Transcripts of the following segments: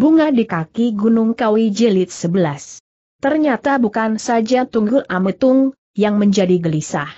Bunga di kaki Gunung Kawi Jilid 11. Ternyata bukan saja Tunggul Ametung, yang menjadi gelisah.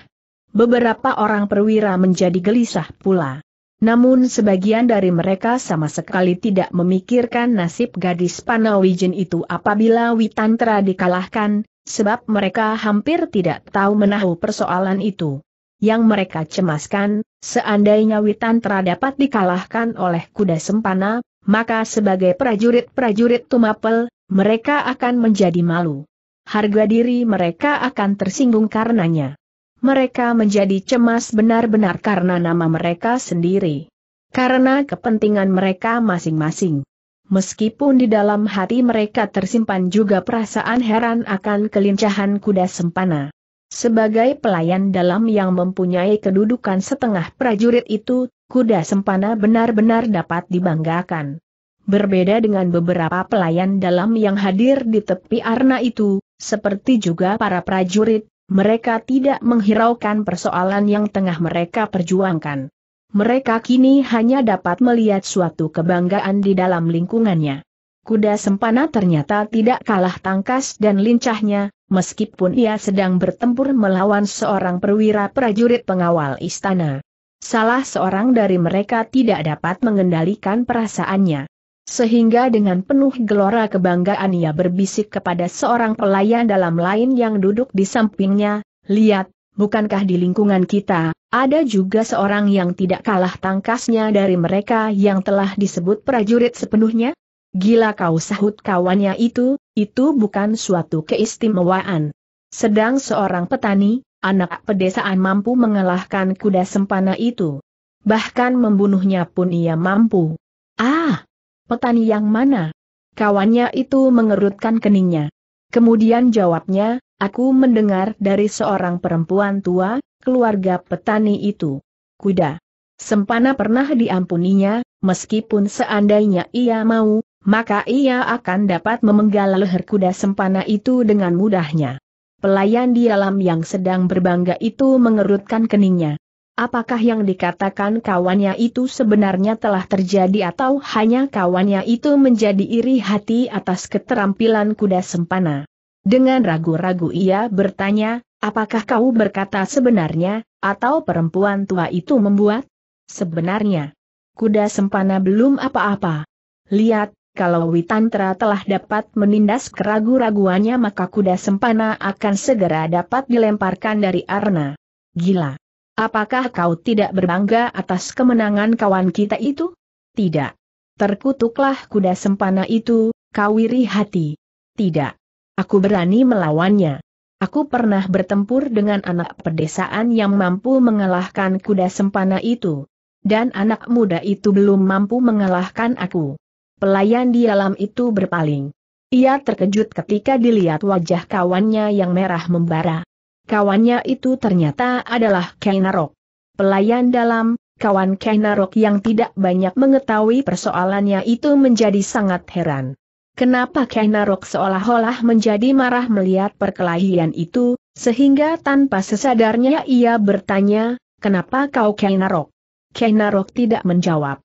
Beberapa orang perwira menjadi gelisah pula. Namun sebagian dari mereka sama sekali tidak memikirkan nasib gadis Panawijen itu apabila Witantra dikalahkan, sebab mereka hampir tidak tahu menahu persoalan itu. Yang mereka cemaskan, seandainya Witantra dapat dikalahkan oleh kuda sempana, maka sebagai prajurit-prajurit Tumapel, mereka akan menjadi malu. Harga diri mereka akan tersinggung karenanya. Mereka menjadi cemas benar-benar karena nama mereka sendiri. Karena kepentingan mereka masing-masing. Meskipun di dalam hati mereka tersimpan juga perasaan heran akan kelincahan kuda sempana. Sebagai pelayan dalam yang mempunyai kedudukan setengah prajurit itu, kuda sempana benar-benar dapat dibanggakan. Berbeda dengan beberapa pelayan dalam yang hadir di tepi arna itu, seperti juga para prajurit, mereka tidak menghiraukan persoalan yang tengah mereka perjuangkan. Mereka kini hanya dapat melihat suatu kebanggaan di dalam lingkungannya. Kuda sempana ternyata tidak kalah tangkas dan lincahnya, meskipun ia sedang bertempur melawan seorang perwira prajurit pengawal istana. Salah seorang dari mereka tidak dapat mengendalikan perasaannya. Sehingga dengan penuh gelora kebanggaan ia berbisik kepada seorang pelayan dalam lain yang duduk di sampingnya, lihat, bukankah di lingkungan kita, ada juga seorang yang tidak kalah tangkasnya dari mereka yang telah disebut prajurit sepenuhnya? Gila kau sahut kawannya itu, itu bukan suatu keistimewaan. Sedang seorang petani, anak pedesaan mampu mengalahkan kuda sempana itu. Bahkan membunuhnya pun ia mampu. Ah! Petani yang mana? Kawannya itu mengerutkan keningnya. Kemudian jawabnya, aku mendengar dari seorang perempuan tua, keluarga petani itu. Kuda. Sempana pernah diampuninya, meskipun seandainya ia mau, maka ia akan dapat memenggal leher kuda sempana itu dengan mudahnya pelayan di alam yang sedang berbangga itu mengerutkan keningnya. Apakah yang dikatakan kawannya itu sebenarnya telah terjadi atau hanya kawannya itu menjadi iri hati atas keterampilan kuda sempana? Dengan ragu-ragu ia bertanya, apakah kau berkata sebenarnya, atau perempuan tua itu membuat? Sebenarnya, kuda sempana belum apa-apa. Lihat, kalau Witantra telah dapat menindas keragu-raguannya maka kuda sempana akan segera dapat dilemparkan dari arna. Gila! Apakah kau tidak berbangga atas kemenangan kawan kita itu? Tidak. Terkutuklah kuda sempana itu, kau kawiri hati. Tidak. Aku berani melawannya. Aku pernah bertempur dengan anak pedesaan yang mampu mengalahkan kuda sempana itu. Dan anak muda itu belum mampu mengalahkan aku pelayan di alam itu berpaling. Ia terkejut ketika dilihat wajah kawannya yang merah membara. Kawannya itu ternyata adalah Kainarok. Pelayan dalam, kawan Kainarok yang tidak banyak mengetahui persoalannya itu menjadi sangat heran. Kenapa Kainarok seolah-olah menjadi marah melihat perkelahian itu, sehingga tanpa sesadarnya ia bertanya, kenapa kau Kainarok? Kainarok tidak menjawab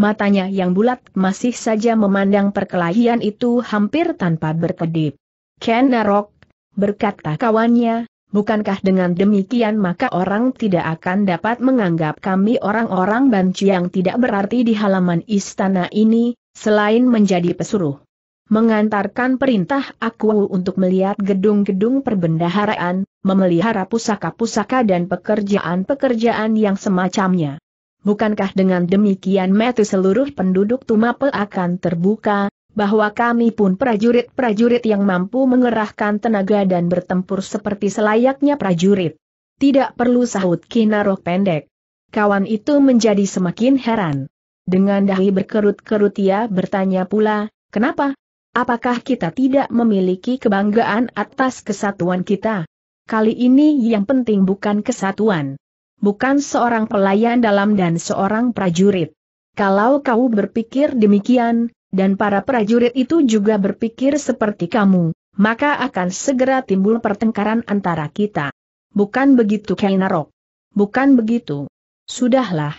matanya yang bulat masih saja memandang perkelahian itu hampir tanpa berkedip. Ken Narok, berkata kawannya, bukankah dengan demikian maka orang tidak akan dapat menganggap kami orang-orang banci yang tidak berarti di halaman istana ini, selain menjadi pesuruh. Mengantarkan perintah aku untuk melihat gedung-gedung perbendaharaan, memelihara pusaka-pusaka dan pekerjaan-pekerjaan yang semacamnya. Bukankah dengan demikian metu seluruh penduduk Tumapel akan terbuka, bahwa kami pun prajurit-prajurit yang mampu mengerahkan tenaga dan bertempur seperti selayaknya prajurit. Tidak perlu sahut Kinarok pendek. Kawan itu menjadi semakin heran. Dengan dahi berkerut-kerut ia bertanya pula, kenapa? Apakah kita tidak memiliki kebanggaan atas kesatuan kita? Kali ini yang penting bukan kesatuan bukan seorang pelayan dalam dan seorang prajurit. Kalau kau berpikir demikian, dan para prajurit itu juga berpikir seperti kamu, maka akan segera timbul pertengkaran antara kita. Bukan begitu Kainarok. Bukan begitu. Sudahlah.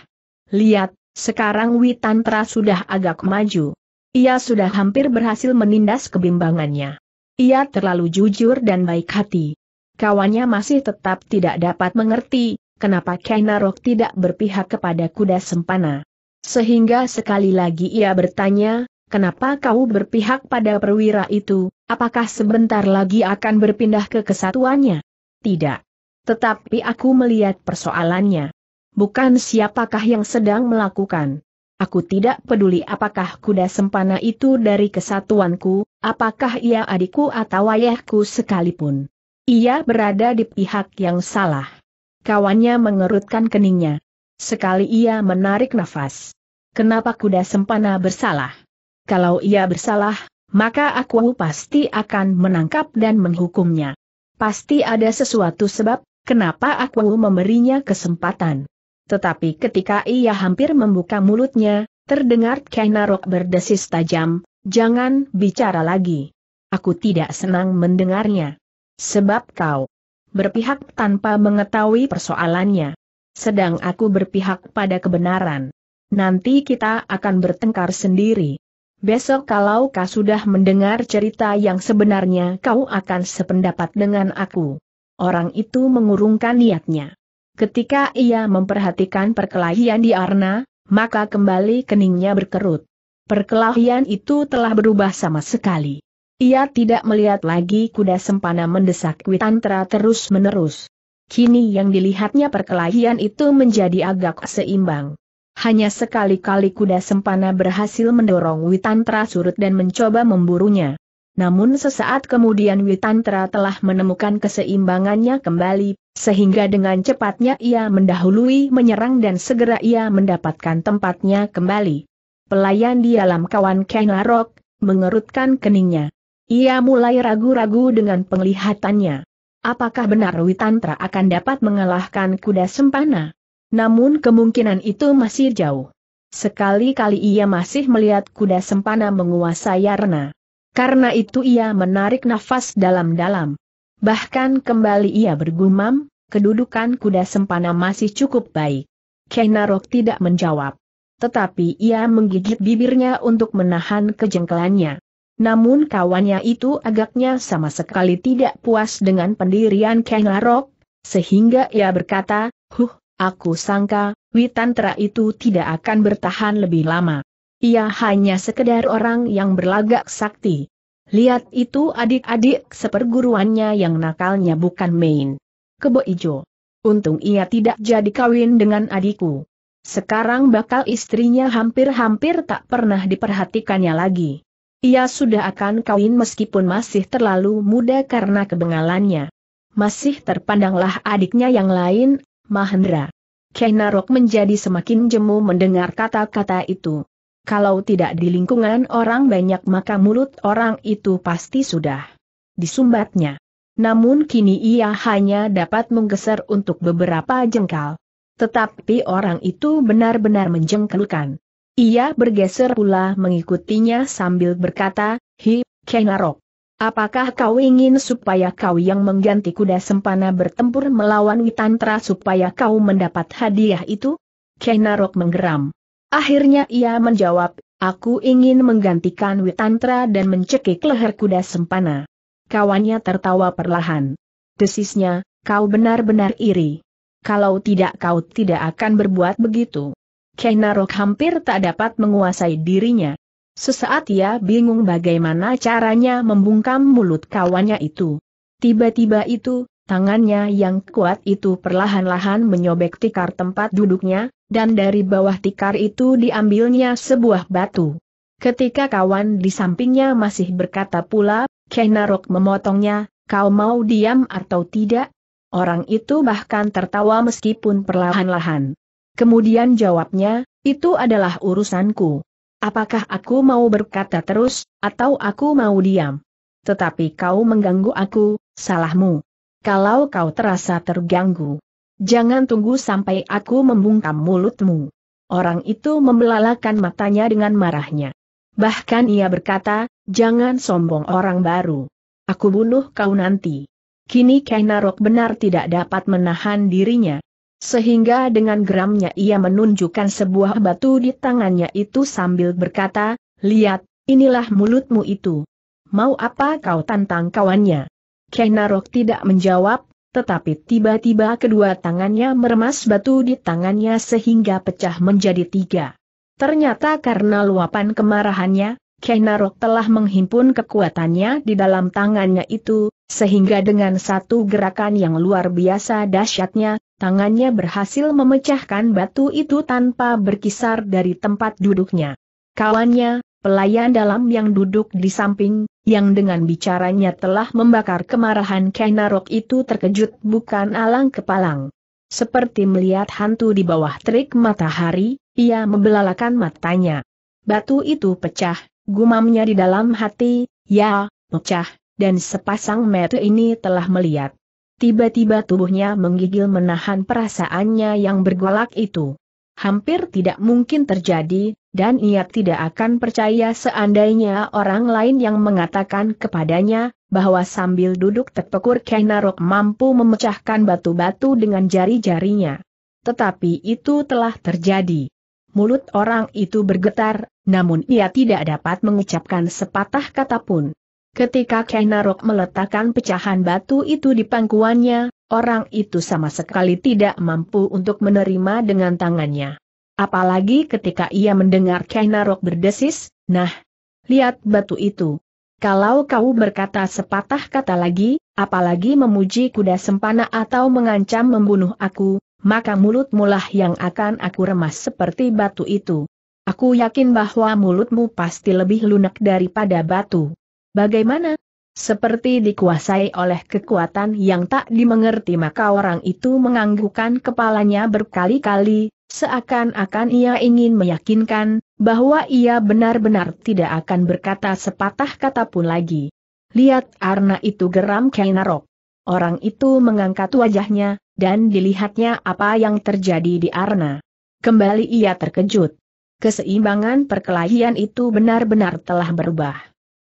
Lihat, sekarang Witantra sudah agak maju. Ia sudah hampir berhasil menindas kebimbangannya. Ia terlalu jujur dan baik hati. Kawannya masih tetap tidak dapat mengerti, kenapa Kainarok tidak berpihak kepada kuda sempana. Sehingga sekali lagi ia bertanya, kenapa kau berpihak pada perwira itu, apakah sebentar lagi akan berpindah ke kesatuannya? Tidak. Tetapi aku melihat persoalannya. Bukan siapakah yang sedang melakukan. Aku tidak peduli apakah kuda sempana itu dari kesatuanku, apakah ia adikku atau ayahku sekalipun. Ia berada di pihak yang salah. Kawannya mengerutkan keningnya. Sekali ia menarik nafas. Kenapa kuda sempana bersalah? Kalau ia bersalah, maka aku pasti akan menangkap dan menghukumnya. Pasti ada sesuatu sebab, kenapa aku memberinya kesempatan. Tetapi ketika ia hampir membuka mulutnya, terdengar Kainarok berdesis tajam, jangan bicara lagi. Aku tidak senang mendengarnya. Sebab kau berpihak tanpa mengetahui persoalannya. Sedang aku berpihak pada kebenaran. Nanti kita akan bertengkar sendiri. Besok kalau kau sudah mendengar cerita yang sebenarnya kau akan sependapat dengan aku. Orang itu mengurungkan niatnya. Ketika ia memperhatikan perkelahian di Arna, maka kembali keningnya berkerut. Perkelahian itu telah berubah sama sekali. Ia tidak melihat lagi kuda sempana mendesak Witantra terus-menerus. Kini yang dilihatnya perkelahian itu menjadi agak seimbang. Hanya sekali-kali kuda sempana berhasil mendorong Witantra surut dan mencoba memburunya. Namun sesaat kemudian Witantra telah menemukan keseimbangannya kembali, sehingga dengan cepatnya ia mendahului menyerang dan segera ia mendapatkan tempatnya kembali. Pelayan di dalam kawan Kenarok, mengerutkan keningnya. Ia mulai ragu-ragu dengan penglihatannya. Apakah benar Witantra akan dapat mengalahkan kuda sempana? Namun kemungkinan itu masih jauh. Sekali-kali ia masih melihat kuda sempana menguasai Arna. Karena itu ia menarik nafas dalam-dalam. Bahkan kembali ia bergumam, kedudukan kuda sempana masih cukup baik. Kenarok tidak menjawab. Tetapi ia menggigit bibirnya untuk menahan kejengkelannya. Namun kawannya itu agaknya sama sekali tidak puas dengan pendirian Kang Larok, sehingga ia berkata, Huh, aku sangka, Witantra itu tidak akan bertahan lebih lama. Ia hanya sekedar orang yang berlagak sakti. Lihat itu adik-adik seperguruannya yang nakalnya bukan main. Kebo Ijo. Untung ia tidak jadi kawin dengan adikku. Sekarang bakal istrinya hampir-hampir tak pernah diperhatikannya lagi. Ia sudah akan kawin meskipun masih terlalu muda karena kebengalannya. Masih terpandanglah adiknya yang lain, Mahendra. Kenarok menjadi semakin jemu mendengar kata-kata itu. Kalau tidak di lingkungan orang banyak maka mulut orang itu pasti sudah disumbatnya. Namun kini ia hanya dapat menggeser untuk beberapa jengkal. Tetapi orang itu benar-benar menjengkelkan. Ia bergeser pula mengikutinya sambil berkata, Hi, Kenarok. Apakah kau ingin supaya kau yang mengganti kuda sempana bertempur melawan Witantra supaya kau mendapat hadiah itu? Kenarok menggeram. Akhirnya ia menjawab, aku ingin menggantikan Witantra dan mencekik leher kuda sempana. Kawannya tertawa perlahan. Desisnya, kau benar-benar iri. Kalau tidak kau tidak akan berbuat begitu. Kenarok hampir tak dapat menguasai dirinya. Sesaat ia bingung bagaimana caranya membungkam mulut kawannya itu. Tiba-tiba itu, tangannya yang kuat itu perlahan-lahan menyobek tikar tempat duduknya, dan dari bawah tikar itu diambilnya sebuah batu. Ketika kawan di sampingnya masih berkata pula, Kenarok memotongnya, kau mau diam atau tidak? Orang itu bahkan tertawa meskipun perlahan-lahan. Kemudian jawabnya, itu adalah urusanku. Apakah aku mau berkata terus, atau aku mau diam? Tetapi kau mengganggu aku, salahmu. Kalau kau terasa terganggu, jangan tunggu sampai aku membungkam mulutmu. Orang itu membelalakan matanya dengan marahnya. Bahkan ia berkata, jangan sombong orang baru. Aku bunuh kau nanti. Kini Kainarok benar tidak dapat menahan dirinya. Sehingga dengan geramnya ia menunjukkan sebuah batu di tangannya itu sambil berkata, Lihat, inilah mulutmu itu. Mau apa kau tantang kawannya? Kenarok tidak menjawab, tetapi tiba-tiba kedua tangannya meremas batu di tangannya sehingga pecah menjadi tiga. Ternyata karena luapan kemarahannya, Kenarok telah menghimpun kekuatannya di dalam tangannya itu, sehingga dengan satu gerakan yang luar biasa dahsyatnya, tangannya berhasil memecahkan batu itu tanpa berkisar dari tempat duduknya. Kawannya, pelayan dalam yang duduk di samping, yang dengan bicaranya telah membakar kemarahan Kenarok itu terkejut bukan alang kepalang. Seperti melihat hantu di bawah terik matahari, ia membelalakan matanya. Batu itu pecah, Gumamnya di dalam hati, ya, pecah, dan sepasang mata ini telah melihat. Tiba-tiba tubuhnya menggigil menahan perasaannya yang bergolak itu. Hampir tidak mungkin terjadi, dan ia tidak akan percaya seandainya orang lain yang mengatakan kepadanya, bahwa sambil duduk terpekur Kainarok mampu memecahkan batu-batu dengan jari-jarinya. Tetapi itu telah terjadi. Mulut orang itu bergetar, namun ia tidak dapat mengucapkan sepatah kata pun. Ketika Kenarok meletakkan pecahan batu itu di pangkuannya, orang itu sama sekali tidak mampu untuk menerima dengan tangannya. Apalagi ketika ia mendengar Kenarok berdesis, nah, lihat batu itu. Kalau kau berkata sepatah kata lagi, apalagi memuji kuda sempana atau mengancam membunuh aku, maka mulah yang akan aku remas seperti batu itu. Aku yakin bahwa mulutmu pasti lebih lunak daripada batu. Bagaimana? Seperti dikuasai oleh kekuatan yang tak dimengerti maka orang itu menganggukkan kepalanya berkali-kali, seakan-akan ia ingin meyakinkan, bahwa ia benar-benar tidak akan berkata sepatah kata pun lagi. Lihat Arna itu geram Kainarok. Orang itu mengangkat wajahnya, dan dilihatnya apa yang terjadi di Arna. Kembali ia terkejut. Keseimbangan perkelahian itu benar-benar telah berubah.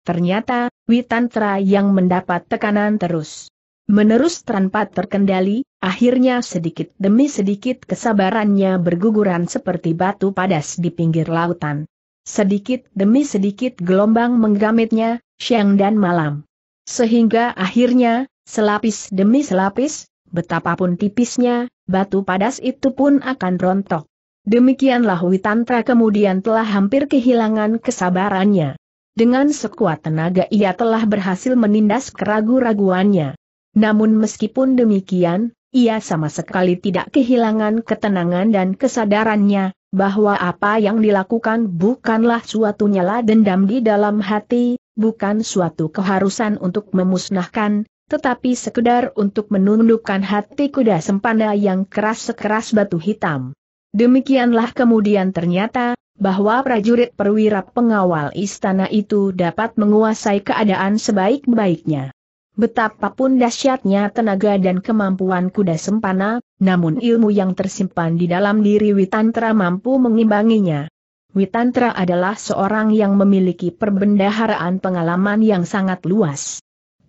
Ternyata, Witantra yang mendapat tekanan terus. Menerus tanpa terkendali, akhirnya sedikit demi sedikit kesabarannya berguguran seperti batu padas di pinggir lautan. Sedikit demi sedikit gelombang menggamitnya, siang dan malam. Sehingga akhirnya, selapis demi selapis, betapapun tipisnya, batu padas itu pun akan rontok. Demikianlah Witantra kemudian telah hampir kehilangan kesabarannya. Dengan sekuat tenaga ia telah berhasil menindas keragu-raguannya. Namun meskipun demikian, ia sama sekali tidak kehilangan ketenangan dan kesadarannya, bahwa apa yang dilakukan bukanlah suatu nyala dendam di dalam hati, bukan suatu keharusan untuk memusnahkan, tetapi sekedar untuk menundukkan hati kuda sempana yang keras sekeras batu hitam. Demikianlah kemudian ternyata, bahwa prajurit perwira pengawal istana itu dapat menguasai keadaan sebaik-baiknya. Betapapun dahsyatnya tenaga dan kemampuan kuda sempana, namun ilmu yang tersimpan di dalam diri Witantra mampu mengimbanginya. Witantra adalah seorang yang memiliki perbendaharaan pengalaman yang sangat luas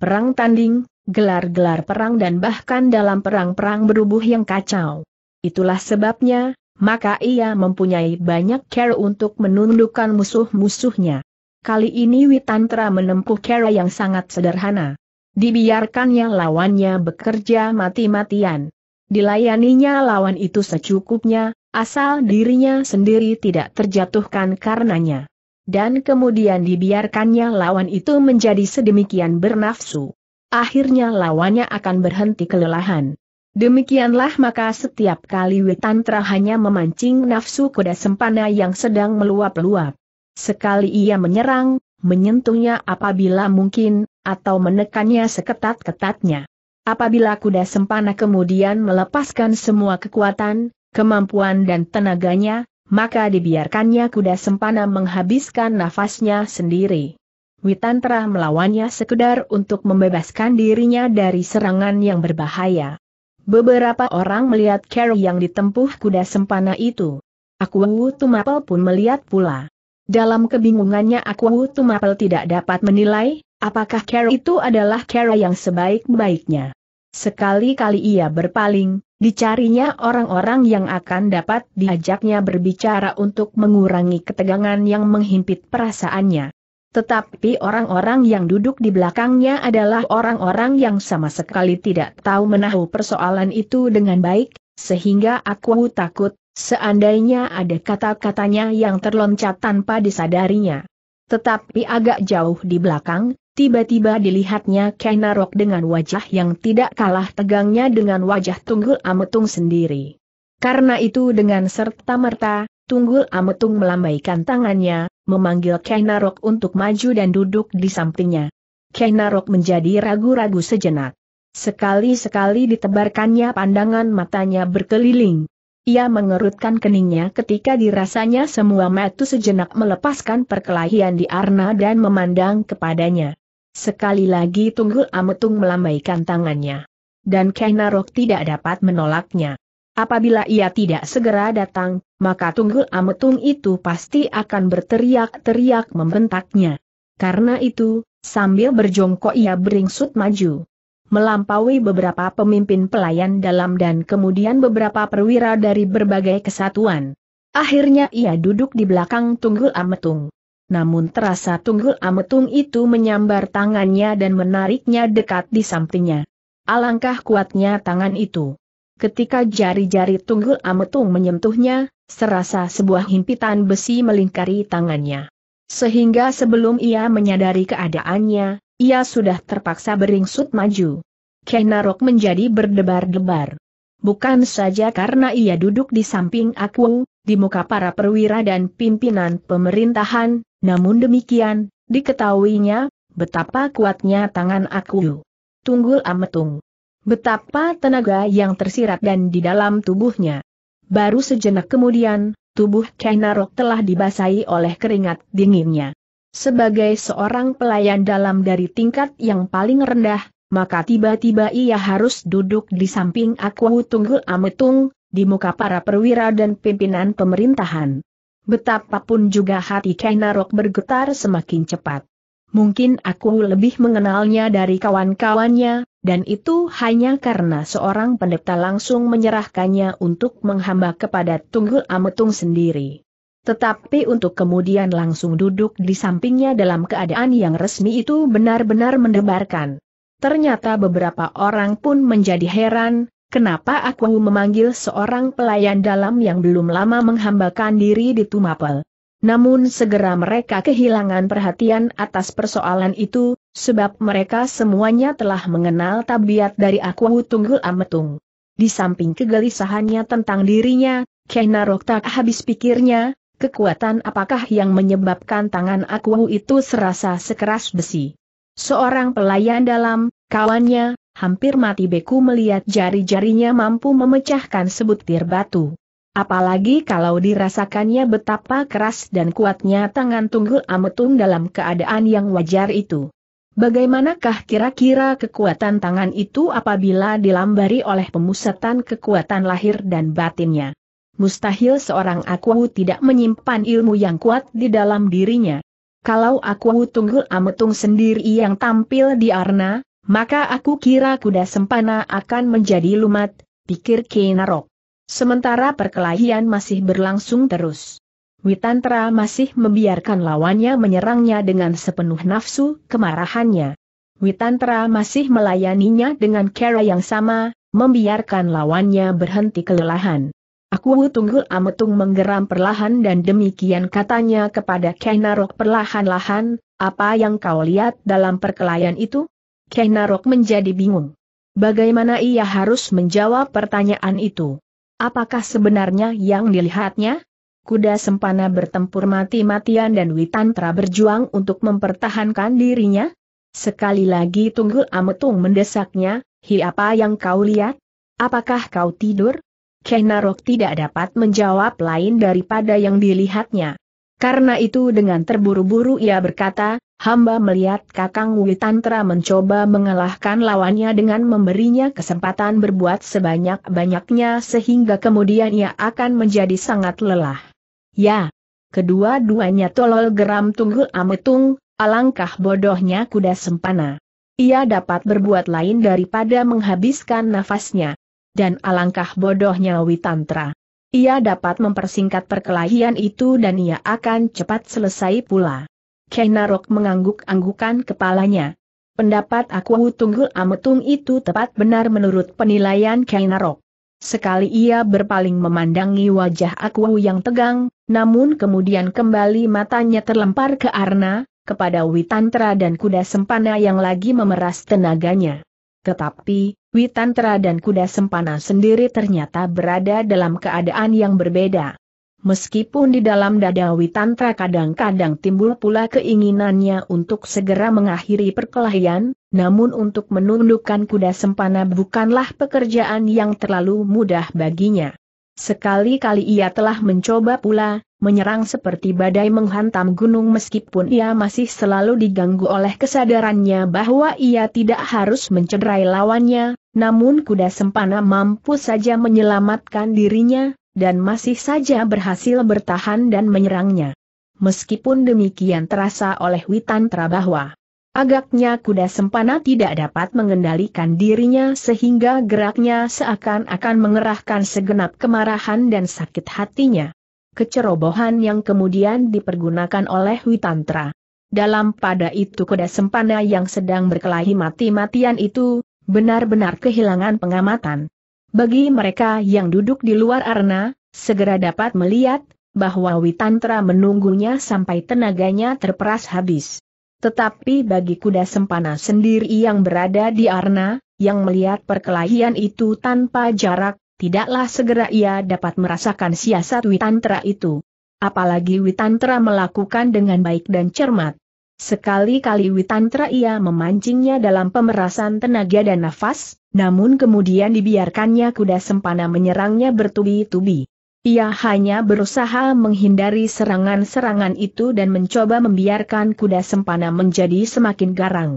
perang tanding, gelar-gelar perang dan bahkan dalam perang-perang berubuh yang kacau. Itulah sebabnya, maka ia mempunyai banyak cara untuk menundukkan musuh-musuhnya. Kali ini Witantra menempuh cara yang sangat sederhana. Dibiarkannya lawannya bekerja mati-matian. Dilayaninya lawan itu secukupnya, asal dirinya sendiri tidak terjatuhkan karenanya dan kemudian dibiarkannya lawan itu menjadi sedemikian bernafsu. Akhirnya lawannya akan berhenti kelelahan. Demikianlah maka setiap kali Witantra hanya memancing nafsu kuda sempana yang sedang meluap-luap. Sekali ia menyerang, menyentuhnya apabila mungkin, atau menekannya seketat-ketatnya. Apabila kuda sempana kemudian melepaskan semua kekuatan, kemampuan dan tenaganya, maka dibiarkannya kuda sempana menghabiskan nafasnya sendiri. Witantra melawannya sekedar untuk membebaskan dirinya dari serangan yang berbahaya. Beberapa orang melihat Carol yang ditempuh kuda sempana itu. Aku Tumapel pun melihat pula. Dalam kebingungannya Aku Tumapel tidak dapat menilai, apakah Carol itu adalah Carol yang sebaik-baiknya. Sekali-kali ia berpaling, dicarinya orang-orang yang akan dapat diajaknya berbicara untuk mengurangi ketegangan yang menghimpit perasaannya. Tetapi orang-orang yang duduk di belakangnya adalah orang-orang yang sama sekali tidak tahu menahu persoalan itu dengan baik, sehingga aku takut, seandainya ada kata-katanya yang terloncat tanpa disadarinya. Tetapi agak jauh di belakang, Tiba-tiba dilihatnya Kenarok dengan wajah yang tidak kalah tegangnya dengan wajah Tunggul Ametung sendiri. Karena itu dengan serta-merta, Tunggul Ametung melambaikan tangannya, memanggil Kenarok untuk maju dan duduk di sampingnya. Kenarok menjadi ragu-ragu sejenak. Sekali-sekali ditebarkannya pandangan matanya berkeliling. Ia mengerutkan keningnya ketika dirasanya semua metu sejenak melepaskan perkelahian di Arna dan memandang kepadanya. Sekali lagi Tunggul Ametung melambaikan tangannya. Dan Kainarok tidak dapat menolaknya. Apabila ia tidak segera datang, maka Tunggul Ametung itu pasti akan berteriak-teriak membentaknya. Karena itu, sambil berjongkok ia beringsut maju melampaui beberapa pemimpin pelayan dalam dan kemudian beberapa perwira dari berbagai kesatuan. Akhirnya ia duduk di belakang Tunggul Ametung. Namun terasa tunggul ametung itu menyambar tangannya dan menariknya dekat di sampingnya. Alangkah kuatnya tangan itu. Ketika jari-jari tunggul ametung menyentuhnya, serasa sebuah himpitan besi melingkari tangannya. Sehingga sebelum ia menyadari keadaannya, ia sudah terpaksa beringsut maju. Kenarok menjadi berdebar-debar. Bukan saja karena ia duduk di samping aku, di muka para perwira dan pimpinan pemerintahan, namun demikian, diketahuinya, betapa kuatnya tangan aku. Tunggul Ametung. Betapa tenaga yang tersirat dan di dalam tubuhnya. Baru sejenak kemudian, tubuh Kainarok telah dibasahi oleh keringat dinginnya. Sebagai seorang pelayan dalam dari tingkat yang paling rendah, maka tiba-tiba ia harus duduk di samping aku Tunggul Ametung, di muka para perwira dan pimpinan pemerintahan. Betapapun juga hati Kainarok bergetar semakin cepat. Mungkin aku lebih mengenalnya dari kawan-kawannya, dan itu hanya karena seorang pendeta langsung menyerahkannya untuk menghamba kepada Tunggul Ametung sendiri. Tetapi untuk kemudian langsung duduk di sampingnya dalam keadaan yang resmi itu benar-benar mendebarkan. Ternyata beberapa orang pun menjadi heran, Kenapa aku memanggil seorang pelayan dalam yang belum lama menghambakan diri di Tumapel? Namun segera mereka kehilangan perhatian atas persoalan itu, sebab mereka semuanya telah mengenal tabiat dari aku Tunggul Ametung. Di samping kegelisahannya tentang dirinya, Kenarok tak habis pikirnya, kekuatan apakah yang menyebabkan tangan aku itu serasa sekeras besi. Seorang pelayan dalam, kawannya, hampir mati Beku melihat jari-jarinya mampu memecahkan sebutir batu. Apalagi kalau dirasakannya betapa keras dan kuatnya tangan tunggul ametung dalam keadaan yang wajar itu. Bagaimanakah kira-kira kekuatan tangan itu apabila dilambari oleh pemusatan kekuatan lahir dan batinnya? Mustahil seorang aku tidak menyimpan ilmu yang kuat di dalam dirinya. Kalau aku tunggul ametung sendiri yang tampil di arna, maka aku kira kuda sempana akan menjadi lumat, pikir Kinarok. Sementara perkelahian masih berlangsung terus. Witantra masih membiarkan lawannya menyerangnya dengan sepenuh nafsu kemarahannya. Witantra masih melayaninya dengan cara yang sama, membiarkan lawannya berhenti kelelahan. Aku tunggul ametung menggeram perlahan dan demikian katanya kepada Kenarok perlahan-lahan, apa yang kau lihat dalam perkelahian itu? Kenarok menjadi bingung. Bagaimana ia harus menjawab pertanyaan itu? Apakah sebenarnya yang dilihatnya? Kuda Sempana bertempur mati-matian dan Witantra berjuang untuk mempertahankan dirinya? Sekali lagi Tunggul Ametung mendesaknya, hi apa yang kau lihat? Apakah kau tidur? Kenarok tidak dapat menjawab lain daripada yang dilihatnya. Karena itu dengan terburu-buru ia berkata, hamba melihat Kakang Witantra mencoba mengalahkan lawannya dengan memberinya kesempatan berbuat sebanyak-banyaknya sehingga kemudian ia akan menjadi sangat lelah. Ya, kedua-duanya tolol geram tunggul ametung, alangkah bodohnya kuda sempana. Ia dapat berbuat lain daripada menghabiskan nafasnya. Dan alangkah bodohnya Witantra. Ia dapat mempersingkat perkelahian itu dan ia akan cepat selesai pula. Kenarok mengangguk-anggukan kepalanya. Pendapat aku tunggul ametung itu tepat benar menurut penilaian Kenarok. Sekali ia berpaling memandangi wajah aku yang tegang, namun kemudian kembali matanya terlempar ke Arna, kepada Witantra dan kuda sempana yang lagi memeras tenaganya. Tetapi, Witantra dan kuda sempana sendiri ternyata berada dalam keadaan yang berbeda. Meskipun di dalam dada Witantra kadang-kadang timbul pula keinginannya untuk segera mengakhiri perkelahian, namun untuk menundukkan kuda sempana bukanlah pekerjaan yang terlalu mudah baginya. Sekali-kali ia telah mencoba pula, menyerang seperti badai menghantam gunung meskipun ia masih selalu diganggu oleh kesadarannya bahwa ia tidak harus mencederai lawannya, namun kuda sempana mampu saja menyelamatkan dirinya, dan masih saja berhasil bertahan dan menyerangnya. Meskipun demikian terasa oleh Witantra bahwa agaknya kuda sempana tidak dapat mengendalikan dirinya sehingga geraknya seakan-akan mengerahkan segenap kemarahan dan sakit hatinya. Kecerobohan yang kemudian dipergunakan oleh Witantra. Dalam pada itu kuda sempana yang sedang berkelahi mati-matian itu, Benar-benar kehilangan pengamatan. Bagi mereka yang duduk di luar arena, segera dapat melihat, bahwa Witantra menunggunya sampai tenaganya terperas habis. Tetapi bagi kuda sempana sendiri yang berada di arna, yang melihat perkelahian itu tanpa jarak, tidaklah segera ia dapat merasakan siasat Witantra itu. Apalagi Witantra melakukan dengan baik dan cermat. Sekali-kali Witantra ia memancingnya dalam pemerasan tenaga dan nafas, namun kemudian dibiarkannya kuda sempana menyerangnya bertubi-tubi. Ia hanya berusaha menghindari serangan-serangan itu dan mencoba membiarkan kuda sempana menjadi semakin garang.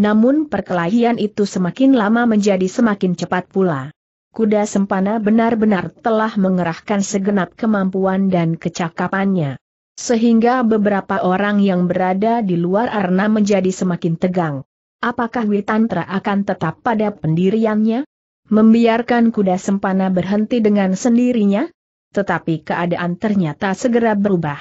Namun perkelahian itu semakin lama menjadi semakin cepat pula. Kuda sempana benar-benar telah mengerahkan segenap kemampuan dan kecakapannya. Sehingga beberapa orang yang berada di luar arena menjadi semakin tegang. Apakah Witantra akan tetap pada pendiriannya? Membiarkan kuda sempana berhenti dengan sendirinya? Tetapi keadaan ternyata segera berubah.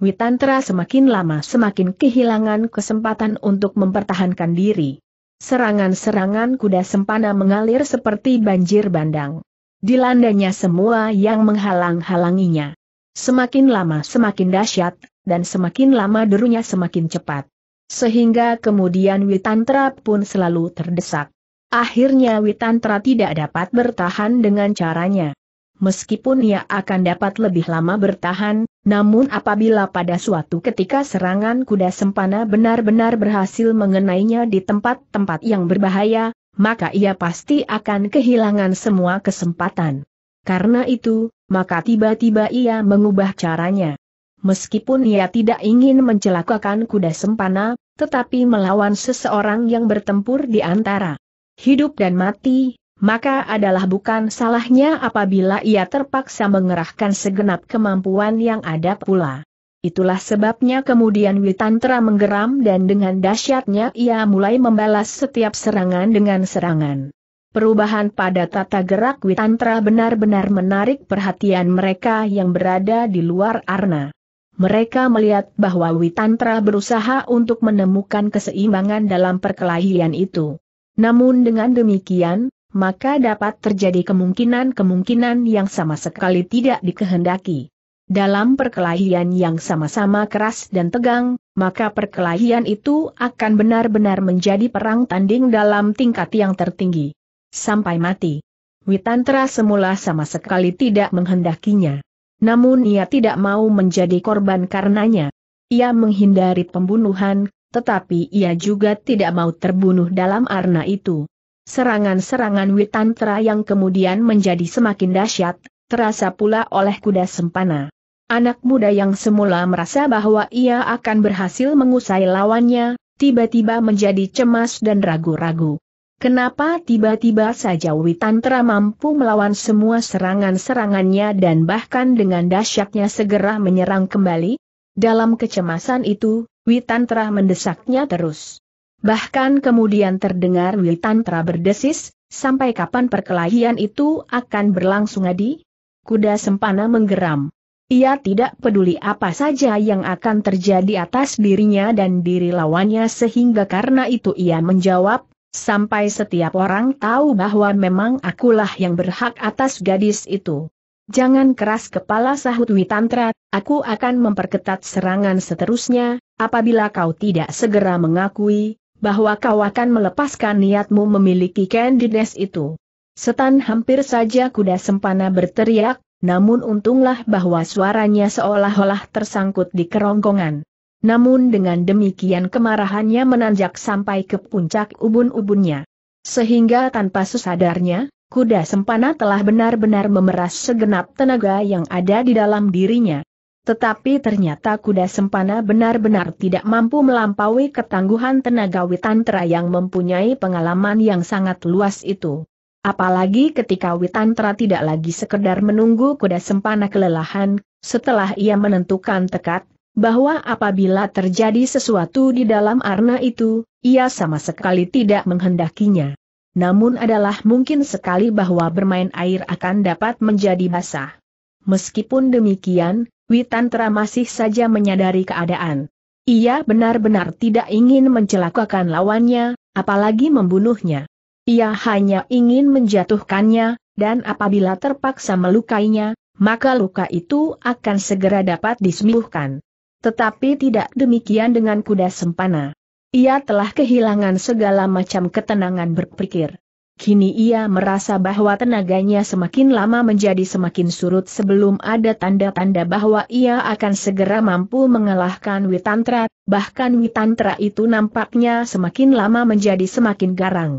Witantra semakin lama semakin kehilangan kesempatan untuk mempertahankan diri. Serangan-serangan kuda sempana mengalir seperti banjir bandang. Dilandanya semua yang menghalang-halanginya. Semakin lama semakin dahsyat, dan semakin lama derunya semakin cepat. Sehingga kemudian Witantra pun selalu terdesak. Akhirnya Witantra tidak dapat bertahan dengan caranya. Meskipun ia akan dapat lebih lama bertahan, namun apabila pada suatu ketika serangan kuda sempana benar-benar berhasil mengenainya di tempat-tempat yang berbahaya, maka ia pasti akan kehilangan semua kesempatan. Karena itu, maka tiba-tiba ia mengubah caranya. Meskipun ia tidak ingin mencelakakan kuda sempana, tetapi melawan seseorang yang bertempur di antara hidup dan mati, maka adalah bukan salahnya apabila ia terpaksa mengerahkan segenap kemampuan yang ada pula. Itulah sebabnya kemudian Witantra menggeram dan dengan dahsyatnya ia mulai membalas setiap serangan dengan serangan. Perubahan pada tata gerak Witantra benar-benar menarik perhatian mereka yang berada di luar arna. Mereka melihat bahwa Witantra berusaha untuk menemukan keseimbangan dalam perkelahian itu. Namun dengan demikian, maka dapat terjadi kemungkinan-kemungkinan yang sama sekali tidak dikehendaki. Dalam perkelahian yang sama-sama keras dan tegang, maka perkelahian itu akan benar-benar menjadi perang tanding dalam tingkat yang tertinggi sampai mati. Witantra semula sama sekali tidak menghendakinya. Namun ia tidak mau menjadi korban karenanya. Ia menghindari pembunuhan, tetapi ia juga tidak mau terbunuh dalam arna itu. Serangan-serangan Witantra yang kemudian menjadi semakin dahsyat, terasa pula oleh kuda sempana. Anak muda yang semula merasa bahwa ia akan berhasil mengusai lawannya, tiba-tiba menjadi cemas dan ragu-ragu. Kenapa tiba-tiba saja Witantra mampu melawan semua serangan-serangannya dan bahkan dengan dahsyatnya segera menyerang kembali? Dalam kecemasan itu, Witantra mendesaknya terus. Bahkan kemudian terdengar Witantra berdesis, sampai kapan perkelahian itu akan berlangsung adi? Kuda Sempana menggeram. Ia tidak peduli apa saja yang akan terjadi atas dirinya dan diri lawannya sehingga karena itu ia menjawab, Sampai setiap orang tahu bahwa memang akulah yang berhak atas gadis itu. Jangan keras kepala sahut Witantra, aku akan memperketat serangan seterusnya, apabila kau tidak segera mengakui, bahwa kau akan melepaskan niatmu memiliki Candides itu. Setan hampir saja kuda sempana berteriak, namun untunglah bahwa suaranya seolah-olah tersangkut di kerongkongan. Namun dengan demikian kemarahannya menanjak sampai ke puncak ubun-ubunnya. Sehingga tanpa sesadarnya, kuda sempana telah benar-benar memeras segenap tenaga yang ada di dalam dirinya. Tetapi ternyata kuda sempana benar-benar tidak mampu melampaui ketangguhan tenaga Witantra yang mempunyai pengalaman yang sangat luas itu. Apalagi ketika Witantra tidak lagi sekedar menunggu kuda sempana kelelahan, setelah ia menentukan tekad, bahwa apabila terjadi sesuatu di dalam arna itu, ia sama sekali tidak menghendakinya. Namun adalah mungkin sekali bahwa bermain air akan dapat menjadi basah. Meskipun demikian, Witantra masih saja menyadari keadaan. Ia benar-benar tidak ingin mencelakakan lawannya, apalagi membunuhnya. Ia hanya ingin menjatuhkannya, dan apabila terpaksa melukainya, maka luka itu akan segera dapat disembuhkan. Tetapi tidak demikian dengan kuda sempana. Ia telah kehilangan segala macam ketenangan berpikir. Kini ia merasa bahwa tenaganya semakin lama menjadi semakin surut sebelum ada tanda-tanda bahwa ia akan segera mampu mengalahkan Witantra, bahkan Witantra itu nampaknya semakin lama menjadi semakin garang.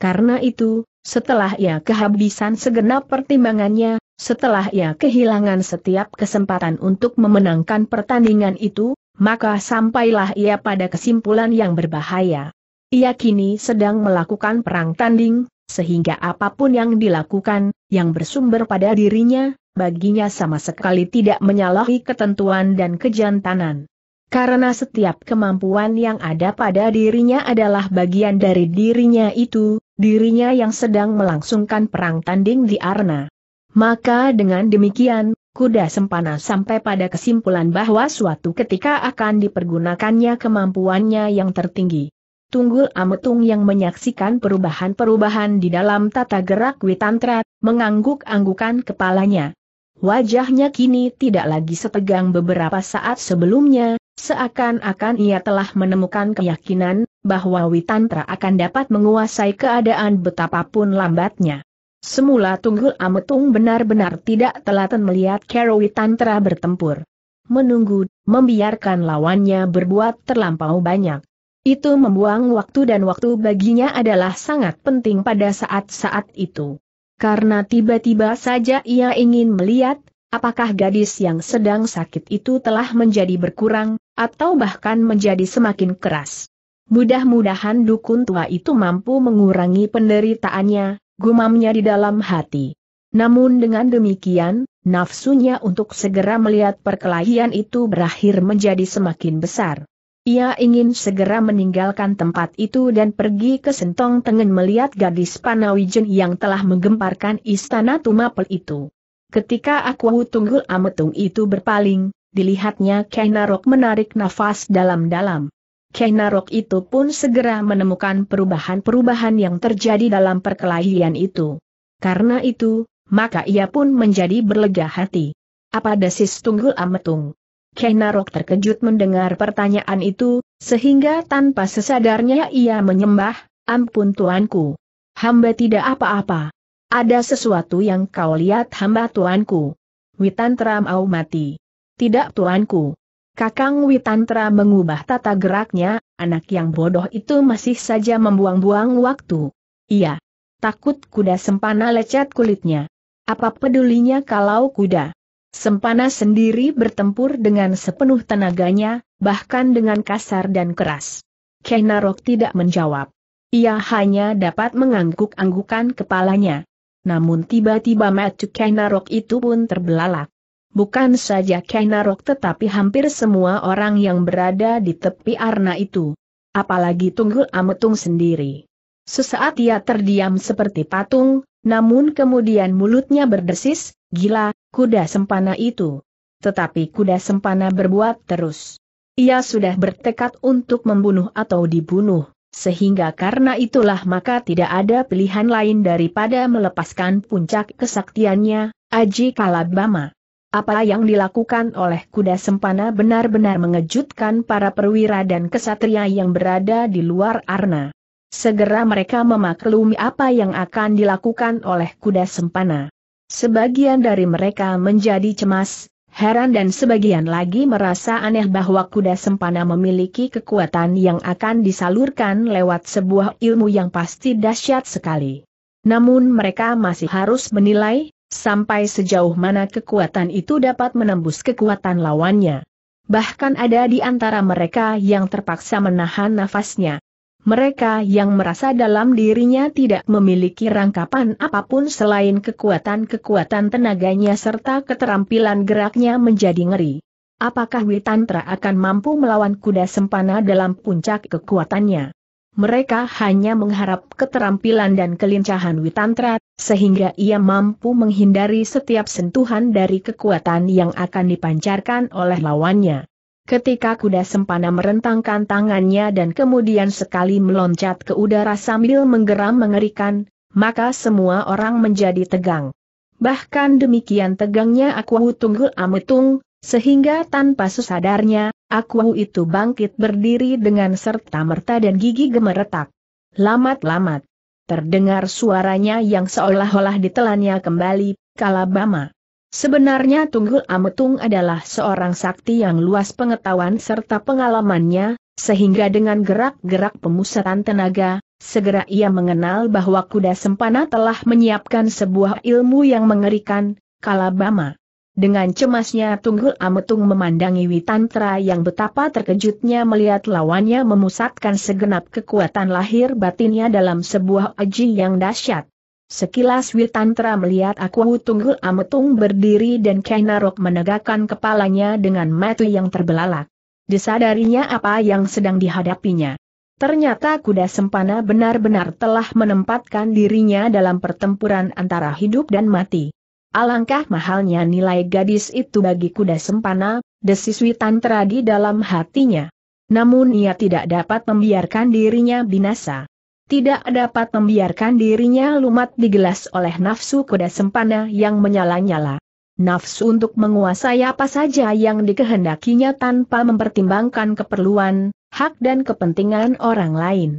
Karena itu, setelah ia kehabisan segenap pertimbangannya, setelah ia kehilangan setiap kesempatan untuk memenangkan pertandingan itu, maka sampailah ia pada kesimpulan yang berbahaya. Ia kini sedang melakukan perang tanding, sehingga apapun yang dilakukan, yang bersumber pada dirinya, baginya sama sekali tidak menyalahi ketentuan dan kejantanan. Karena setiap kemampuan yang ada pada dirinya adalah bagian dari dirinya itu, dirinya yang sedang melangsungkan perang tanding di arena. Maka dengan demikian, kuda sempana sampai pada kesimpulan bahwa suatu ketika akan dipergunakannya kemampuannya yang tertinggi. Tunggul Ametung yang menyaksikan perubahan-perubahan di dalam tata gerak Witantra, mengangguk-anggukan kepalanya. Wajahnya kini tidak lagi setegang beberapa saat sebelumnya, seakan-akan ia telah menemukan keyakinan bahwa Witantra akan dapat menguasai keadaan betapapun lambatnya. Semula Tunggul Ametung benar-benar tidak telaten melihat Karawi Tantra bertempur. Menunggu, membiarkan lawannya berbuat terlampau banyak. Itu membuang waktu dan waktu baginya adalah sangat penting pada saat-saat itu. Karena tiba-tiba saja ia ingin melihat, apakah gadis yang sedang sakit itu telah menjadi berkurang, atau bahkan menjadi semakin keras. Mudah-mudahan dukun tua itu mampu mengurangi penderitaannya, gumamnya di dalam hati. Namun dengan demikian, nafsunya untuk segera melihat perkelahian itu berakhir menjadi semakin besar. Ia ingin segera meninggalkan tempat itu dan pergi ke Sentong Tengen melihat gadis Panawijen yang telah menggemparkan istana Tumapel itu. Ketika aku Tunggul Ametung itu berpaling, dilihatnya Kainarok menarik nafas dalam-dalam. Kainarok itu pun segera menemukan perubahan-perubahan yang terjadi dalam perkelahian itu. Karena itu, maka ia pun menjadi berlega hati. Apa desis tunggul ametung? Kainarok terkejut mendengar pertanyaan itu, sehingga tanpa sesadarnya ia menyembah, ampun tuanku. Hamba tidak apa-apa. Ada sesuatu yang kau lihat hamba tuanku. Witan Tramau mati. Tidak tuanku. Kakang Witantra mengubah tata geraknya, anak yang bodoh itu masih saja membuang-buang waktu. Iya. Takut kuda sempana lecet kulitnya. Apa pedulinya kalau kuda? Sempana sendiri bertempur dengan sepenuh tenaganya, bahkan dengan kasar dan keras. Kenarok tidak menjawab. Ia hanya dapat mengangguk-anggukan kepalanya. Namun tiba-tiba mata Kenarok itu pun terbelalak. Bukan saja Kainarok tetapi hampir semua orang yang berada di tepi arna itu. Apalagi Tunggul Ametung sendiri. Sesaat ia terdiam seperti patung, namun kemudian mulutnya berdesis, gila, kuda sempana itu. Tetapi kuda sempana berbuat terus. Ia sudah bertekad untuk membunuh atau dibunuh. Sehingga karena itulah maka tidak ada pilihan lain daripada melepaskan puncak kesaktiannya, Aji Kalabama. Apa yang dilakukan oleh kuda sempana benar-benar mengejutkan para perwira dan kesatria yang berada di luar arna. Segera mereka memaklumi apa yang akan dilakukan oleh kuda sempana. Sebagian dari mereka menjadi cemas, heran dan sebagian lagi merasa aneh bahwa kuda sempana memiliki kekuatan yang akan disalurkan lewat sebuah ilmu yang pasti dahsyat sekali. Namun mereka masih harus menilai, sampai sejauh mana kekuatan itu dapat menembus kekuatan lawannya. Bahkan ada di antara mereka yang terpaksa menahan nafasnya. Mereka yang merasa dalam dirinya tidak memiliki rangkapan apapun selain kekuatan-kekuatan tenaganya serta keterampilan geraknya menjadi ngeri. Apakah Witantra akan mampu melawan kuda sempana dalam puncak kekuatannya? mereka hanya mengharap keterampilan dan kelincahan Witantra, sehingga ia mampu menghindari setiap sentuhan dari kekuatan yang akan dipancarkan oleh lawannya. Ketika kuda sempana merentangkan tangannya dan kemudian sekali meloncat ke udara sambil menggeram mengerikan, maka semua orang menjadi tegang. Bahkan demikian tegangnya Aku Tunggu Ametung, sehingga tanpa sesadarnya, aku itu bangkit berdiri dengan serta-merta dan gigi gemeretak. Lamat-lamat. Terdengar suaranya yang seolah-olah ditelannya kembali, Kalabama. Sebenarnya Tunggul Ametung adalah seorang sakti yang luas pengetahuan serta pengalamannya, sehingga dengan gerak-gerak pemusatan tenaga, segera ia mengenal bahwa kuda sempana telah menyiapkan sebuah ilmu yang mengerikan, Kalabama. Dengan cemasnya Tunggul Ametung memandangi Witantra yang betapa terkejutnya melihat lawannya memusatkan segenap kekuatan lahir batinnya dalam sebuah aji yang dahsyat. Sekilas Witantra melihat aku Tunggul Ametung berdiri dan Kainarok menegakkan kepalanya dengan mata yang terbelalak. Disadarinya apa yang sedang dihadapinya. Ternyata kuda sempana benar-benar telah menempatkan dirinya dalam pertempuran antara hidup dan mati. Alangkah mahalnya nilai gadis itu bagi kuda sempana, desis Witantera di dalam hatinya. Namun ia tidak dapat membiarkan dirinya binasa. Tidak dapat membiarkan dirinya lumat digelas oleh nafsu kuda sempana yang menyala-nyala. Nafsu untuk menguasai apa saja yang dikehendakinya tanpa mempertimbangkan keperluan, hak dan kepentingan orang lain.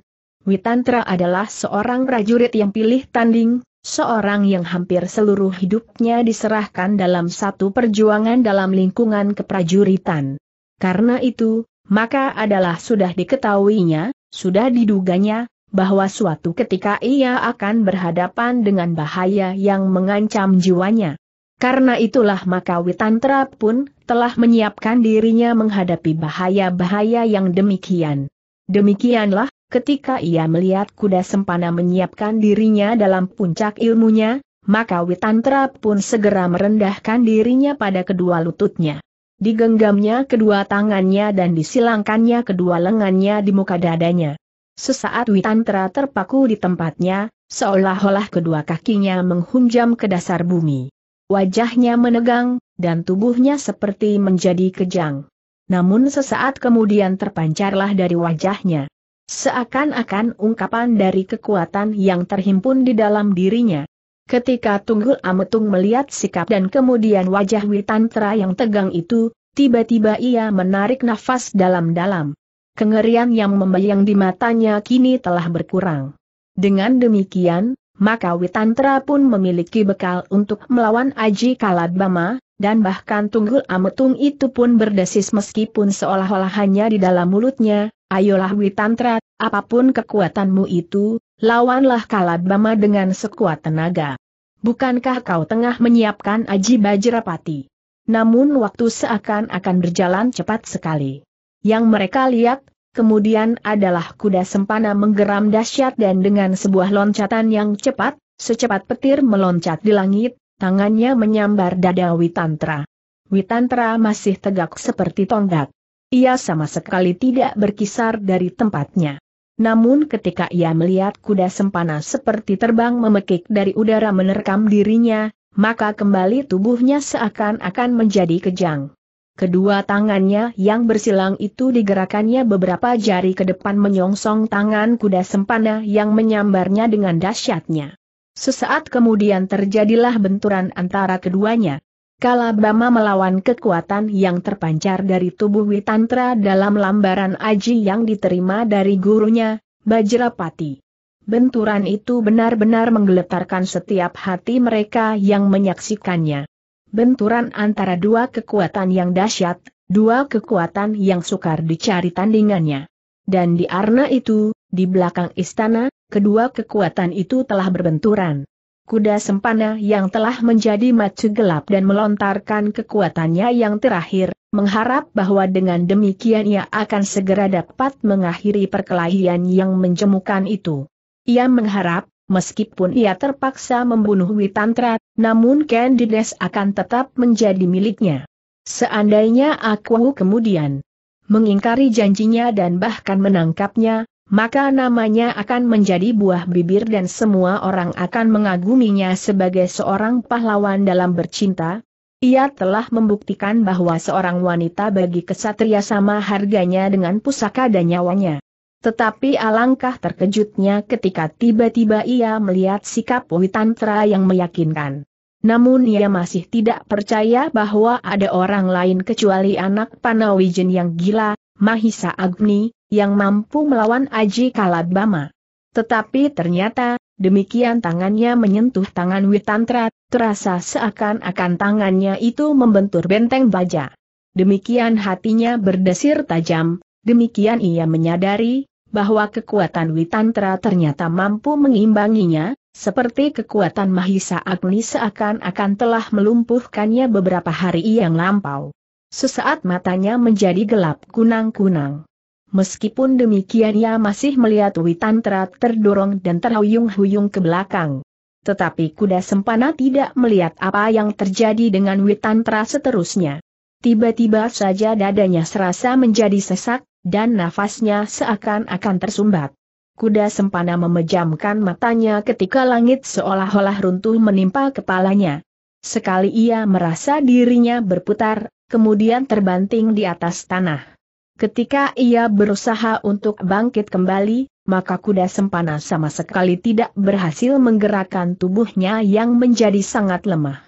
Witantra adalah seorang prajurit yang pilih tanding, seorang yang hampir seluruh hidupnya diserahkan dalam satu perjuangan dalam lingkungan keprajuritan. Karena itu, maka adalah sudah diketahuinya, sudah diduganya, bahwa suatu ketika ia akan berhadapan dengan bahaya yang mengancam jiwanya. Karena itulah maka Witantra pun telah menyiapkan dirinya menghadapi bahaya-bahaya yang demikian. Demikianlah, ketika ia melihat kuda sempana menyiapkan dirinya dalam puncak ilmunya, maka Witantra pun segera merendahkan dirinya pada kedua lututnya. Digenggamnya kedua tangannya dan disilangkannya kedua lengannya di muka dadanya. Sesaat Witantra terpaku di tempatnya, seolah-olah kedua kakinya menghunjam ke dasar bumi. Wajahnya menegang, dan tubuhnya seperti menjadi kejang. Namun sesaat kemudian terpancarlah dari wajahnya Seakan-akan ungkapan dari kekuatan yang terhimpun di dalam dirinya. Ketika Tunggul Ametung melihat sikap dan kemudian wajah Witantra yang tegang itu, tiba-tiba ia menarik nafas dalam-dalam. Kengerian yang membayang di matanya kini telah berkurang. Dengan demikian, maka Witantra pun memiliki bekal untuk melawan Aji Kalabama, dan bahkan Tunggul Ametung itu pun berdesis meskipun seolah-olah hanya di dalam mulutnya, ayolah Witantra, Apapun kekuatanmu itu, lawanlah Kalabama dengan sekuat tenaga. Bukankah kau tengah menyiapkan Aji Bajrapati? Namun waktu seakan-akan berjalan cepat sekali. Yang mereka lihat, kemudian adalah kuda sempana menggeram dahsyat dan dengan sebuah loncatan yang cepat, secepat petir meloncat di langit, tangannya menyambar dada Witantra. Witantra masih tegak seperti tonggak. Ia sama sekali tidak berkisar dari tempatnya. Namun ketika ia melihat kuda sempana seperti terbang memekik dari udara menerkam dirinya, maka kembali tubuhnya seakan-akan menjadi kejang. Kedua tangannya yang bersilang itu digerakannya beberapa jari ke depan menyongsong tangan kuda sempana yang menyambarnya dengan dahsyatnya. Sesaat kemudian terjadilah benturan antara keduanya. Kalabama melawan kekuatan yang terpancar dari tubuh Witantra dalam lambaran aji yang diterima dari gurunya, Bajrapati. Benturan itu benar-benar menggeletarkan setiap hati mereka yang menyaksikannya. Benturan antara dua kekuatan yang dahsyat, dua kekuatan yang sukar dicari tandingannya. Dan di arna itu, di belakang istana, kedua kekuatan itu telah berbenturan kuda sempana yang telah menjadi macu gelap dan melontarkan kekuatannya yang terakhir, mengharap bahwa dengan demikian ia akan segera dapat mengakhiri perkelahian yang menjemukan itu. Ia mengharap, meskipun ia terpaksa membunuh Witantra, namun Candides akan tetap menjadi miliknya. Seandainya aku kemudian mengingkari janjinya dan bahkan menangkapnya, maka namanya akan menjadi buah bibir dan semua orang akan mengaguminya sebagai seorang pahlawan dalam bercinta. Ia telah membuktikan bahwa seorang wanita bagi kesatria sama harganya dengan pusaka dan nyawanya. Tetapi alangkah terkejutnya ketika tiba-tiba ia melihat sikap Witantra yang meyakinkan. Namun ia masih tidak percaya bahwa ada orang lain kecuali anak Panawijen yang gila, Mahisa Agni, yang mampu melawan Aji Kalabama. Tetapi ternyata, demikian tangannya menyentuh tangan Witantra, terasa seakan-akan tangannya itu membentur benteng baja. Demikian hatinya berdesir tajam, demikian ia menyadari, bahwa kekuatan Witantra ternyata mampu mengimbanginya, seperti kekuatan Mahisa Agni seakan-akan telah melumpuhkannya beberapa hari yang lampau. Sesaat matanya menjadi gelap kunang-kunang. Meskipun demikian ia masih melihat Witan Witantra terdorong dan terhuyung-huyung ke belakang. Tetapi kuda sempana tidak melihat apa yang terjadi dengan Witantra seterusnya. Tiba-tiba saja dadanya serasa menjadi sesak, dan nafasnya seakan-akan tersumbat. Kuda sempana memejamkan matanya ketika langit seolah-olah runtuh menimpa kepalanya. Sekali ia merasa dirinya berputar, kemudian terbanting di atas tanah. Ketika ia berusaha untuk bangkit kembali, maka kuda sempana sama sekali tidak berhasil menggerakkan tubuhnya yang menjadi sangat lemah.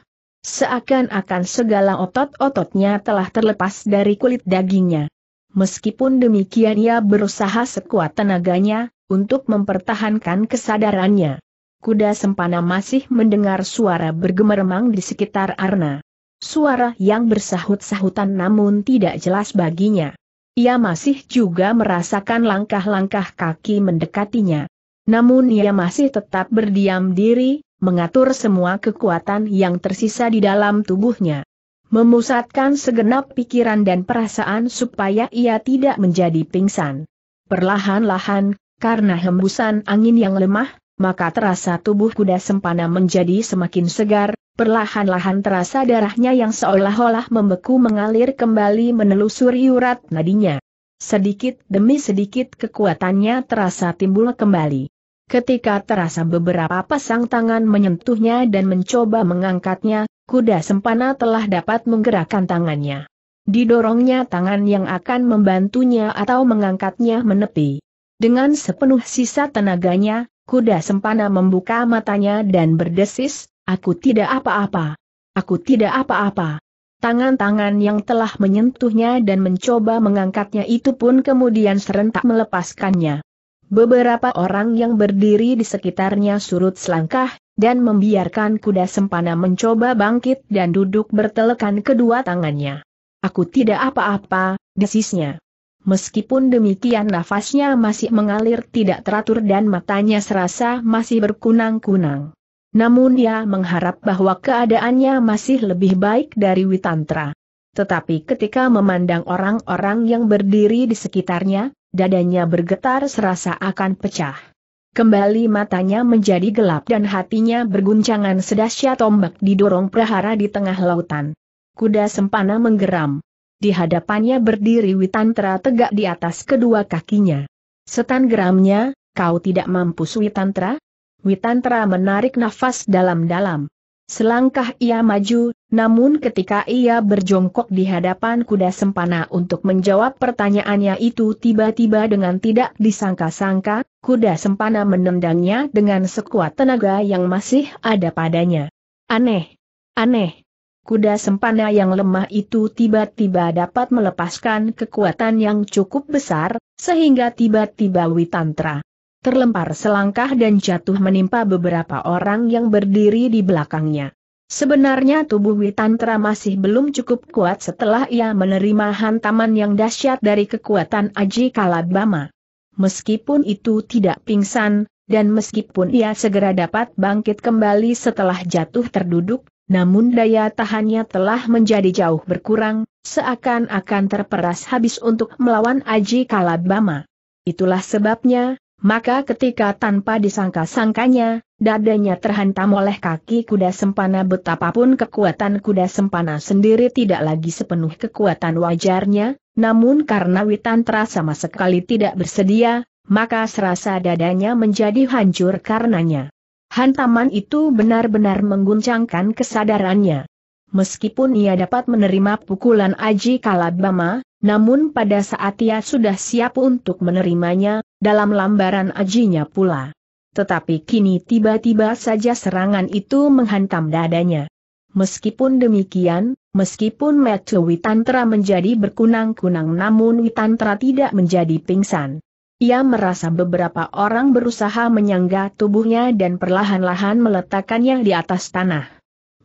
Seakan-akan segala otot-ototnya telah terlepas dari kulit dagingnya. Meskipun demikian ia berusaha sekuat tenaganya, untuk mempertahankan kesadarannya. Kuda sempana masih mendengar suara bergemeremang di sekitar Arna. Suara yang bersahut-sahutan namun tidak jelas baginya. Ia masih juga merasakan langkah-langkah kaki mendekatinya. Namun ia masih tetap berdiam diri, mengatur semua kekuatan yang tersisa di dalam tubuhnya. Memusatkan segenap pikiran dan perasaan supaya ia tidak menjadi pingsan. Perlahan-lahan, karena hembusan angin yang lemah, maka terasa tubuh kuda sempana menjadi semakin segar, perlahan-lahan terasa darahnya yang seolah-olah membeku mengalir kembali menelusuri urat nadinya. Sedikit demi sedikit kekuatannya terasa timbul kembali. Ketika terasa beberapa pasang tangan menyentuhnya dan mencoba mengangkatnya, kuda sempana telah dapat menggerakkan tangannya. Didorongnya tangan yang akan membantunya atau mengangkatnya menepi. Dengan sepenuh sisa tenaganya, Kuda sempana membuka matanya dan berdesis, aku tidak apa-apa. Aku tidak apa-apa. Tangan-tangan yang telah menyentuhnya dan mencoba mengangkatnya itu pun kemudian serentak melepaskannya. Beberapa orang yang berdiri di sekitarnya surut selangkah, dan membiarkan kuda sempana mencoba bangkit dan duduk bertelekan kedua tangannya. Aku tidak apa-apa, desisnya. Meskipun demikian nafasnya masih mengalir tidak teratur dan matanya serasa masih berkunang-kunang. Namun ia mengharap bahwa keadaannya masih lebih baik dari Witantra. Tetapi ketika memandang orang-orang yang berdiri di sekitarnya, dadanya bergetar serasa akan pecah. Kembali matanya menjadi gelap dan hatinya berguncangan sedahsyat tombak didorong prahara di tengah lautan. Kuda sempana menggeram di hadapannya berdiri Witantra tegak di atas kedua kakinya. Setan geramnya, kau tidak mampu Witantra? Witantra menarik nafas dalam-dalam. Selangkah ia maju, namun ketika ia berjongkok di hadapan kuda sempana untuk menjawab pertanyaannya itu tiba-tiba dengan tidak disangka-sangka, kuda sempana menendangnya dengan sekuat tenaga yang masih ada padanya. Aneh! Aneh! Kuda sempana yang lemah itu tiba-tiba dapat melepaskan kekuatan yang cukup besar, sehingga tiba-tiba Witantra terlempar selangkah dan jatuh menimpa beberapa orang yang berdiri di belakangnya. Sebenarnya tubuh Witantra masih belum cukup kuat setelah ia menerima hantaman yang dahsyat dari kekuatan Aji Kalabama. Meskipun itu tidak pingsan, dan meskipun ia segera dapat bangkit kembali setelah jatuh terduduk, namun daya tahannya telah menjadi jauh berkurang, seakan-akan terperas habis untuk melawan Aji Kalabama. Itulah sebabnya, maka ketika tanpa disangka-sangkanya, dadanya terhantam oleh kaki kuda sempana betapapun kekuatan kuda sempana sendiri tidak lagi sepenuh kekuatan wajarnya, namun karena Witan terasa sama sekali tidak bersedia, maka serasa dadanya menjadi hancur karenanya. Hantaman itu benar-benar mengguncangkan kesadarannya. Meskipun ia dapat menerima pukulan Aji Kalabama, namun pada saat ia sudah siap untuk menerimanya, dalam lambaran Ajinya pula. Tetapi kini tiba-tiba saja serangan itu menghantam dadanya. Meskipun demikian, meskipun Matthew Witantra menjadi berkunang-kunang namun Witantra tidak menjadi pingsan. Ia merasa beberapa orang berusaha menyangga tubuhnya dan perlahan-lahan meletakkannya di atas tanah.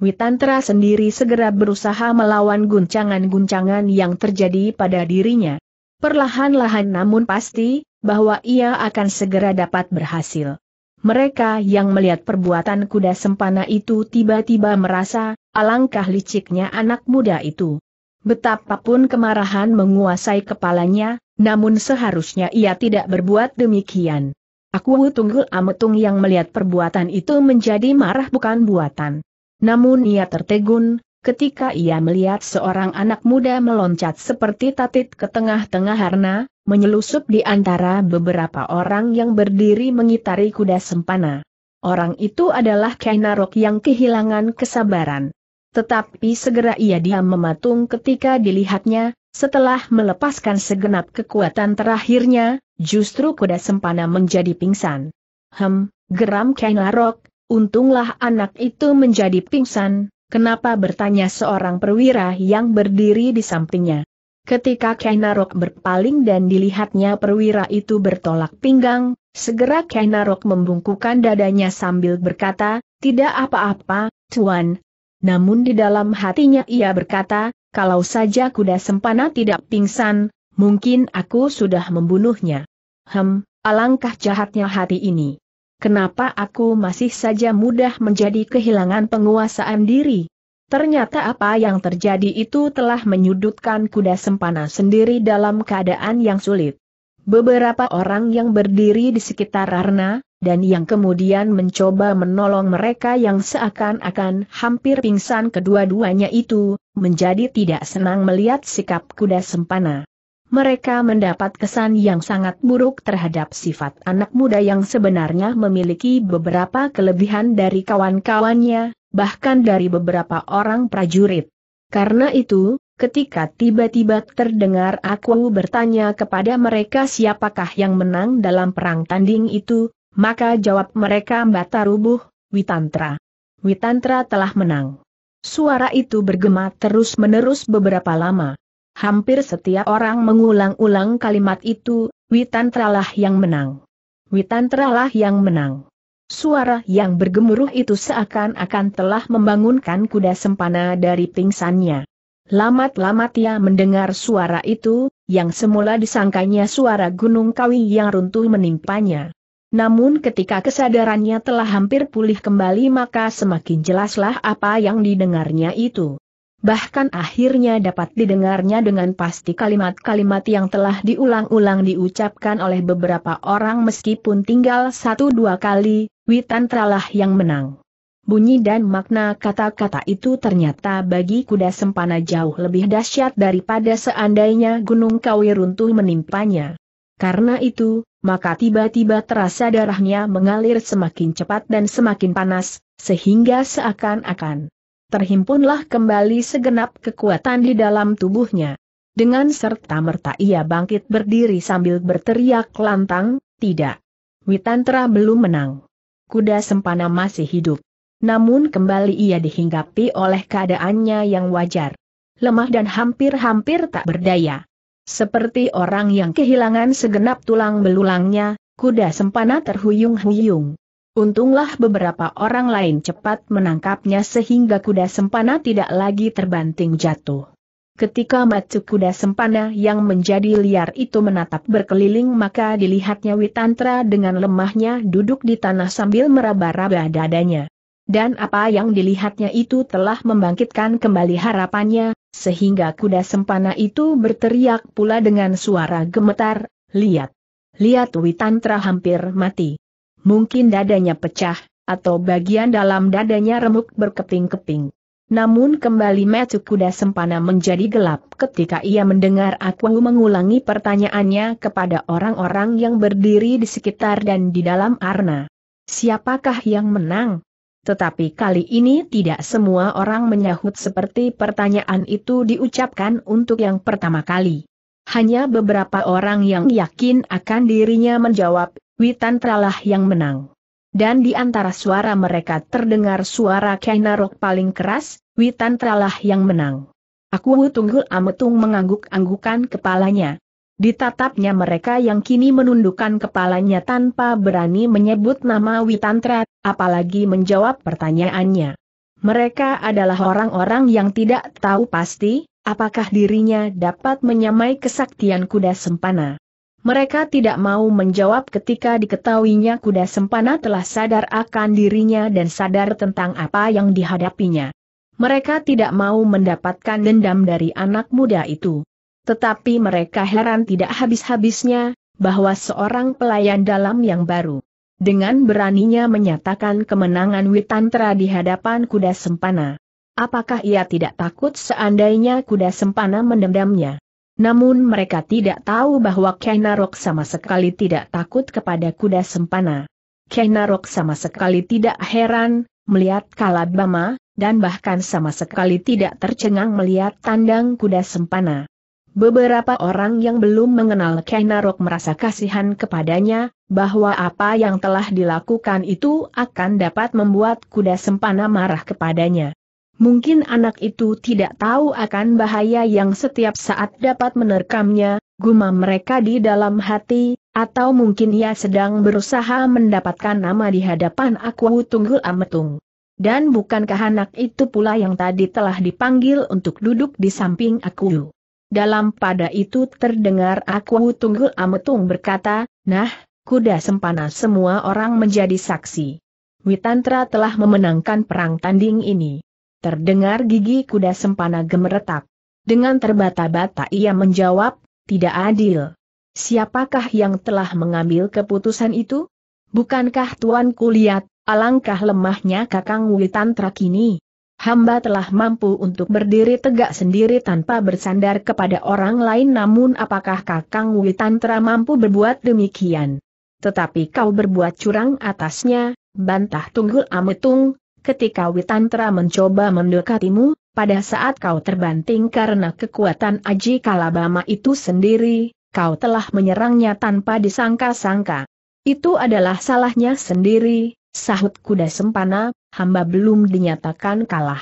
Witantra sendiri segera berusaha melawan guncangan-guncangan yang terjadi pada dirinya. Perlahan-lahan namun pasti, bahwa ia akan segera dapat berhasil. Mereka yang melihat perbuatan kuda sempana itu tiba-tiba merasa, alangkah liciknya anak muda itu. Betapapun kemarahan menguasai kepalanya, namun seharusnya ia tidak berbuat demikian. Aku Tunggul Ametung yang melihat perbuatan itu menjadi marah bukan buatan. Namun ia tertegun, ketika ia melihat seorang anak muda meloncat seperti tatit ke tengah-tengah harna, menyelusup di antara beberapa orang yang berdiri mengitari kuda sempana. Orang itu adalah Kainarok yang kehilangan kesabaran. Tetapi segera ia diam mematung ketika dilihatnya, setelah melepaskan segenap kekuatan terakhirnya, justru kuda sempana menjadi pingsan. Hem, geram Kainarok, untunglah anak itu menjadi pingsan, kenapa bertanya seorang perwira yang berdiri di sampingnya. Ketika Kainarok berpaling dan dilihatnya perwira itu bertolak pinggang, segera Kainarok membungkukan dadanya sambil berkata, tidak apa-apa, Tuan. Namun di dalam hatinya ia berkata, kalau saja kuda sempana tidak pingsan, mungkin aku sudah membunuhnya. Hem, alangkah jahatnya hati ini. Kenapa aku masih saja mudah menjadi kehilangan penguasaan diri? Ternyata apa yang terjadi itu telah menyudutkan kuda sempana sendiri dalam keadaan yang sulit beberapa orang yang berdiri di sekitar Rana, dan yang kemudian mencoba menolong mereka yang seakan-akan hampir pingsan kedua-duanya itu, menjadi tidak senang melihat sikap kuda sempana. Mereka mendapat kesan yang sangat buruk terhadap sifat anak muda yang sebenarnya memiliki beberapa kelebihan dari kawan-kawannya, bahkan dari beberapa orang prajurit. Karena itu, ketika tiba-tiba terdengar aku bertanya kepada mereka siapakah yang menang dalam perang tanding itu, maka jawab mereka Mbata Rubuh, Witantra. Witantra telah menang. Suara itu bergema terus-menerus beberapa lama. Hampir setiap orang mengulang-ulang kalimat itu, Witantralah yang menang. Witantralah yang menang. Suara yang bergemuruh itu seakan-akan telah membangunkan kuda sempana dari pingsannya. Lamat-lamat ia mendengar suara itu, yang semula disangkanya suara gunung kawi yang runtuh menimpanya. Namun ketika kesadarannya telah hampir pulih kembali maka semakin jelaslah apa yang didengarnya itu. Bahkan akhirnya dapat didengarnya dengan pasti kalimat-kalimat yang telah diulang-ulang diucapkan oleh beberapa orang meskipun tinggal satu dua kali, Witantralah yang menang. Bunyi dan makna kata-kata itu ternyata bagi kuda sempana jauh lebih dahsyat daripada seandainya gunung kawi runtuh menimpanya. Karena itu, maka tiba-tiba terasa darahnya mengalir semakin cepat dan semakin panas, sehingga seakan-akan terhimpunlah kembali segenap kekuatan di dalam tubuhnya. Dengan serta-merta ia bangkit berdiri sambil berteriak lantang, tidak. Witantra belum menang. Kuda sempana masih hidup. Namun kembali ia dihinggapi oleh keadaannya yang wajar. Lemah dan hampir-hampir tak berdaya. Seperti orang yang kehilangan segenap tulang belulangnya, kuda sempana terhuyung-huyung. Untunglah beberapa orang lain cepat menangkapnya sehingga kuda sempana tidak lagi terbanting jatuh. Ketika mata kuda sempana yang menjadi liar itu menatap berkeliling maka dilihatnya Witantra dengan lemahnya duduk di tanah sambil meraba-raba dadanya. Dan apa yang dilihatnya itu telah membangkitkan kembali harapannya, sehingga kuda sempana itu berteriak pula dengan suara gemetar, lihat. Lihat Witantra hampir mati. Mungkin dadanya pecah, atau bagian dalam dadanya remuk berkeping-keping. Namun kembali metu kuda sempana menjadi gelap ketika ia mendengar aku mengulangi pertanyaannya kepada orang-orang yang berdiri di sekitar dan di dalam arna. Siapakah yang menang? Tetapi kali ini tidak semua orang menyahut seperti pertanyaan itu diucapkan untuk yang pertama kali. Hanya beberapa orang yang yakin akan dirinya menjawab, Witantralah yang menang. Dan di antara suara mereka terdengar suara Kainarok paling keras, Witantralah yang menang. Aku tunggu Ametung mengangguk-anggukan kepalanya, Ditatapnya mereka yang kini menundukkan kepalanya tanpa berani menyebut nama Witantra, apalagi menjawab pertanyaannya. Mereka adalah orang-orang yang tidak tahu pasti, apakah dirinya dapat menyamai kesaktian kuda sempana. Mereka tidak mau menjawab ketika diketahuinya kuda sempana telah sadar akan dirinya dan sadar tentang apa yang dihadapinya. Mereka tidak mau mendapatkan dendam dari anak muda itu. Tetapi mereka heran tidak habis-habisnya, bahwa seorang pelayan dalam yang baru. Dengan beraninya menyatakan kemenangan Witantra di hadapan kuda sempana. Apakah ia tidak takut seandainya kuda sempana mendendamnya? Namun mereka tidak tahu bahwa Kenarok sama sekali tidak takut kepada kuda sempana. Kenarok sama sekali tidak heran, melihat Kalabama, dan bahkan sama sekali tidak tercengang melihat tandang kuda sempana. Beberapa orang yang belum mengenal Kainarok merasa kasihan kepadanya, bahwa apa yang telah dilakukan itu akan dapat membuat kuda sempana marah kepadanya. Mungkin anak itu tidak tahu akan bahaya yang setiap saat dapat menerkamnya, gumam mereka di dalam hati, atau mungkin ia sedang berusaha mendapatkan nama di hadapan aku Tunggul Ametung. Dan bukankah anak itu pula yang tadi telah dipanggil untuk duduk di samping aku? Dalam pada itu terdengar aku tunggul ametung berkata, nah, kuda sempana semua orang menjadi saksi. Witantra telah memenangkan perang tanding ini. Terdengar gigi kuda sempana gemeretak. Dengan terbata-bata ia menjawab, tidak adil. Siapakah yang telah mengambil keputusan itu? Bukankah tuanku lihat, alangkah lemahnya kakang Witantra kini? hamba telah mampu untuk berdiri tegak sendiri tanpa bersandar kepada orang lain namun apakah Kakang Witantra mampu berbuat demikian? Tetapi kau berbuat curang atasnya, bantah Tunggul Ametung, ketika Witantra mencoba mendekatimu, pada saat kau terbanting karena kekuatan Aji Kalabama itu sendiri, kau telah menyerangnya tanpa disangka-sangka. Itu adalah salahnya sendiri, sahut kuda sempana, hamba belum dinyatakan kalah.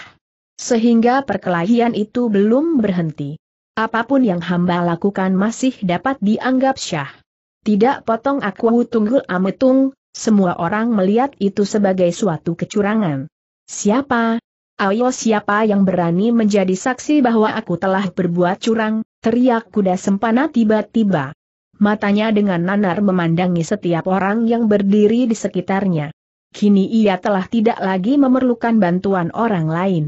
Sehingga perkelahian itu belum berhenti. Apapun yang hamba lakukan masih dapat dianggap syah. Tidak potong aku tunggul ametung, semua orang melihat itu sebagai suatu kecurangan. Siapa? Ayo siapa yang berani menjadi saksi bahwa aku telah berbuat curang, teriak kuda sempana tiba-tiba. Matanya dengan nanar memandangi setiap orang yang berdiri di sekitarnya kini ia telah tidak lagi memerlukan bantuan orang lain.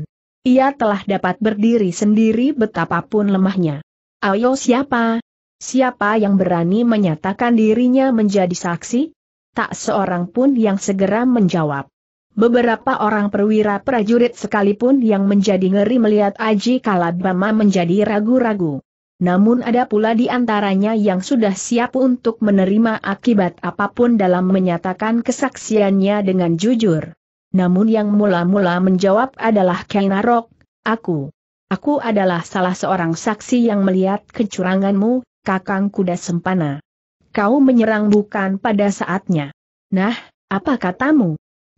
Ia telah dapat berdiri sendiri betapapun lemahnya. Ayo siapa? Siapa yang berani menyatakan dirinya menjadi saksi? Tak seorang pun yang segera menjawab. Beberapa orang perwira prajurit sekalipun yang menjadi ngeri melihat Aji Kalabama menjadi ragu-ragu. Namun ada pula di antaranya yang sudah siap untuk menerima akibat apapun dalam menyatakan kesaksiannya dengan jujur. Namun yang mula-mula menjawab adalah Kainarok, aku. Aku adalah salah seorang saksi yang melihat kecuranganmu, kakang kuda sempana. Kau menyerang bukan pada saatnya. Nah, apa katamu?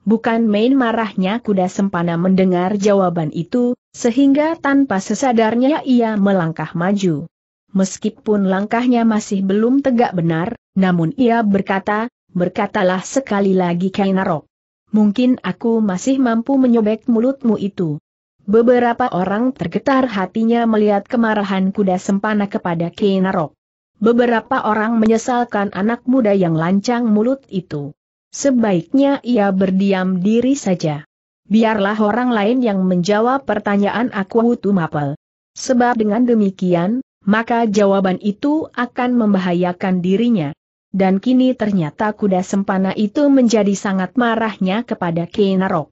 Bukan main marahnya kuda sempana mendengar jawaban itu, sehingga tanpa sesadarnya ia melangkah maju. Meskipun langkahnya masih belum tegak benar, namun ia berkata, berkatalah sekali lagi Kainarok. Mungkin aku masih mampu menyobek mulutmu itu. Beberapa orang tergetar hatinya melihat kemarahan kuda sempana kepada Kainarok. Beberapa orang menyesalkan anak muda yang lancang mulut itu. Sebaiknya ia berdiam diri saja. Biarlah orang lain yang menjawab pertanyaan aku Tumapel. Sebab dengan demikian, maka jawaban itu akan membahayakan dirinya. Dan kini ternyata kuda sempana itu menjadi sangat marahnya kepada Kenarok.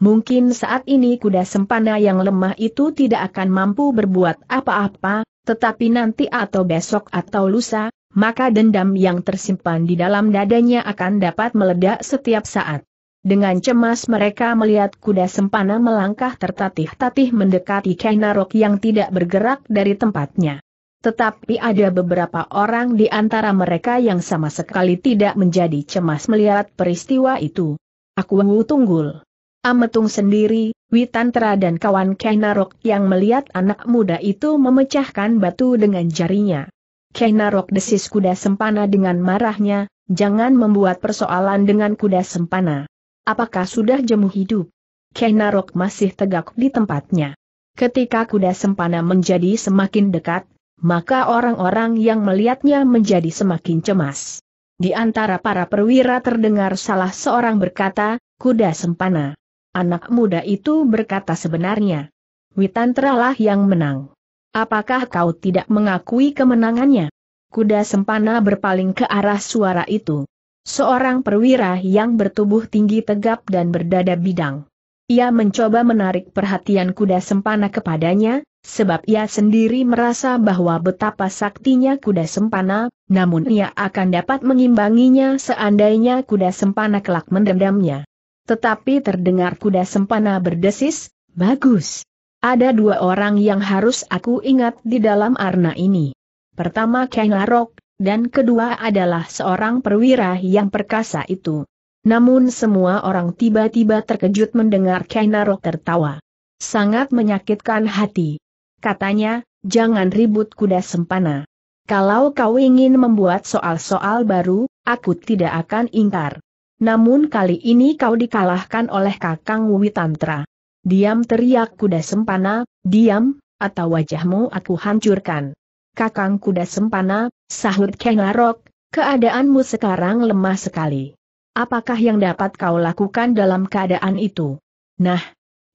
Mungkin saat ini kuda sempana yang lemah itu tidak akan mampu berbuat apa-apa, tetapi nanti atau besok atau lusa, maka dendam yang tersimpan di dalam dadanya akan dapat meledak setiap saat. Dengan cemas mereka melihat kuda sempana melangkah tertatih-tatih mendekati Kainarok yang tidak bergerak dari tempatnya. Tetapi ada beberapa orang di antara mereka yang sama sekali tidak menjadi cemas melihat peristiwa itu. Aku Tunggul. Ametung sendiri, Witantra dan kawan Kainarok yang melihat anak muda itu memecahkan batu dengan jarinya. Kainarok desis kuda sempana dengan marahnya, jangan membuat persoalan dengan kuda sempana. Apakah sudah jemu hidup? Kainarok masih tegak di tempatnya. Ketika kuda sempana menjadi semakin dekat, maka orang-orang yang melihatnya menjadi semakin cemas. Di antara para perwira terdengar salah seorang berkata, kuda sempana. Anak muda itu berkata sebenarnya. Witantralah yang menang. Apakah kau tidak mengakui kemenangannya? Kuda sempana berpaling ke arah suara itu. Seorang perwira yang bertubuh tinggi tegap dan berdada bidang. Ia mencoba menarik perhatian kuda sempana kepadanya, sebab ia sendiri merasa bahwa betapa saktinya kuda sempana, namun ia akan dapat mengimbanginya seandainya kuda sempana kelak mendendamnya. Tetapi terdengar kuda sempana berdesis, bagus, ada dua orang yang harus aku ingat di dalam arna ini. Pertama Kang Arok, dan kedua adalah seorang perwira yang perkasa itu. Namun semua orang tiba-tiba terkejut mendengar Kang Arok tertawa. Sangat menyakitkan hati. Katanya, jangan ribut kuda sempana. Kalau kau ingin membuat soal-soal baru, aku tidak akan ingkar. Namun kali ini kau dikalahkan oleh Kakang Witantra. Diam teriak kuda sempana, diam, atau wajahmu aku hancurkan. Kakang kuda sempana, sahut Kengarok, keadaanmu sekarang lemah sekali. Apakah yang dapat kau lakukan dalam keadaan itu? Nah,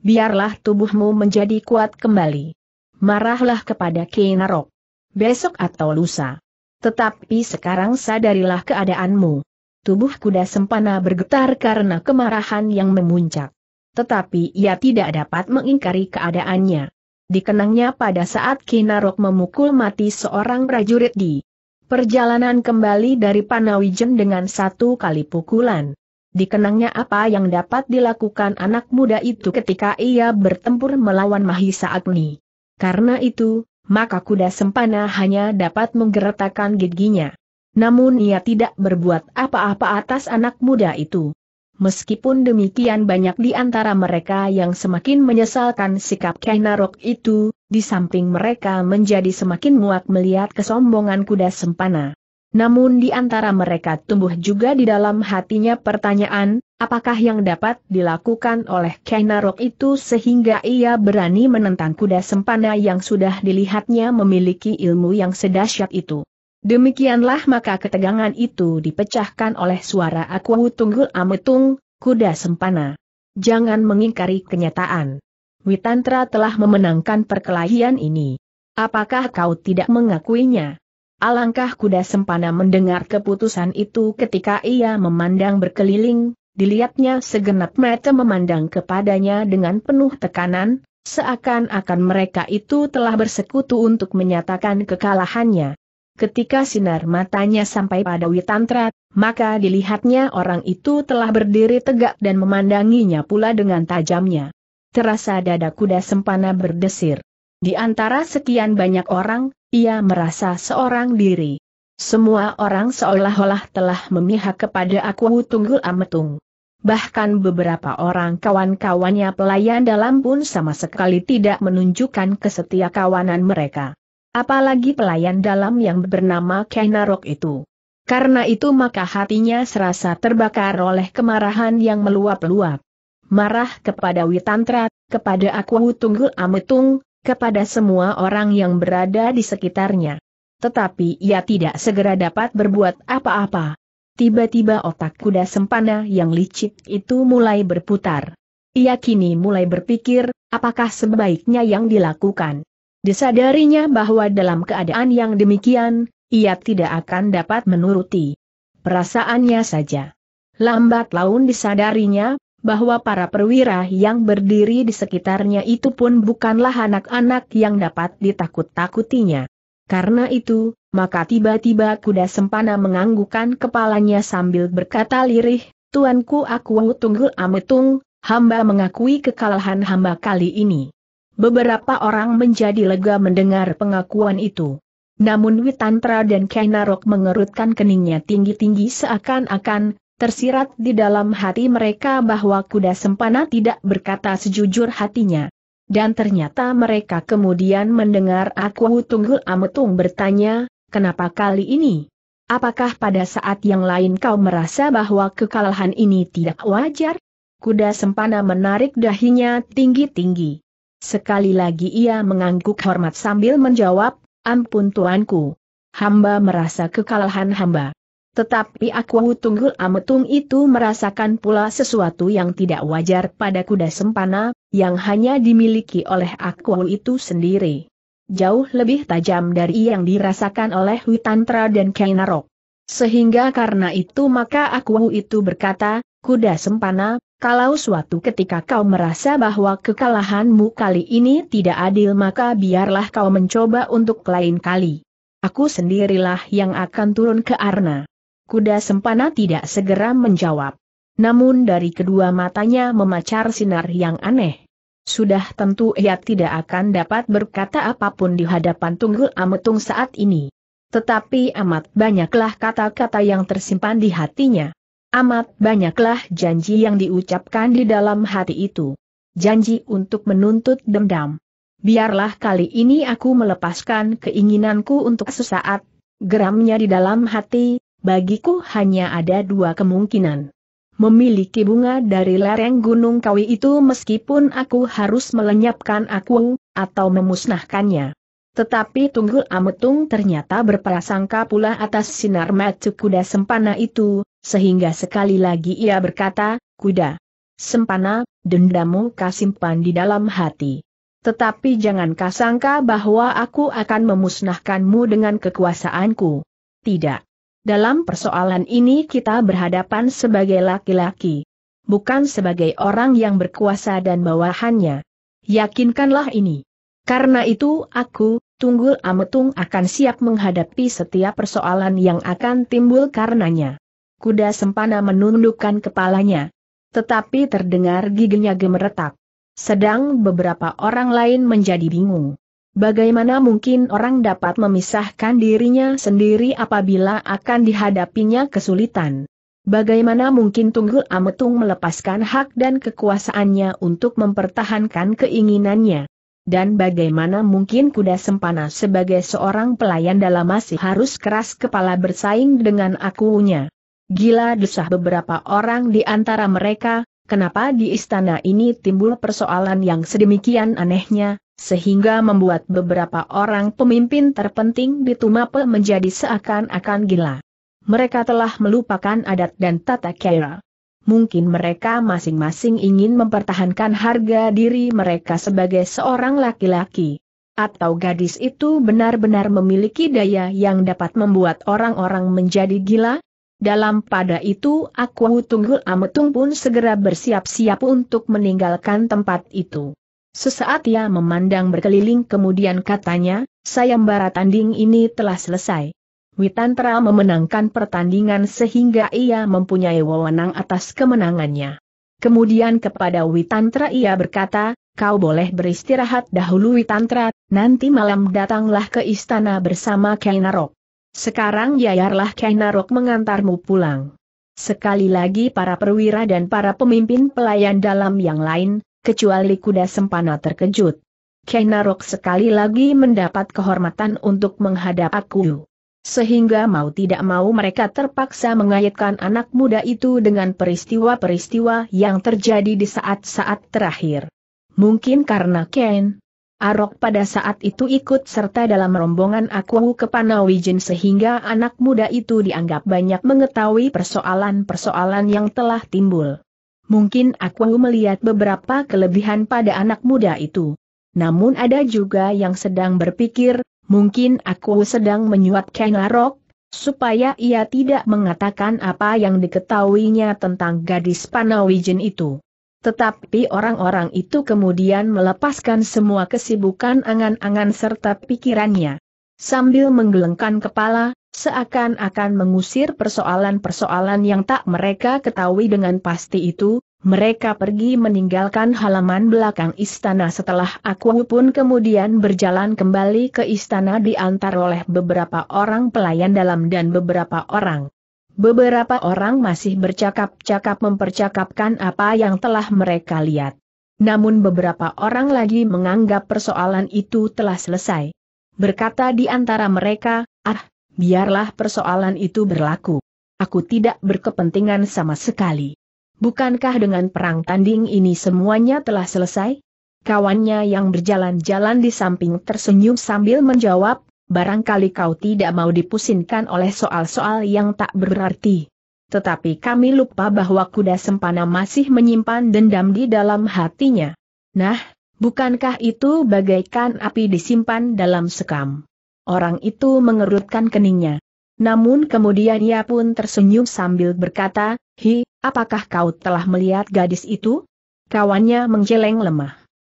biarlah tubuhmu menjadi kuat kembali. Marahlah kepada Kenarok. Besok atau lusa. Tetapi sekarang sadarilah keadaanmu. Tubuh kuda sempana bergetar karena kemarahan yang memuncak tetapi ia tidak dapat mengingkari keadaannya. Dikenangnya pada saat Kinarok memukul mati seorang prajurit di perjalanan kembali dari Panawijen dengan satu kali pukulan. Dikenangnya apa yang dapat dilakukan anak muda itu ketika ia bertempur melawan Mahisa Agni. Karena itu, maka kuda sempana hanya dapat menggeretakkan giginya. Namun ia tidak berbuat apa-apa atas anak muda itu. Meskipun demikian banyak di antara mereka yang semakin menyesalkan sikap Kainarok itu, di samping mereka menjadi semakin muak melihat kesombongan kuda sempana. Namun di antara mereka tumbuh juga di dalam hatinya pertanyaan, apakah yang dapat dilakukan oleh Kainarok itu sehingga ia berani menentang kuda sempana yang sudah dilihatnya memiliki ilmu yang sedahsyat itu. Demikianlah maka ketegangan itu dipecahkan oleh suara aku tunggul ametung, kuda sempana. Jangan mengingkari kenyataan. Witantra telah memenangkan perkelahian ini. Apakah kau tidak mengakuinya? Alangkah kuda sempana mendengar keputusan itu ketika ia memandang berkeliling, dilihatnya segenap mata memandang kepadanya dengan penuh tekanan, seakan-akan mereka itu telah bersekutu untuk menyatakan kekalahannya. Ketika sinar matanya sampai pada Witantra, maka dilihatnya orang itu telah berdiri tegak dan memandanginya pula dengan tajamnya. Terasa dada kuda sempana berdesir. Di antara sekian banyak orang, ia merasa seorang diri. Semua orang seolah-olah telah memihak kepada aku Tunggul Ametung. Bahkan beberapa orang kawan-kawannya pelayan dalam pun sama sekali tidak menunjukkan kesetia kawanan mereka. Apalagi pelayan dalam yang bernama Kainarok itu. Karena itu maka hatinya serasa terbakar oleh kemarahan yang meluap-luap. Marah kepada Witantra, kepada Aku Tunggul Ametung, kepada semua orang yang berada di sekitarnya. Tetapi ia tidak segera dapat berbuat apa-apa. Tiba-tiba otak kuda sempana yang licik itu mulai berputar. Ia kini mulai berpikir, apakah sebaiknya yang dilakukan. Disadarinya bahwa dalam keadaan yang demikian, ia tidak akan dapat menuruti perasaannya saja. Lambat laun disadarinya bahwa para perwira yang berdiri di sekitarnya itu pun bukanlah anak-anak yang dapat ditakut-takutinya. Karena itu, maka tiba-tiba kuda sempana menganggukan kepalanya sambil berkata lirih, Tuanku aku tunggu ametung, hamba mengakui kekalahan hamba kali ini. Beberapa orang menjadi lega mendengar pengakuan itu. Namun Witantra dan Kainarok mengerutkan keningnya tinggi-tinggi seakan-akan, tersirat di dalam hati mereka bahwa kuda sempana tidak berkata sejujur hatinya. Dan ternyata mereka kemudian mendengar aku Tunggul Ametung bertanya, kenapa kali ini? Apakah pada saat yang lain kau merasa bahwa kekalahan ini tidak wajar? Kuda sempana menarik dahinya tinggi-tinggi. Sekali lagi ia mengangguk hormat sambil menjawab, ampun tuanku. Hamba merasa kekalahan hamba. Tetapi aku tunggul ametung itu merasakan pula sesuatu yang tidak wajar pada kuda sempana, yang hanya dimiliki oleh aku itu sendiri. Jauh lebih tajam dari yang dirasakan oleh Witantra dan Kainarok. Sehingga karena itu maka aku itu berkata, kuda sempana, kalau suatu ketika kau merasa bahwa kekalahanmu kali ini tidak adil maka biarlah kau mencoba untuk lain kali. Aku sendirilah yang akan turun ke Arna. Kuda sempana tidak segera menjawab. Namun dari kedua matanya memacar sinar yang aneh. Sudah tentu ia tidak akan dapat berkata apapun di hadapan Tunggul Ametung saat ini. Tetapi amat banyaklah kata-kata yang tersimpan di hatinya. Amat banyaklah janji yang diucapkan di dalam hati itu. Janji untuk menuntut dendam. Biarlah kali ini aku melepaskan keinginanku untuk sesaat, geramnya di dalam hati, bagiku hanya ada dua kemungkinan. Memiliki bunga dari lereng Gunung Kawi itu meskipun aku harus melenyapkan aku, atau memusnahkannya. Tetapi Tunggul Ametung ternyata berprasangka pula atas sinar mata kuda sempana itu, sehingga sekali lagi ia berkata, kuda, sempana, dendamu kasimpan di dalam hati. Tetapi jangan kasangka bahwa aku akan memusnahkanmu dengan kekuasaanku. Tidak. Dalam persoalan ini kita berhadapan sebagai laki-laki. Bukan sebagai orang yang berkuasa dan bawahannya. Yakinkanlah ini. Karena itu aku, Tunggul Ametung akan siap menghadapi setiap persoalan yang akan timbul karenanya. Kuda sempana menundukkan kepalanya. Tetapi terdengar giginya gemeretak. Sedang beberapa orang lain menjadi bingung. Bagaimana mungkin orang dapat memisahkan dirinya sendiri apabila akan dihadapinya kesulitan? Bagaimana mungkin Tunggul Ametung melepaskan hak dan kekuasaannya untuk mempertahankan keinginannya? Dan bagaimana mungkin kuda sempana sebagai seorang pelayan dalam masih harus keras kepala bersaing dengan akunya? Gila desah beberapa orang di antara mereka, kenapa di istana ini timbul persoalan yang sedemikian anehnya, sehingga membuat beberapa orang pemimpin terpenting di Tumapel menjadi seakan-akan gila. Mereka telah melupakan adat dan tata kera. Mungkin mereka masing-masing ingin mempertahankan harga diri mereka sebagai seorang laki-laki. Atau gadis itu benar-benar memiliki daya yang dapat membuat orang-orang menjadi gila? Dalam pada itu aku Tunggul Ametung pun segera bersiap-siap untuk meninggalkan tempat itu. Sesaat ia memandang berkeliling kemudian katanya, sayembara tanding ini telah selesai. Witantra memenangkan pertandingan sehingga ia mempunyai wewenang atas kemenangannya. Kemudian kepada Witantra ia berkata, kau boleh beristirahat dahulu Witantra, nanti malam datanglah ke istana bersama Kainarok. Sekarang yayarlah Kainarok mengantarmu pulang. Sekali lagi para perwira dan para pemimpin pelayan dalam yang lain, kecuali kuda sempana terkejut. Kainarok sekali lagi mendapat kehormatan untuk menghadap aku. Sehingga mau tidak mau mereka terpaksa mengaitkan anak muda itu dengan peristiwa-peristiwa yang terjadi di saat-saat terakhir. Mungkin karena Kain. Arok pada saat itu ikut serta dalam rombongan aku ke Panawijin sehingga anak muda itu dianggap banyak mengetahui persoalan-persoalan yang telah timbul. Mungkin aku melihat beberapa kelebihan pada anak muda itu. Namun ada juga yang sedang berpikir, mungkin aku sedang menyuatkan Arok, supaya ia tidak mengatakan apa yang diketahuinya tentang gadis Panawijin itu. Tetapi orang-orang itu kemudian melepaskan semua kesibukan angan-angan serta pikirannya. Sambil menggelengkan kepala, seakan-akan mengusir persoalan-persoalan yang tak mereka ketahui dengan pasti itu, mereka pergi meninggalkan halaman belakang istana setelah aku pun kemudian berjalan kembali ke istana diantar oleh beberapa orang pelayan dalam dan beberapa orang Beberapa orang masih bercakap-cakap mempercakapkan apa yang telah mereka lihat. Namun beberapa orang lagi menganggap persoalan itu telah selesai. Berkata di antara mereka, ah, biarlah persoalan itu berlaku. Aku tidak berkepentingan sama sekali. Bukankah dengan perang tanding ini semuanya telah selesai? Kawannya yang berjalan-jalan di samping tersenyum sambil menjawab, Barangkali kau tidak mau dipusingkan oleh soal-soal yang tak berarti. Tetapi kami lupa bahwa kuda sempana masih menyimpan dendam di dalam hatinya. Nah, bukankah itu bagaikan api disimpan dalam sekam? Orang itu mengerutkan keningnya. Namun kemudian ia pun tersenyum sambil berkata, Hi, apakah kau telah melihat gadis itu? Kawannya menjeleng lemah.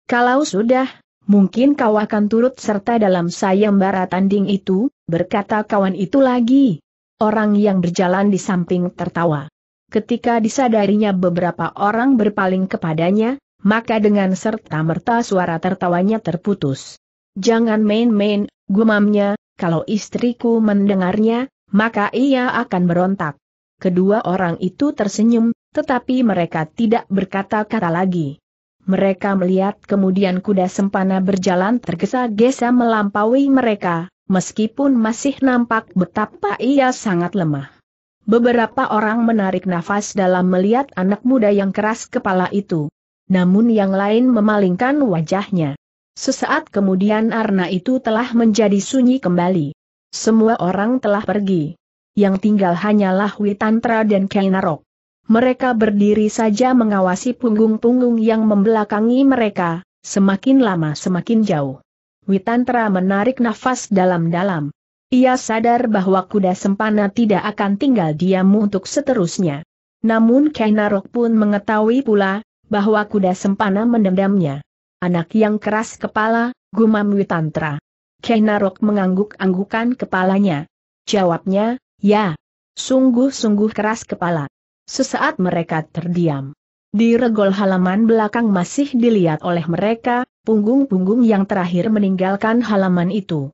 Kalau sudah, Mungkin kau akan turut serta dalam sayembara tanding itu, berkata kawan itu lagi. Orang yang berjalan di samping tertawa. Ketika disadarinya beberapa orang berpaling kepadanya, maka dengan serta-merta suara tertawanya terputus. Jangan main-main, gumamnya, kalau istriku mendengarnya, maka ia akan berontak. Kedua orang itu tersenyum, tetapi mereka tidak berkata-kata lagi. Mereka melihat kemudian kuda sempana berjalan tergesa-gesa melampaui mereka, meskipun masih nampak betapa ia sangat lemah. Beberapa orang menarik nafas dalam melihat anak muda yang keras kepala itu. Namun yang lain memalingkan wajahnya. Sesaat kemudian Arna itu telah menjadi sunyi kembali. Semua orang telah pergi. Yang tinggal hanyalah Witantra dan Kainarok mereka berdiri saja mengawasi punggung-punggung yang membelakangi mereka, semakin lama semakin jauh. Witantra menarik nafas dalam-dalam. Ia sadar bahwa kuda sempana tidak akan tinggal diam untuk seterusnya. Namun Kainarok pun mengetahui pula, bahwa kuda sempana mendendamnya. Anak yang keras kepala, gumam Witantra. Kainarok mengangguk-anggukan kepalanya. Jawabnya, ya. Sungguh-sungguh keras kepala. Sesaat mereka terdiam. Di regol halaman belakang masih dilihat oleh mereka, punggung-punggung yang terakhir meninggalkan halaman itu.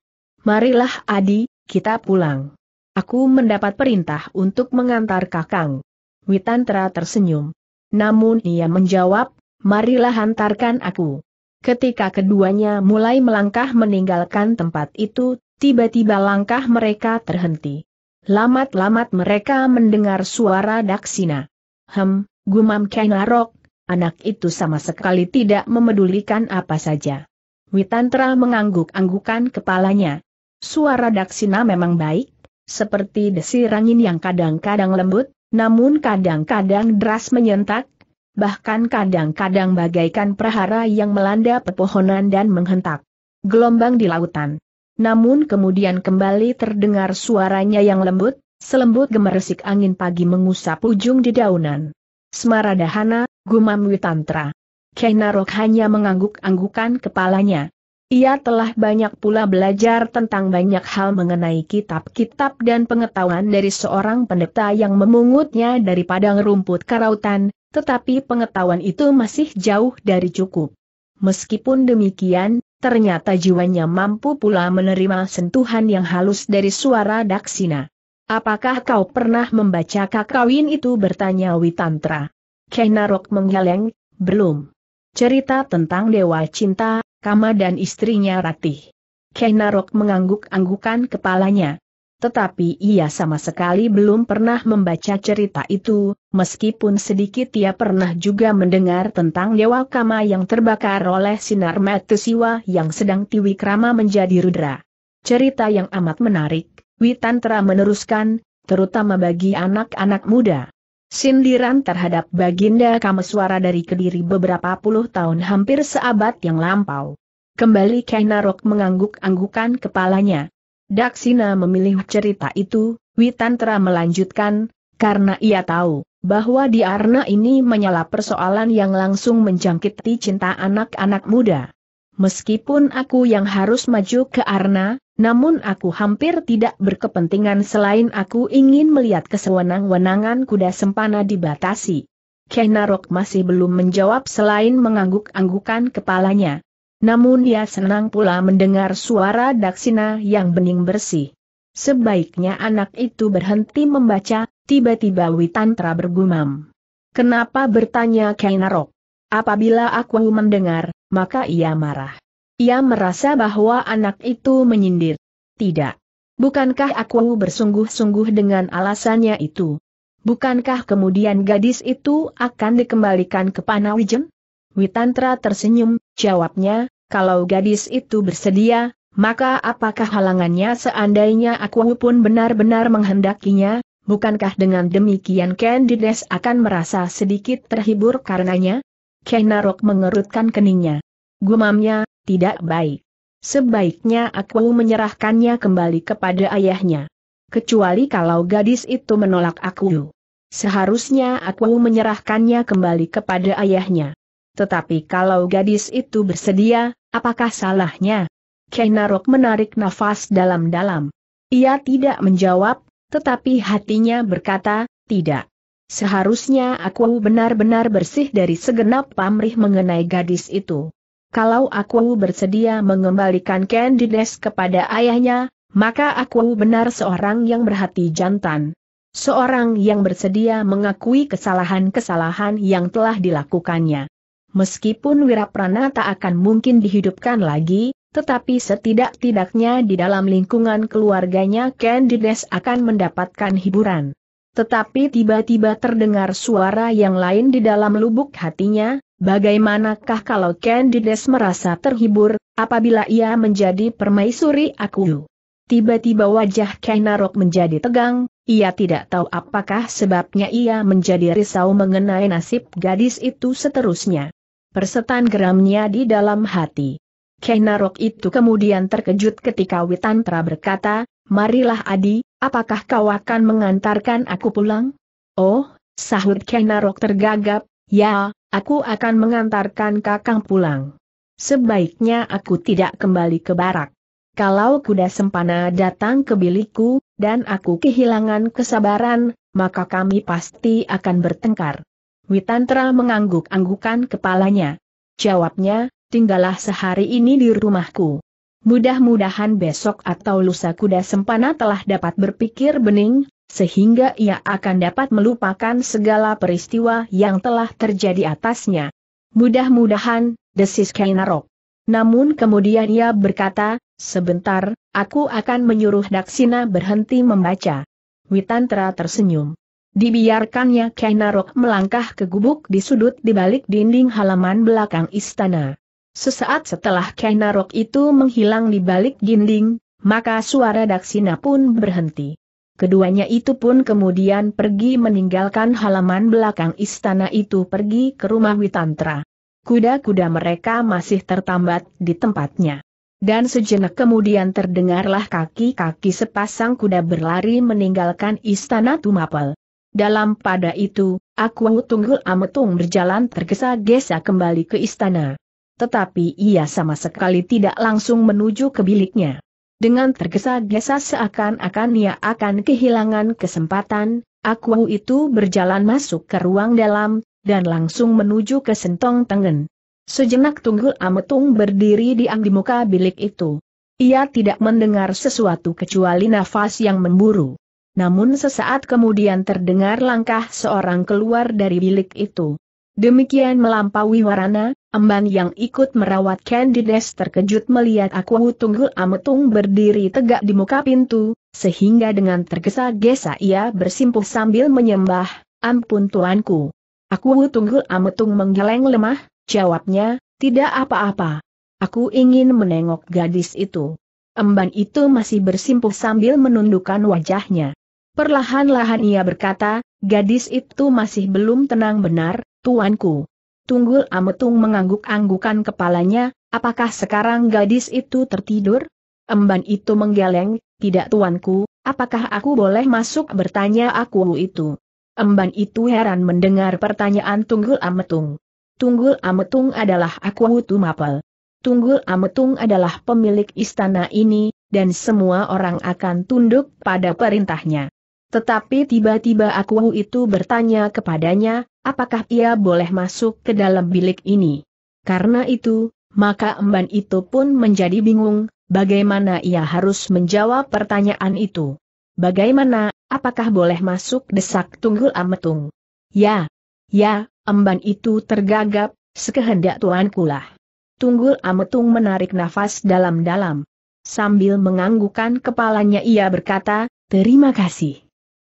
Marilah Adi, kita pulang. Aku mendapat perintah untuk mengantar Kakang. Witantra tersenyum. Namun ia menjawab, marilah hantarkan aku. Ketika keduanya mulai melangkah meninggalkan tempat itu, tiba-tiba langkah mereka terhenti. Lamat-lamat mereka mendengar suara Daksina. Hem, gumam Kenarok, anak itu sama sekali tidak memedulikan apa saja. Witantra mengangguk-anggukan kepalanya. Suara Daksina memang baik, seperti desir angin yang kadang-kadang lembut, namun kadang-kadang deras menyentak, bahkan kadang-kadang bagaikan prahara yang melanda pepohonan dan menghentak. Gelombang di lautan namun kemudian kembali terdengar suaranya yang lembut, selembut gemeresik angin pagi mengusap ujung dedaunan. Semaradahana, gumam Witantra. Kenarok hanya mengangguk-anggukan kepalanya. Ia telah banyak pula belajar tentang banyak hal mengenai kitab-kitab dan pengetahuan dari seorang pendeta yang memungutnya dari padang rumput karautan, tetapi pengetahuan itu masih jauh dari cukup. Meskipun demikian, ternyata jiwanya mampu pula menerima sentuhan yang halus dari suara Daksina. Apakah kau pernah membaca kakawin itu bertanya Witantra? Kenarok menggeleng, belum. Cerita tentang Dewa Cinta, Kama dan istrinya Ratih. Kenarok mengangguk-anggukan kepalanya. Tetapi ia sama sekali belum pernah membaca cerita itu, meskipun sedikit ia pernah juga mendengar tentang Dewa Kama yang terbakar oleh sinar siwa yang sedang Krama menjadi rudra. Cerita yang amat menarik, Witantra meneruskan, terutama bagi anak-anak muda. Sindiran terhadap Baginda Kameswara dari Kediri beberapa puluh tahun hampir seabad yang lampau. Kembali Kainarok mengangguk-anggukan kepalanya. Daksina memilih cerita itu, Witantra melanjutkan, karena ia tahu bahwa di Arna ini menyala persoalan yang langsung menjangkiti cinta anak-anak muda. Meskipun aku yang harus maju ke Arna, namun aku hampir tidak berkepentingan selain aku ingin melihat kesewenang-wenangan kuda sempana dibatasi. Kenarok masih belum menjawab selain mengangguk-anggukan kepalanya. Namun ia senang pula mendengar suara Daksina yang bening bersih. Sebaiknya anak itu berhenti membaca, tiba-tiba Witantra bergumam. Kenapa bertanya Kainarok? Apabila aku mendengar, maka ia marah. Ia merasa bahwa anak itu menyindir. Tidak. Bukankah aku bersungguh-sungguh dengan alasannya itu? Bukankah kemudian gadis itu akan dikembalikan ke Panawijen? Witantra tersenyum, jawabnya, kalau gadis itu bersedia, maka apakah halangannya seandainya aku pun benar-benar menghendakinya, bukankah dengan demikian Candides akan merasa sedikit terhibur karenanya? Kenarok mengerutkan keningnya. Gumamnya, tidak baik. Sebaiknya aku menyerahkannya kembali kepada ayahnya. Kecuali kalau gadis itu menolak aku. Seharusnya aku menyerahkannya kembali kepada ayahnya. Tetapi kalau gadis itu bersedia, apakah salahnya? Kainarok menarik nafas dalam-dalam. Ia tidak menjawab, tetapi hatinya berkata, tidak. Seharusnya aku benar-benar bersih dari segenap pamrih mengenai gadis itu. Kalau aku bersedia mengembalikan Candides kepada ayahnya, maka aku benar seorang yang berhati jantan. Seorang yang bersedia mengakui kesalahan-kesalahan yang telah dilakukannya. Meskipun Wiraprana tak akan mungkin dihidupkan lagi, tetapi setidak-tidaknya di dalam lingkungan keluarganya Candides akan mendapatkan hiburan. Tetapi tiba-tiba terdengar suara yang lain di dalam lubuk hatinya, bagaimanakah kalau Candides merasa terhibur, apabila ia menjadi permaisuri aku? Tiba-tiba wajah Kainarok menjadi tegang, ia tidak tahu apakah sebabnya ia menjadi risau mengenai nasib gadis itu seterusnya. Persetan geramnya di dalam hati. Kenarok itu kemudian terkejut ketika Witantra berkata, Marilah Adi, apakah kau akan mengantarkan aku pulang? Oh, sahut Kenarok tergagap, ya, aku akan mengantarkan kakang pulang. Sebaiknya aku tidak kembali ke barak. Kalau kuda sempana datang ke bilikku, dan aku kehilangan kesabaran, maka kami pasti akan bertengkar. Witantra mengangguk-anggukan kepalanya. Jawabnya, tinggallah sehari ini di rumahku. Mudah-mudahan besok atau lusa kuda sempana telah dapat berpikir bening, sehingga ia akan dapat melupakan segala peristiwa yang telah terjadi atasnya. Mudah-mudahan, desis Kainarok. Namun kemudian ia berkata, sebentar, aku akan menyuruh Daksina berhenti membaca. Witantra tersenyum. Dibiarkannya Kainarok melangkah ke gubuk di sudut di balik dinding halaman belakang istana. Sesaat setelah Kainarok itu menghilang di balik dinding, maka suara Daksina pun berhenti. Keduanya itu pun kemudian pergi meninggalkan halaman belakang istana itu pergi ke rumah Witantra. Kuda-kuda mereka masih tertambat di tempatnya. Dan sejenak kemudian terdengarlah kaki-kaki sepasang kuda berlari meninggalkan istana Tumapel. Dalam pada itu, aku Tunggul Ametung berjalan tergesa-gesa kembali ke istana. Tetapi ia sama sekali tidak langsung menuju ke biliknya. Dengan tergesa-gesa seakan-akan ia akan kehilangan kesempatan, aku itu berjalan masuk ke ruang dalam, dan langsung menuju ke sentong tengen. Sejenak Tunggul Ametung berdiri di muka bilik itu. Ia tidak mendengar sesuatu kecuali nafas yang memburu namun sesaat kemudian terdengar langkah seorang keluar dari bilik itu. Demikian melampaui warana, emban yang ikut merawat Candides terkejut melihat aku tunggul ametung berdiri tegak di muka pintu, sehingga dengan tergesa-gesa ia bersimpuh sambil menyembah, ampun tuanku. Aku tunggul ametung menggeleng lemah, jawabnya, tidak apa-apa. Aku ingin menengok gadis itu. Emban itu masih bersimpuh sambil menundukkan wajahnya. Perlahan-lahan ia berkata, gadis itu masih belum tenang benar, tuanku. Tunggul Ametung mengangguk-anggukan kepalanya, apakah sekarang gadis itu tertidur? Emban itu menggeleng, tidak tuanku, apakah aku boleh masuk bertanya aku itu? Emban itu heran mendengar pertanyaan Tunggul Ametung. Tunggul Ametung adalah aku tumapel. mapel. Tunggul Ametung adalah pemilik istana ini, dan semua orang akan tunduk pada perintahnya. Tetapi tiba-tiba aku itu bertanya kepadanya, apakah ia boleh masuk ke dalam bilik ini. Karena itu, maka emban itu pun menjadi bingung, bagaimana ia harus menjawab pertanyaan itu. Bagaimana, apakah boleh masuk desak tunggul ametung? Ya, ya, emban itu tergagap, sekehendak tuanku lah. Tunggul ametung menarik nafas dalam-dalam. Sambil menganggukan kepalanya ia berkata, terima kasih.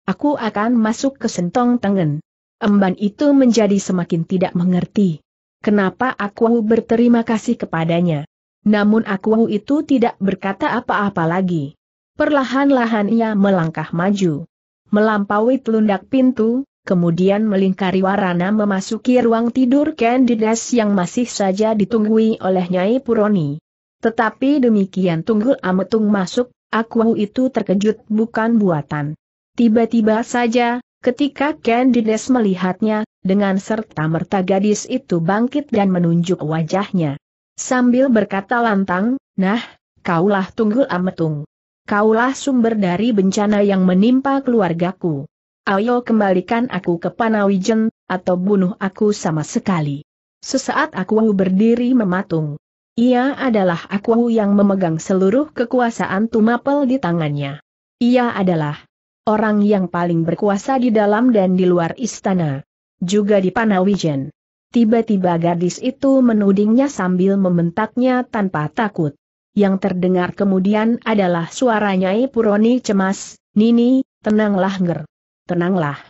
Aku akan masuk ke sentong tengen. Emban itu menjadi semakin tidak mengerti. Kenapa aku berterima kasih kepadanya. Namun aku itu tidak berkata apa-apa lagi. Perlahan-lahan ia melangkah maju. Melampaui telundak pintu, kemudian melingkari warana memasuki ruang tidur Candidas yang masih saja ditunggui oleh Nyai Puroni. Tetapi demikian Tunggul Ametung masuk, aku itu terkejut bukan buatan. Tiba-tiba saja, ketika Candides melihatnya, dengan serta-merta gadis itu bangkit dan menunjuk wajahnya. Sambil berkata lantang, nah, kaulah tunggul ametung. Kaulah sumber dari bencana yang menimpa keluargaku. Ayo kembalikan aku ke Panawijen, atau bunuh aku sama sekali. Sesaat aku berdiri mematung. Ia adalah aku yang memegang seluruh kekuasaan Tumapel di tangannya. Ia adalah orang yang paling berkuasa di dalam dan di luar istana. Juga di Panawijen. Tiba-tiba gadis itu menudingnya sambil membentaknya tanpa takut. Yang terdengar kemudian adalah suaranya Ipuroni cemas, Nini, tenanglah nger. Tenanglah.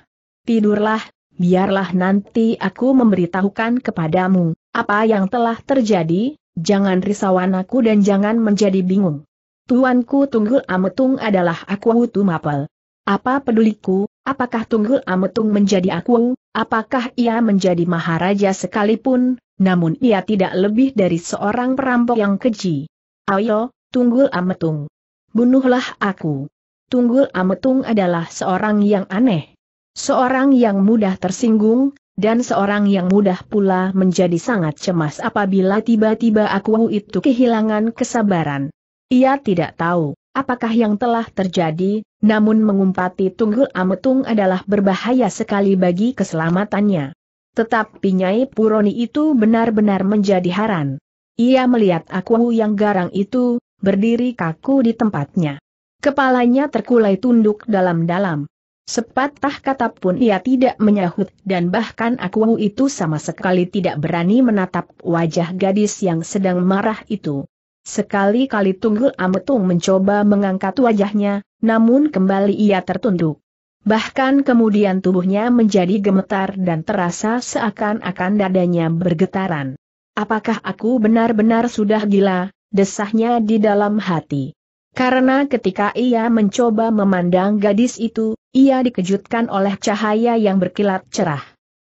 Tidurlah, biarlah nanti aku memberitahukan kepadamu, apa yang telah terjadi, jangan risauan aku dan jangan menjadi bingung. Tuanku Tunggul Ametung adalah aku Hutu Mapel. Apa peduliku, apakah Tunggul Ametung menjadi aku, apakah ia menjadi maharaja sekalipun, namun ia tidak lebih dari seorang perampok yang keji. Ayo, Tunggul Ametung. Bunuhlah aku. Tunggul Ametung adalah seorang yang aneh. Seorang yang mudah tersinggung, dan seorang yang mudah pula menjadi sangat cemas apabila tiba-tiba aku itu kehilangan kesabaran. Ia tidak tahu apakah yang telah terjadi, namun mengumpati Tunggul Ametung adalah berbahaya sekali bagi keselamatannya. Tetapi Nyai Puroni itu benar-benar menjadi haran. Ia melihat aku yang garang itu, berdiri kaku di tempatnya. Kepalanya terkulai tunduk dalam-dalam. Sepatah kata pun ia tidak menyahut dan bahkan aku itu sama sekali tidak berani menatap wajah gadis yang sedang marah itu. Sekali-kali Tunggul Ametung mencoba mengangkat wajahnya, namun kembali ia tertunduk. Bahkan kemudian tubuhnya menjadi gemetar dan terasa seakan-akan dadanya bergetaran. Apakah aku benar-benar sudah gila, desahnya di dalam hati. Karena ketika ia mencoba memandang gadis itu, ia dikejutkan oleh cahaya yang berkilat cerah.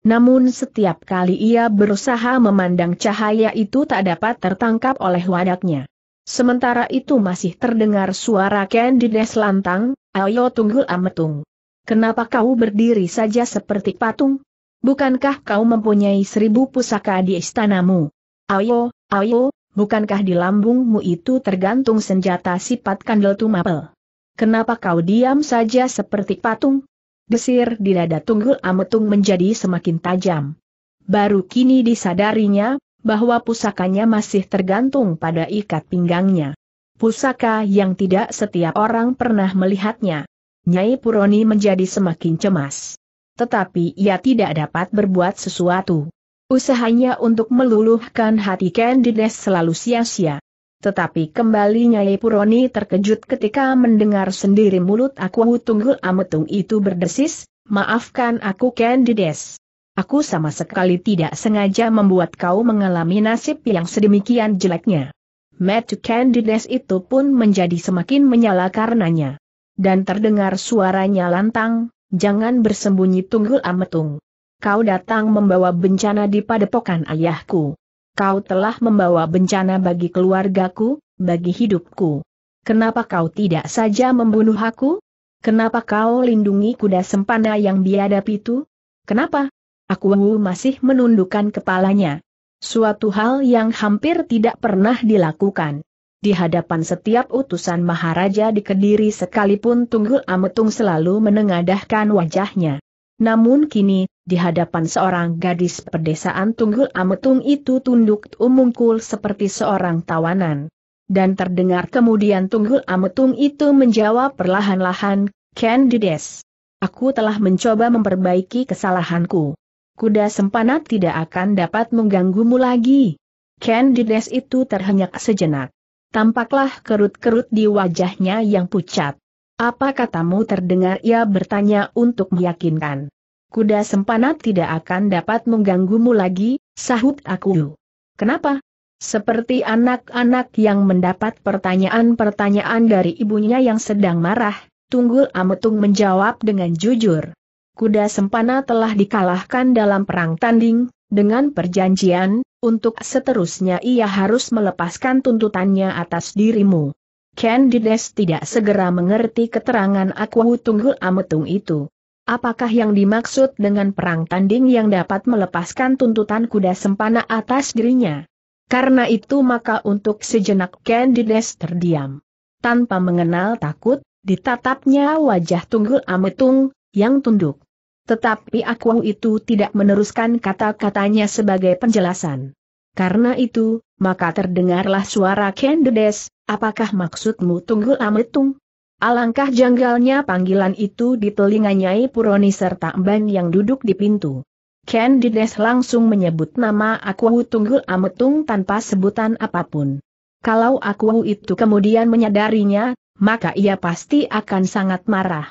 Namun setiap kali ia berusaha memandang cahaya itu tak dapat tertangkap oleh wadaknya. Sementara itu masih terdengar suara Candides lantang, ayo tunggul ametung. Kenapa kau berdiri saja seperti patung? Bukankah kau mempunyai seribu pusaka di istanamu? Ayo, ayo, bukankah di lambungmu itu tergantung senjata sifat kandel tumapel? Kenapa kau diam saja seperti patung? Desir di dada Tunggul Ametung menjadi semakin tajam. Baru kini disadarinya, bahwa pusakanya masih tergantung pada ikat pinggangnya. Pusaka yang tidak setiap orang pernah melihatnya. Nyai Puroni menjadi semakin cemas. Tetapi ia tidak dapat berbuat sesuatu. Usahanya untuk meluluhkan hati Candides selalu sia-sia. Tetapi kembali Nyai Puroni terkejut ketika mendengar sendiri mulut aku tunggul ametung itu berdesis, maafkan aku Candides. Aku sama sekali tidak sengaja membuat kau mengalami nasib yang sedemikian jeleknya. Metu Candides itu pun menjadi semakin menyala karenanya. Dan terdengar suaranya lantang, jangan bersembunyi tunggul ametung. Kau datang membawa bencana di padepokan ayahku. Kau telah membawa bencana bagi keluargaku, bagi hidupku. Kenapa kau tidak saja membunuh aku? Kenapa kau lindungi kuda sempana yang biadab itu? Kenapa? Aku masih menundukkan kepalanya. Suatu hal yang hampir tidak pernah dilakukan. Di hadapan setiap utusan Maharaja di Kediri sekalipun Tunggul Ametung selalu menengadahkan wajahnya. Namun kini, di hadapan seorang gadis pedesaan Tunggul Ametung itu tunduk umungkul seperti seorang tawanan. Dan terdengar kemudian Tunggul Ametung itu menjawab perlahan-lahan, Candides. Aku telah mencoba memperbaiki kesalahanku. Kuda sempana tidak akan dapat mengganggumu lagi. Candides itu terhenyak sejenak. Tampaklah kerut-kerut di wajahnya yang pucat. Apa katamu terdengar ia bertanya untuk meyakinkan. Kuda Sempana tidak akan dapat mengganggumu lagi, sahut aku. Kenapa? Seperti anak-anak yang mendapat pertanyaan-pertanyaan dari ibunya yang sedang marah, Tunggul Ametung menjawab dengan jujur. Kuda sempana telah dikalahkan dalam perang tanding, dengan perjanjian, untuk seterusnya ia harus melepaskan tuntutannya atas dirimu. Candides tidak segera mengerti keterangan aku Tunggul Ametung itu. Apakah yang dimaksud dengan perang tanding yang dapat melepaskan tuntutan kuda sempana atas dirinya? Karena itu maka untuk sejenak Candides terdiam. Tanpa mengenal takut, ditatapnya wajah Tunggul Ametung, yang tunduk. Tetapi Aku itu tidak meneruskan kata-katanya sebagai penjelasan. Karena itu, maka terdengarlah suara Kendedes, apakah maksudmu tunggul ametung? Alangkah janggalnya panggilan itu di telinga Nyai Puroni serta Mban yang duduk di pintu. Kendedes langsung menyebut nama Aku Tunggul Ametung tanpa sebutan apapun. Kalau Aku itu kemudian menyadarinya, maka ia pasti akan sangat marah.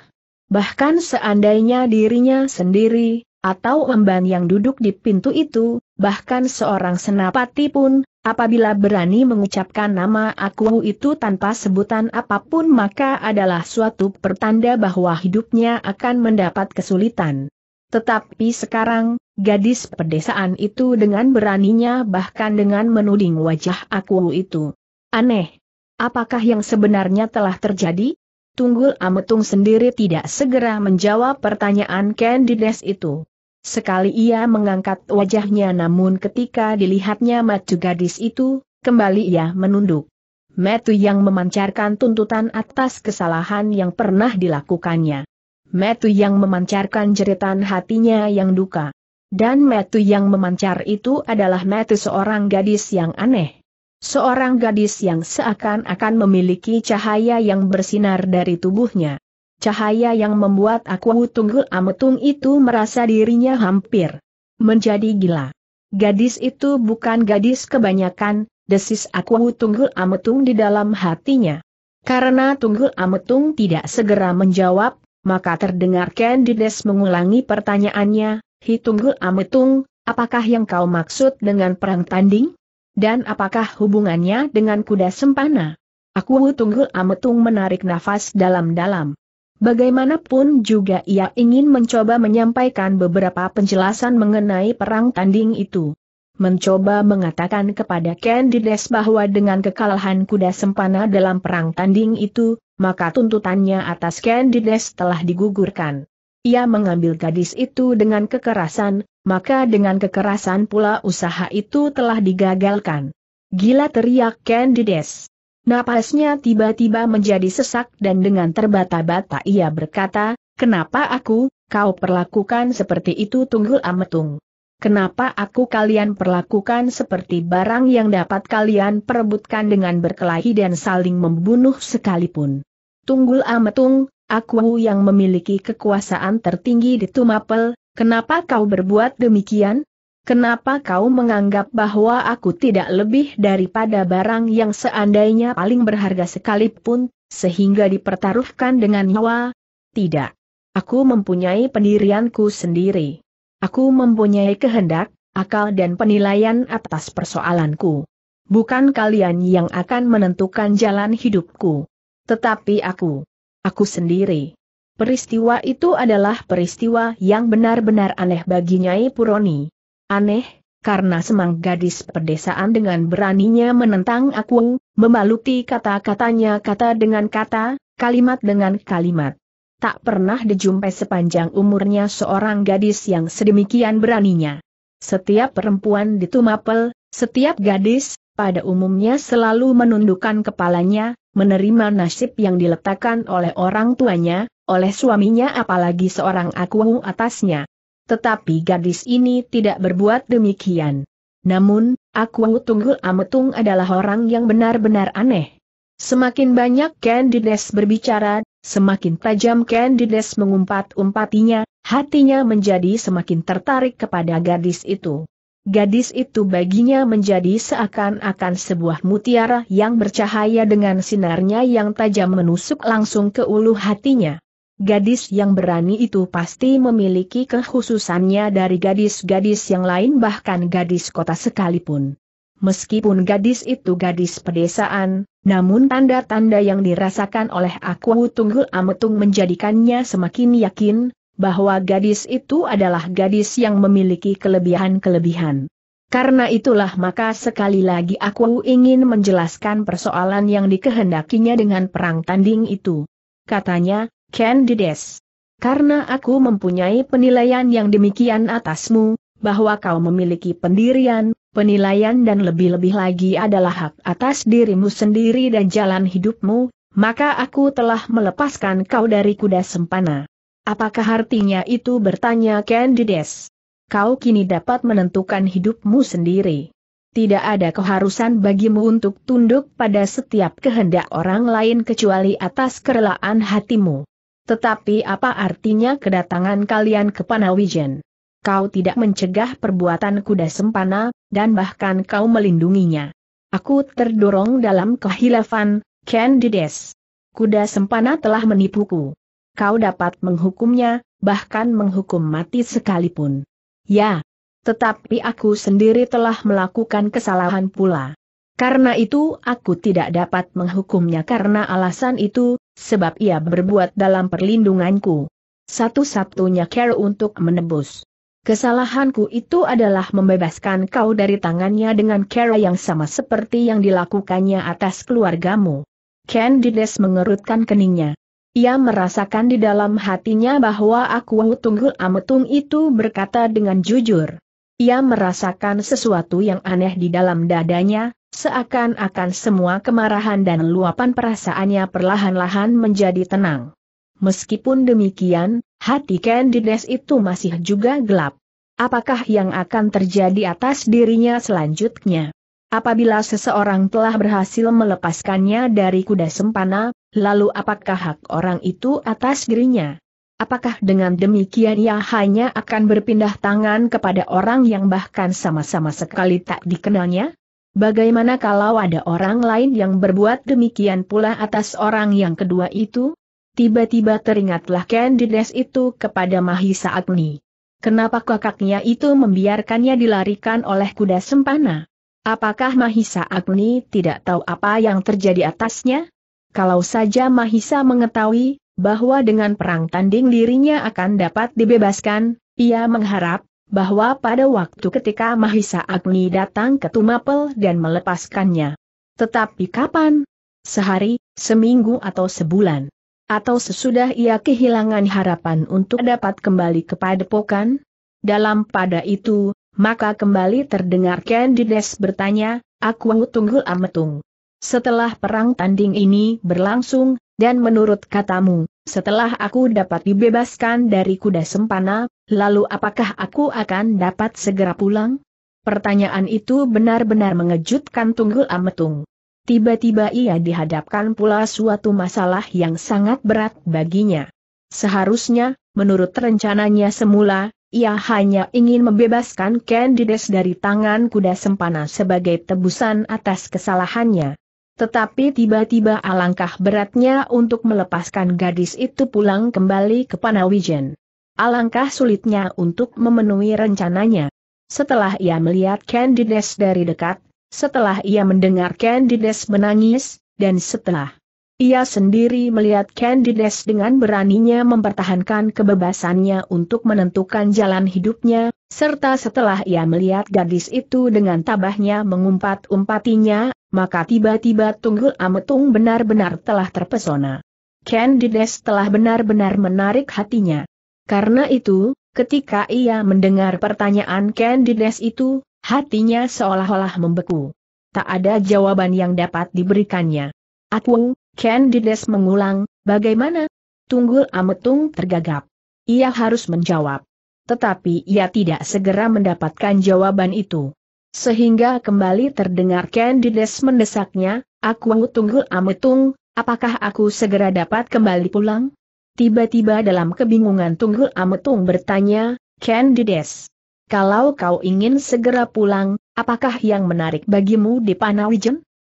Bahkan seandainya dirinya sendiri, atau emban yang duduk di pintu itu, bahkan seorang senapati pun, Apabila berani mengucapkan nama aku itu tanpa sebutan apapun maka adalah suatu pertanda bahwa hidupnya akan mendapat kesulitan. Tetapi sekarang, gadis pedesaan itu dengan beraninya bahkan dengan menuding wajah aku itu. Aneh. Apakah yang sebenarnya telah terjadi? Tunggul Ametung sendiri tidak segera menjawab pertanyaan Candides itu. Sekali ia mengangkat wajahnya namun ketika dilihatnya matu gadis itu, kembali ia menunduk. Metu yang memancarkan tuntutan atas kesalahan yang pernah dilakukannya. Metu yang memancarkan jeritan hatinya yang duka. Dan metu yang memancar itu adalah metu seorang gadis yang aneh. Seorang gadis yang seakan-akan memiliki cahaya yang bersinar dari tubuhnya. Cahaya yang membuat aku tunggul ametung itu merasa dirinya hampir menjadi gila. Gadis itu bukan gadis kebanyakan, desis aku tunggul ametung di dalam hatinya. Karena tunggul ametung tidak segera menjawab, maka terdengar Candides mengulangi pertanyaannya, Hi tunggul ametung, apakah yang kau maksud dengan perang tanding? Dan apakah hubungannya dengan kuda sempana? Aku tunggul ametung menarik nafas dalam-dalam. Bagaimanapun juga ia ingin mencoba menyampaikan beberapa penjelasan mengenai perang tanding itu. Mencoba mengatakan kepada Candides bahwa dengan kekalahan kuda sempana dalam perang tanding itu, maka tuntutannya atas Candides telah digugurkan. Ia mengambil gadis itu dengan kekerasan, maka dengan kekerasan pula usaha itu telah digagalkan. Gila teriak Candides. Napasnya tiba-tiba menjadi sesak dan dengan terbata-bata ia berkata, Kenapa aku, kau perlakukan seperti itu tunggul ametung? Kenapa aku kalian perlakukan seperti barang yang dapat kalian perebutkan dengan berkelahi dan saling membunuh sekalipun? Tunggul ametung, aku yang memiliki kekuasaan tertinggi di Tumapel, kenapa kau berbuat demikian? Kenapa kau menganggap bahwa aku tidak lebih daripada barang yang seandainya paling berharga sekalipun, sehingga dipertaruhkan dengan nyawa? Tidak. Aku mempunyai pendirianku sendiri. Aku mempunyai kehendak, akal dan penilaian atas persoalanku. Bukan kalian yang akan menentukan jalan hidupku. Tetapi aku. Aku sendiri. Peristiwa itu adalah peristiwa yang benar-benar aneh bagi Nyai Puroni. Aneh, karena semang gadis pedesaan dengan beraninya menentang aku, memaluti kata-katanya kata dengan kata, kalimat dengan kalimat. Tak pernah dijumpai sepanjang umurnya seorang gadis yang sedemikian beraninya. Setiap perempuan di Tumapel, setiap gadis, pada umumnya selalu menundukkan kepalanya, menerima nasib yang diletakkan oleh orang tuanya, oleh suaminya apalagi seorang aku atasnya. Tetapi gadis ini tidak berbuat demikian. Namun, Aku Tunggul Ametung adalah orang yang benar-benar aneh. Semakin banyak Candides berbicara, semakin tajam Candides mengumpat-umpatinya, hatinya menjadi semakin tertarik kepada gadis itu. Gadis itu baginya menjadi seakan-akan sebuah mutiara yang bercahaya dengan sinarnya yang tajam menusuk langsung ke ulu hatinya. Gadis yang berani itu pasti memiliki kekhususannya dari gadis-gadis yang lain bahkan gadis kota sekalipun. Meskipun gadis itu gadis pedesaan, namun tanda-tanda yang dirasakan oleh aku Tunggul Ametung menjadikannya semakin yakin, bahwa gadis itu adalah gadis yang memiliki kelebihan-kelebihan. Karena itulah maka sekali lagi aku ingin menjelaskan persoalan yang dikehendakinya dengan perang tanding itu. Katanya, Candides. Karena aku mempunyai penilaian yang demikian atasmu, bahwa kau memiliki pendirian, penilaian dan lebih-lebih lagi adalah hak atas dirimu sendiri dan jalan hidupmu, maka aku telah melepaskan kau dari kuda sempana. Apakah artinya itu bertanya Candides? Kau kini dapat menentukan hidupmu sendiri. Tidak ada keharusan bagimu untuk tunduk pada setiap kehendak orang lain kecuali atas kerelaan hatimu. Tetapi apa artinya kedatangan kalian ke Panawijen? Kau tidak mencegah perbuatan kuda sempana, dan bahkan kau melindunginya. Aku terdorong dalam kehilafan, Candides. Kuda sempana telah menipuku. Kau dapat menghukumnya, bahkan menghukum mati sekalipun. Ya, tetapi aku sendiri telah melakukan kesalahan pula. Karena itu aku tidak dapat menghukumnya karena alasan itu, sebab ia berbuat dalam perlindunganku. Satu-satunya care untuk menebus. Kesalahanku itu adalah membebaskan kau dari tangannya dengan care yang sama seperti yang dilakukannya atas keluargamu. Candides mengerutkan keningnya. Ia merasakan di dalam hatinya bahwa aku Tunggul Ametung itu berkata dengan jujur. Ia merasakan sesuatu yang aneh di dalam dadanya, Seakan-akan semua kemarahan dan luapan perasaannya perlahan-lahan menjadi tenang. Meskipun demikian, hati Candides itu masih juga gelap. Apakah yang akan terjadi atas dirinya selanjutnya? Apabila seseorang telah berhasil melepaskannya dari kuda sempana, lalu apakah hak orang itu atas dirinya? Apakah dengan demikian ia hanya akan berpindah tangan kepada orang yang bahkan sama-sama sekali tak dikenalnya? Bagaimana kalau ada orang lain yang berbuat demikian pula atas orang yang kedua itu? Tiba-tiba teringatlah Candides itu kepada Mahisa Agni. Kenapa kakaknya itu membiarkannya dilarikan oleh kuda sempana? Apakah Mahisa Agni tidak tahu apa yang terjadi atasnya? Kalau saja Mahisa mengetahui, bahwa dengan perang tanding dirinya akan dapat dibebaskan, ia mengharap, bahwa pada waktu ketika Mahisa Agni datang ke Tumapel dan melepaskannya. Tetapi kapan? Sehari, seminggu atau sebulan? Atau sesudah ia kehilangan harapan untuk dapat kembali kepada Pokan? Dalam pada itu, maka kembali terdengar Candides bertanya, Aku tunggu ametung. Setelah perang tanding ini berlangsung, dan menurut katamu, setelah aku dapat dibebaskan dari kuda sempana, lalu apakah aku akan dapat segera pulang? Pertanyaan itu benar-benar mengejutkan Tunggul Ametung. Tiba-tiba ia dihadapkan pula suatu masalah yang sangat berat baginya. Seharusnya, menurut rencananya semula, ia hanya ingin membebaskan Candides dari tangan kuda sempana sebagai tebusan atas kesalahannya. Tetapi tiba-tiba alangkah beratnya untuk melepaskan gadis itu pulang kembali ke Panawijen. Alangkah sulitnya untuk memenuhi rencananya. Setelah ia melihat Candides dari dekat, setelah ia mendengar Candides menangis, dan setelah ia sendiri melihat Candides dengan beraninya mempertahankan kebebasannya untuk menentukan jalan hidupnya, serta setelah ia melihat gadis itu dengan tabahnya mengumpat-umpatinya, maka tiba-tiba Tunggul Ametung benar-benar telah terpesona. Candides telah benar-benar menarik hatinya. Karena itu, ketika ia mendengar pertanyaan Candides itu, hatinya seolah-olah membeku. Tak ada jawaban yang dapat diberikannya. Aku, Candides mengulang, bagaimana? Tunggul Ametung tergagap. Ia harus menjawab. Tetapi ia tidak segera mendapatkan jawaban itu. Sehingga kembali terdengar Candides mendesaknya, aku Tunggul Ametung, apakah aku segera dapat kembali pulang? Tiba-tiba dalam kebingungan Tunggul Ametung bertanya, Candides, kalau kau ingin segera pulang, apakah yang menarik bagimu di Panawijen?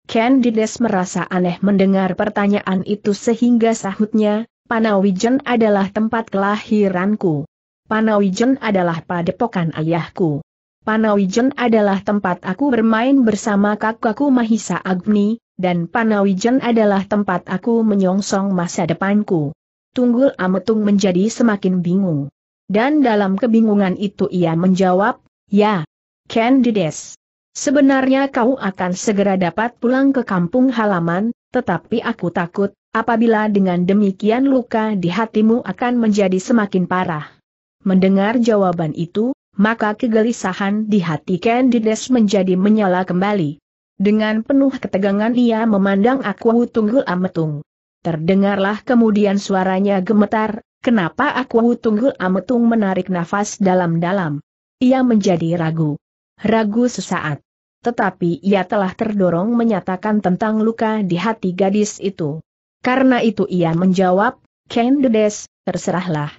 Candides merasa aneh mendengar pertanyaan itu sehingga sahutnya, Panawijen adalah tempat kelahiranku. Panawijen adalah padepokan ayahku. Panawijen adalah tempat aku bermain bersama kakakku Mahisa Agni, dan Panawijen adalah tempat aku menyongsong masa depanku. Tunggul Ametung menjadi semakin bingung. Dan dalam kebingungan itu ia menjawab, ya, Candides. Sebenarnya kau akan segera dapat pulang ke kampung halaman, tetapi aku takut, apabila dengan demikian luka di hatimu akan menjadi semakin parah. Mendengar jawaban itu, maka kegelisahan di hati Candides menjadi menyala kembali. Dengan penuh ketegangan ia memandang aku tunggul ametung. Terdengarlah kemudian suaranya gemetar, kenapa aku tunggul ametung menarik nafas dalam-dalam. Ia menjadi ragu. Ragu sesaat tetapi ia telah terdorong menyatakan tentang luka di hati gadis itu. Karena itu ia menjawab, Candides, terserahlah.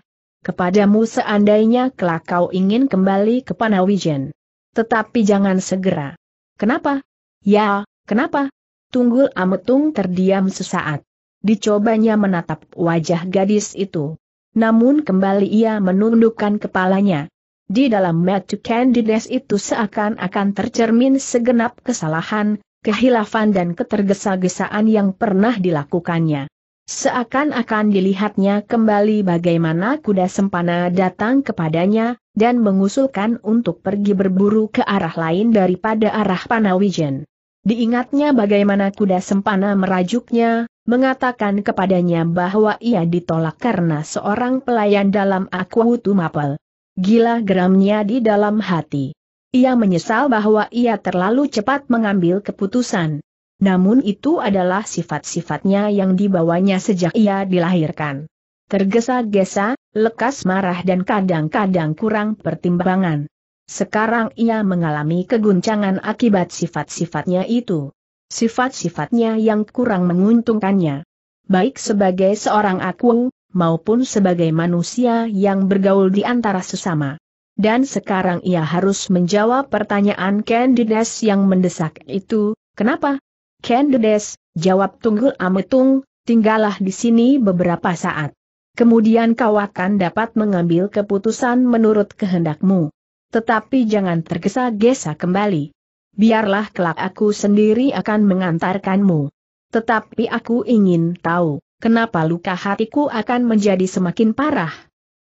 Kepadamu seandainya kelak kau ingin kembali ke Panawijen. Tetapi jangan segera. Kenapa? Ya, kenapa? Tunggul Ametung terdiam sesaat. Dicobanya menatap wajah gadis itu. Namun kembali ia menundukkan kepalanya. Di dalam Matthew Candides itu seakan-akan tercermin segenap kesalahan, kehilafan dan ketergesa-gesaan yang pernah dilakukannya. Seakan-akan dilihatnya kembali bagaimana kuda sempana datang kepadanya, dan mengusulkan untuk pergi berburu ke arah lain daripada arah Panawijen. Diingatnya bagaimana kuda sempana merajuknya, mengatakan kepadanya bahwa ia ditolak karena seorang pelayan dalam Aquahutu Mapel. Gila geramnya di dalam hati. Ia menyesal bahwa ia terlalu cepat mengambil keputusan. Namun itu adalah sifat-sifatnya yang dibawanya sejak ia dilahirkan. Tergesa-gesa, lekas marah dan kadang-kadang kurang pertimbangan. Sekarang ia mengalami keguncangan akibat sifat-sifatnya itu. Sifat-sifatnya yang kurang menguntungkannya. Baik sebagai seorang akung, maupun sebagai manusia yang bergaul di antara sesama. Dan sekarang ia harus menjawab pertanyaan Candides yang mendesak itu, kenapa? Candides, jawab Tunggul Ametung, tinggallah di sini beberapa saat. Kemudian kau akan dapat mengambil keputusan menurut kehendakmu. Tetapi jangan tergesa-gesa kembali. Biarlah kelak aku sendiri akan mengantarkanmu. Tetapi aku ingin tahu, kenapa luka hatiku akan menjadi semakin parah?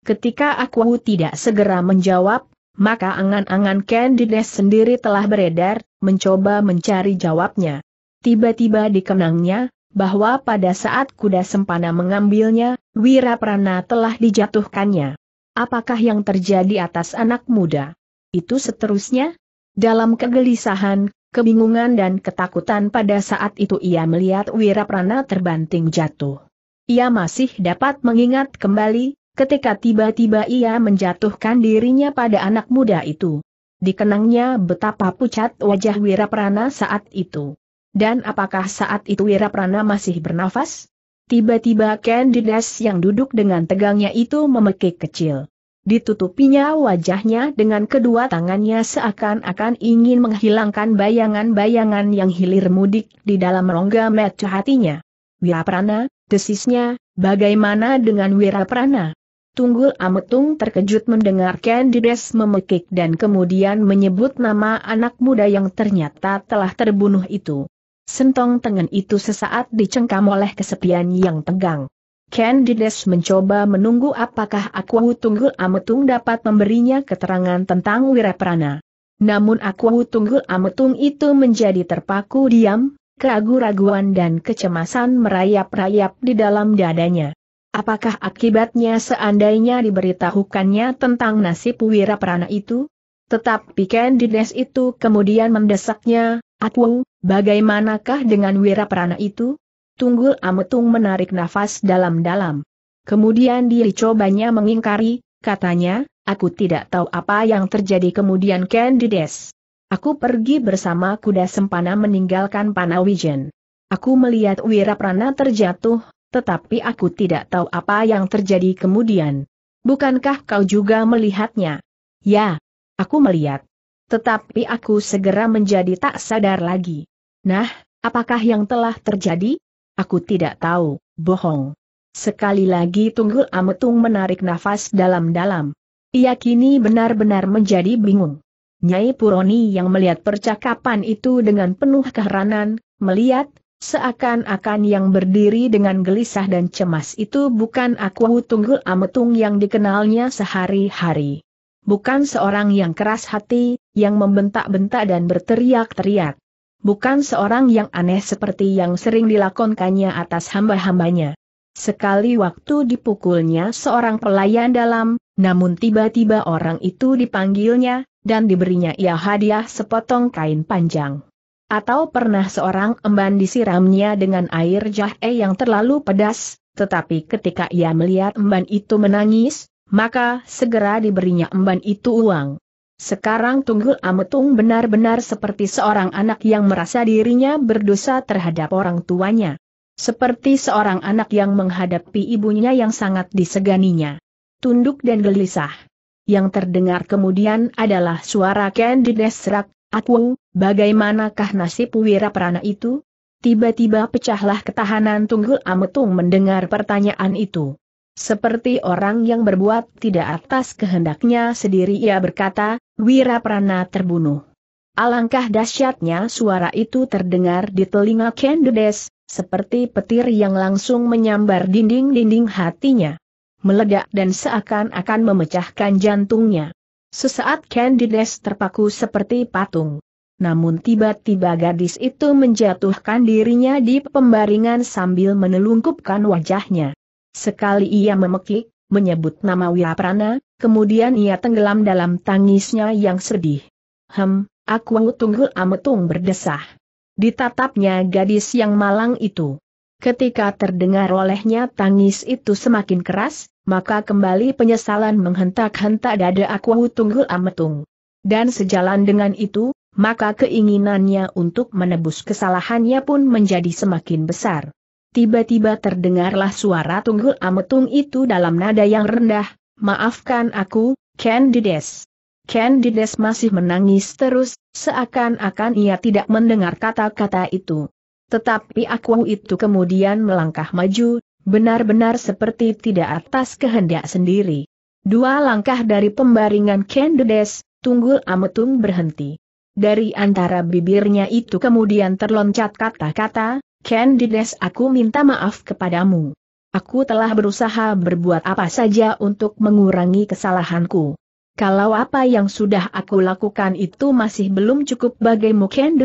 Ketika aku tidak segera menjawab, maka angan-angan Candides sendiri telah beredar, mencoba mencari jawabnya. Tiba-tiba dikenangnya, bahwa pada saat kuda sempana mengambilnya, Wiraprana telah dijatuhkannya. Apakah yang terjadi atas anak muda? Itu seterusnya? Dalam kegelisahan, Kebingungan dan ketakutan pada saat itu ia melihat Wiraprana terbanting jatuh. Ia masih dapat mengingat kembali, ketika tiba-tiba ia menjatuhkan dirinya pada anak muda itu. Dikenangnya betapa pucat wajah Wiraprana saat itu. Dan apakah saat itu Wiraprana masih bernafas? Tiba-tiba Candides yang duduk dengan tegangnya itu memekik kecil. Ditutupinya wajahnya dengan kedua tangannya seakan-akan ingin menghilangkan bayangan-bayangan yang hilir mudik di dalam rongga mata hatinya. Wiraprana, desisnya, bagaimana dengan Wiraprana? Tunggul Ametung terkejut mendengar Candides memekik dan kemudian menyebut nama anak muda yang ternyata telah terbunuh itu. Sentong tengen itu sesaat dicengkam oleh kesepian yang tegang. Candides mencoba menunggu apakah Aku Tunggul Ametung dapat memberinya keterangan tentang Wiraprana. Namun Aku Tunggul Ametung itu menjadi terpaku diam, keragu raguan dan kecemasan merayap-rayap di dalam dadanya. Apakah akibatnya seandainya diberitahukannya tentang nasib Wiraprana itu? Tetapi Candides itu kemudian mendesaknya, Aku, bagaimanakah dengan Wiraprana itu? Tunggul Ametung menarik nafas dalam-dalam. Kemudian diri cobanya mengingkari, katanya, aku tidak tahu apa yang terjadi kemudian Candides. Aku pergi bersama kuda sempana meninggalkan Panawijen. Aku melihat Wiraprana terjatuh, tetapi aku tidak tahu apa yang terjadi kemudian. Bukankah kau juga melihatnya? Ya, aku melihat. Tetapi aku segera menjadi tak sadar lagi. Nah, apakah yang telah terjadi? Aku tidak tahu, bohong. Sekali lagi Tunggul Ametung menarik nafas dalam-dalam. Ia kini benar-benar menjadi bingung. Nyai Puroni yang melihat percakapan itu dengan penuh keheranan, melihat, seakan-akan yang berdiri dengan gelisah dan cemas itu bukan aku Tunggul Ametung yang dikenalnya sehari-hari. Bukan seorang yang keras hati, yang membentak-bentak dan berteriak-teriak bukan seorang yang aneh seperti yang sering dilakonkannya atas hamba-hambanya. Sekali waktu dipukulnya seorang pelayan dalam, namun tiba-tiba orang itu dipanggilnya, dan diberinya ia hadiah sepotong kain panjang. Atau pernah seorang emban disiramnya dengan air jahe yang terlalu pedas, tetapi ketika ia melihat emban itu menangis, maka segera diberinya emban itu uang. Sekarang Tunggul Ametung benar-benar seperti seorang anak yang merasa dirinya berdosa terhadap orang tuanya. Seperti seorang anak yang menghadapi ibunya yang sangat diseganinya. Tunduk dan gelisah. Yang terdengar kemudian adalah suara Candy Desrak, Aku, bagaimanakah nasib wira perana itu? Tiba-tiba pecahlah ketahanan Tunggul Ametung mendengar pertanyaan itu. Seperti orang yang berbuat tidak atas kehendaknya sendiri ia berkata, Wiraprana terbunuh. Alangkah dahsyatnya suara itu terdengar di telinga Kendudes, seperti petir yang langsung menyambar dinding-dinding hatinya. Meledak dan seakan-akan memecahkan jantungnya. Sesaat Candides terpaku seperti patung. Namun tiba-tiba gadis itu menjatuhkan dirinya di pembaringan sambil menelungkupkan wajahnya. Sekali ia memekik, menyebut nama Wiraprana, Kemudian ia tenggelam dalam tangisnya yang sedih. Hem, aku tunggul ametung berdesah. Ditatapnya gadis yang malang itu. Ketika terdengar olehnya tangis itu semakin keras, maka kembali penyesalan menghentak-hentak dada aku tunggul ametung. Dan sejalan dengan itu, maka keinginannya untuk menebus kesalahannya pun menjadi semakin besar. Tiba-tiba terdengarlah suara tunggul ametung itu dalam nada yang rendah, Maafkan aku, Candides. Candides masih menangis terus, seakan-akan ia tidak mendengar kata-kata itu. Tetapi aku itu kemudian melangkah maju, benar-benar seperti tidak atas kehendak sendiri. Dua langkah dari pembaringan Candides, Tunggul Ametung berhenti. Dari antara bibirnya itu kemudian terloncat kata-kata, Candides aku minta maaf kepadamu. Aku telah berusaha berbuat apa saja untuk mengurangi kesalahanku. Kalau apa yang sudah aku lakukan itu masih belum cukup bagai Muken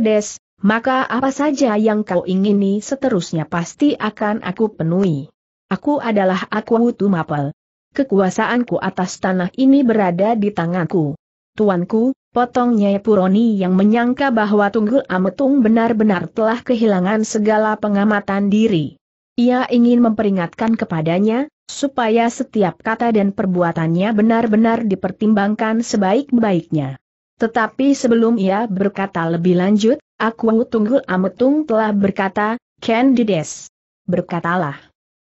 maka apa saja yang kau ingini seterusnya pasti akan aku penuhi. Aku adalah Akwautu Mapel. Kekuasaanku atas tanah ini berada di tanganku. Tuanku, potongnya Nyai Puroni yang menyangka bahwa Tunggul Ametung benar-benar telah kehilangan segala pengamatan diri. Ia ingin memperingatkan kepadanya, supaya setiap kata dan perbuatannya benar-benar dipertimbangkan sebaik-baiknya. Tetapi sebelum ia berkata lebih lanjut, aku tunggul ametung telah berkata, Candides. Berkatalah.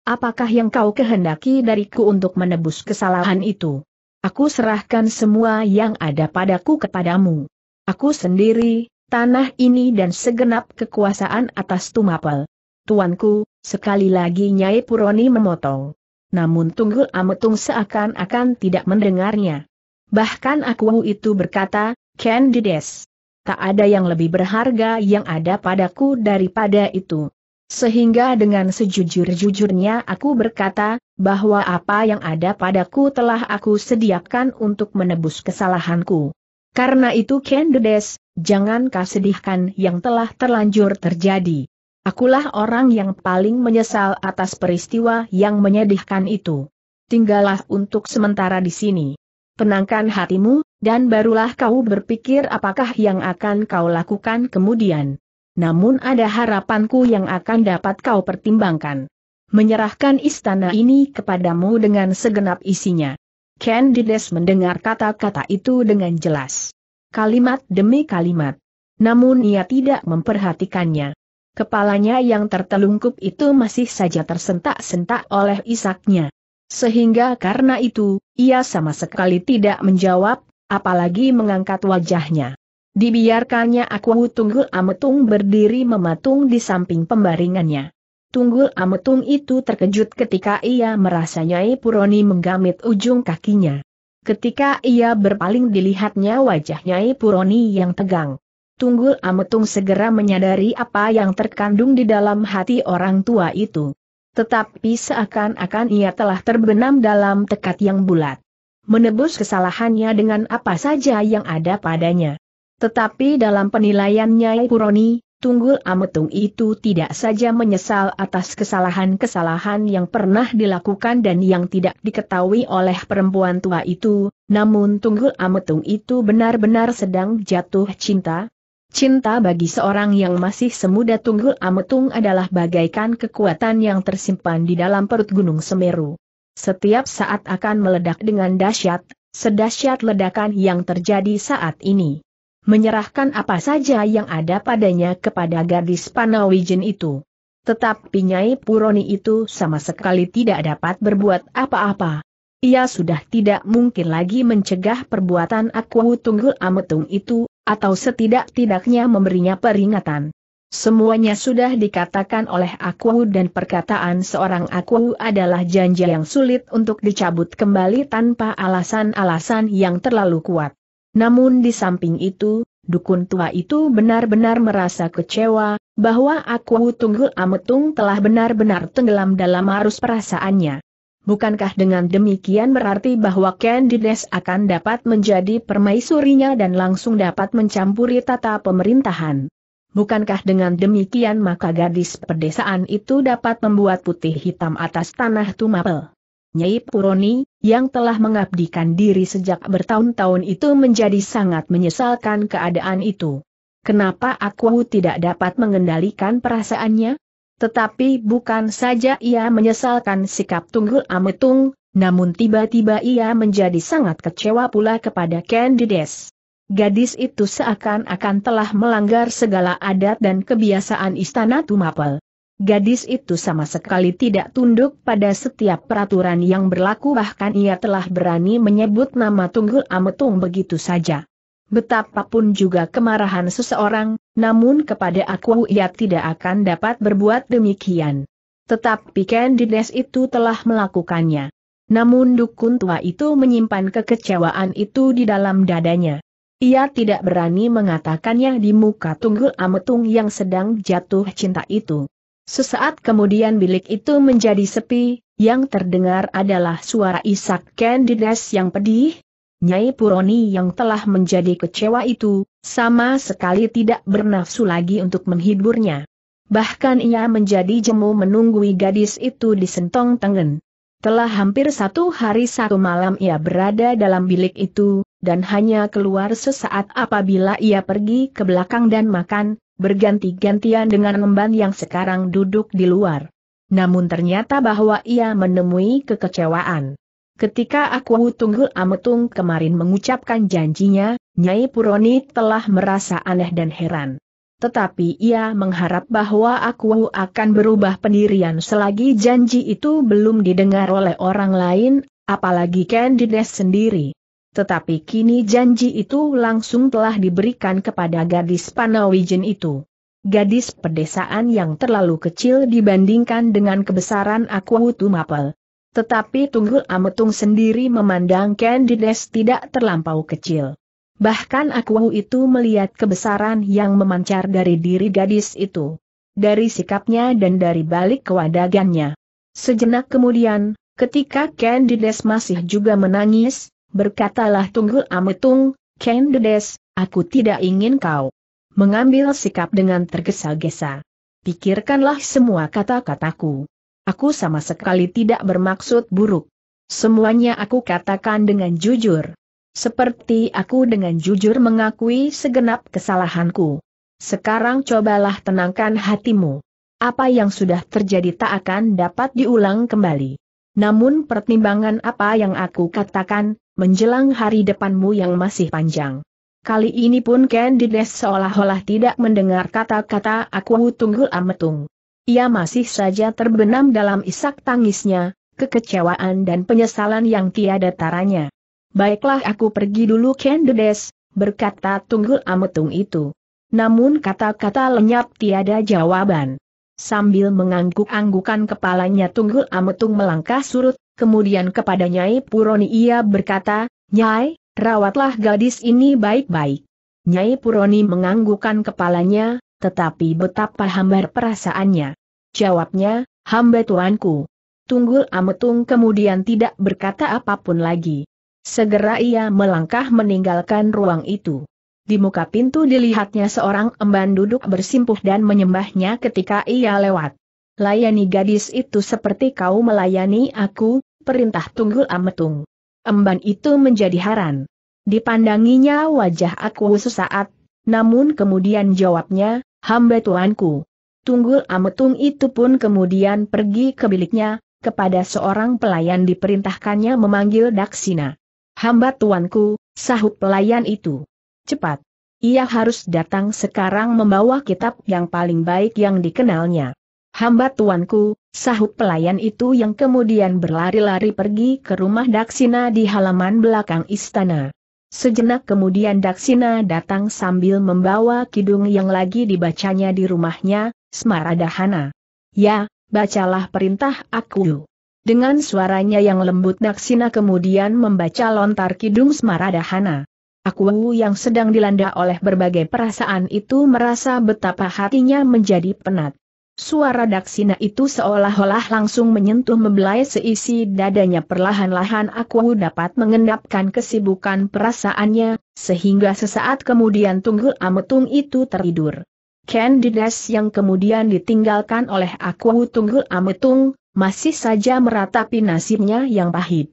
Apakah yang kau kehendaki dariku untuk menebus kesalahan itu? Aku serahkan semua yang ada padaku kepadamu. Aku sendiri, tanah ini dan segenap kekuasaan atas Tumapel. Tuanku, Sekali lagi Nyai Puroni memotong. Namun Tunggul Ametung seakan-akan tidak mendengarnya. Bahkan aku itu berkata, Candides. Tak ada yang lebih berharga yang ada padaku daripada itu. Sehingga dengan sejujur-jujurnya aku berkata, bahwa apa yang ada padaku telah aku sediakan untuk menebus kesalahanku. Karena itu Candides, jangan kau sedihkan yang telah terlanjur terjadi. Akulah orang yang paling menyesal atas peristiwa yang menyedihkan itu. Tinggallah untuk sementara di sini. Tenangkan hatimu, dan barulah kau berpikir apakah yang akan kau lakukan kemudian. Namun ada harapanku yang akan dapat kau pertimbangkan. Menyerahkan istana ini kepadamu dengan segenap isinya. Candides mendengar kata-kata itu dengan jelas. Kalimat demi kalimat. Namun ia tidak memperhatikannya. Kepalanya yang tertelungkup itu masih saja tersentak-sentak oleh isaknya. Sehingga karena itu, ia sama sekali tidak menjawab, apalagi mengangkat wajahnya. Dibiarkannya aku Tunggul Ametung berdiri mematung di samping pembaringannya. Tunggul Ametung itu terkejut ketika ia merasa Nyai Puroni menggamit ujung kakinya. Ketika ia berpaling dilihatnya wajah Nyai Puroni yang tegang. Tunggul Ametung segera menyadari apa yang terkandung di dalam hati orang tua itu. Tetapi seakan-akan ia telah terbenam dalam tekad yang bulat. Menebus kesalahannya dengan apa saja yang ada padanya. Tetapi dalam penilaian Nyai Puroni, Tunggul Ametung itu tidak saja menyesal atas kesalahan-kesalahan yang pernah dilakukan dan yang tidak diketahui oleh perempuan tua itu, namun Tunggul Ametung itu benar-benar sedang jatuh cinta, Cinta bagi seorang yang masih semuda Tunggul Ametung adalah bagaikan kekuatan yang tersimpan di dalam perut Gunung Semeru. Setiap saat akan meledak dengan dahsyat, sedahsyat ledakan yang terjadi saat ini. Menyerahkan apa saja yang ada padanya kepada gadis Panawijin itu. Tetapi Nyai Puroni itu sama sekali tidak dapat berbuat apa-apa. Ia sudah tidak mungkin lagi mencegah perbuatan Aku Tunggul Ametung itu, atau setidak-tidaknya memberinya peringatan. Semuanya sudah dikatakan oleh Aku dan perkataan seorang Aku adalah janji yang sulit untuk dicabut kembali tanpa alasan-alasan yang terlalu kuat. Namun di samping itu, dukun tua itu benar-benar merasa kecewa, bahwa Aku Tunggul Ametung telah benar-benar tenggelam dalam arus perasaannya. Bukankah dengan demikian berarti bahwa Candides akan dapat menjadi permaisurinya dan langsung dapat mencampuri tata pemerintahan? Bukankah dengan demikian maka gadis pedesaan itu dapat membuat putih hitam atas tanah Tumapel? Nyai Puroni, yang telah mengabdikan diri sejak bertahun-tahun itu menjadi sangat menyesalkan keadaan itu. Kenapa aku tidak dapat mengendalikan perasaannya? Tetapi bukan saja ia menyesalkan sikap Tunggul Ametung, namun tiba-tiba ia menjadi sangat kecewa pula kepada Candides. Gadis itu seakan-akan telah melanggar segala adat dan kebiasaan istana Tumapel. Gadis itu sama sekali tidak tunduk pada setiap peraturan yang berlaku bahkan ia telah berani menyebut nama Tunggul Ametung begitu saja. Betapapun juga kemarahan seseorang, namun kepada aku ia tidak akan dapat berbuat demikian. Tetapi Candides itu telah melakukannya. Namun dukun tua itu menyimpan kekecewaan itu di dalam dadanya. Ia tidak berani mengatakannya di muka tunggul ametung yang sedang jatuh cinta itu. Sesaat kemudian bilik itu menjadi sepi, yang terdengar adalah suara Isak Candides yang pedih, Nyai Puroni yang telah menjadi kecewa itu, sama sekali tidak bernafsu lagi untuk menghiburnya. Bahkan ia menjadi jemu menunggui gadis itu di sentong tengen. Telah hampir satu hari satu malam ia berada dalam bilik itu, dan hanya keluar sesaat apabila ia pergi ke belakang dan makan, berganti-gantian dengan emban yang sekarang duduk di luar. Namun ternyata bahwa ia menemui kekecewaan. Ketika aku Tunggul Ametung kemarin mengucapkan janjinya, Nyai Puroni telah merasa aneh dan heran. Tetapi ia mengharap bahwa aku akan berubah pendirian selagi janji itu belum didengar oleh orang lain, apalagi Candides sendiri. Tetapi kini janji itu langsung telah diberikan kepada gadis Panawijen itu gadis pedesaan yang terlalu kecil dibandingkan dengan kebesaran Aku Mapel. Tetapi Tunggul Ametung sendiri memandang Candides tidak terlampau kecil. Bahkan aku itu melihat kebesaran yang memancar dari diri gadis itu. Dari sikapnya dan dari balik kewadagannya. Sejenak kemudian, ketika Candides masih juga menangis, berkatalah Tunggul Ametung, Candides, aku tidak ingin kau mengambil sikap dengan tergesa-gesa. Pikirkanlah semua kata-kataku. Aku sama sekali tidak bermaksud buruk. Semuanya aku katakan dengan jujur. Seperti aku dengan jujur mengakui segenap kesalahanku. Sekarang cobalah tenangkan hatimu. Apa yang sudah terjadi tak akan dapat diulang kembali. Namun pertimbangan apa yang aku katakan, menjelang hari depanmu yang masih panjang. Kali ini pun Candides seolah-olah tidak mendengar kata-kata aku tunggul ametung. Ia masih saja terbenam dalam isak tangisnya, kekecewaan dan penyesalan yang tiada taranya. Baiklah aku pergi dulu Kendedes, berkata Tunggul Ametung itu. Namun kata-kata lenyap tiada jawaban. Sambil mengangguk-anggukan kepalanya Tunggul Ametung melangkah surut, kemudian kepada Nyai Puroni ia berkata, Nyai, rawatlah gadis ini baik-baik. Nyai Puroni menganggukkan kepalanya, tetapi betapa hambar perasaannya. Jawabnya, hamba tuanku. Tunggul Ametung kemudian tidak berkata apapun lagi. Segera ia melangkah meninggalkan ruang itu. Di muka pintu dilihatnya seorang emban duduk bersimpuh dan menyembahnya ketika ia lewat. Layani gadis itu seperti kau melayani aku, perintah Tunggul Ametung. Emban itu menjadi haran. Dipandanginya wajah aku sesaat, namun kemudian jawabnya, Hamba tuanku. Tunggul Ametung itu pun kemudian pergi ke biliknya, kepada seorang pelayan diperintahkannya memanggil Daksina. Hamba tuanku, sahut pelayan itu. Cepat. Ia harus datang sekarang membawa kitab yang paling baik yang dikenalnya. Hamba tuanku, sahut pelayan itu yang kemudian berlari-lari pergi ke rumah Daksina di halaman belakang istana. Sejenak kemudian Daksina datang sambil membawa kidung yang lagi dibacanya di rumahnya, Smaradahana. Ya, bacalah perintah aku. Dengan suaranya yang lembut Daksina kemudian membaca lontar kidung Smaradahana. Aku yang sedang dilanda oleh berbagai perasaan itu merasa betapa hatinya menjadi penat. Suara Daksina itu seolah-olah langsung menyentuh membelai seisi dadanya perlahan-lahan aku dapat mengendapkan kesibukan perasaannya, sehingga sesaat kemudian Tunggul Ametung itu tertidur. Candidas yang kemudian ditinggalkan oleh aku Tunggul Ametung, masih saja meratapi nasibnya yang pahit.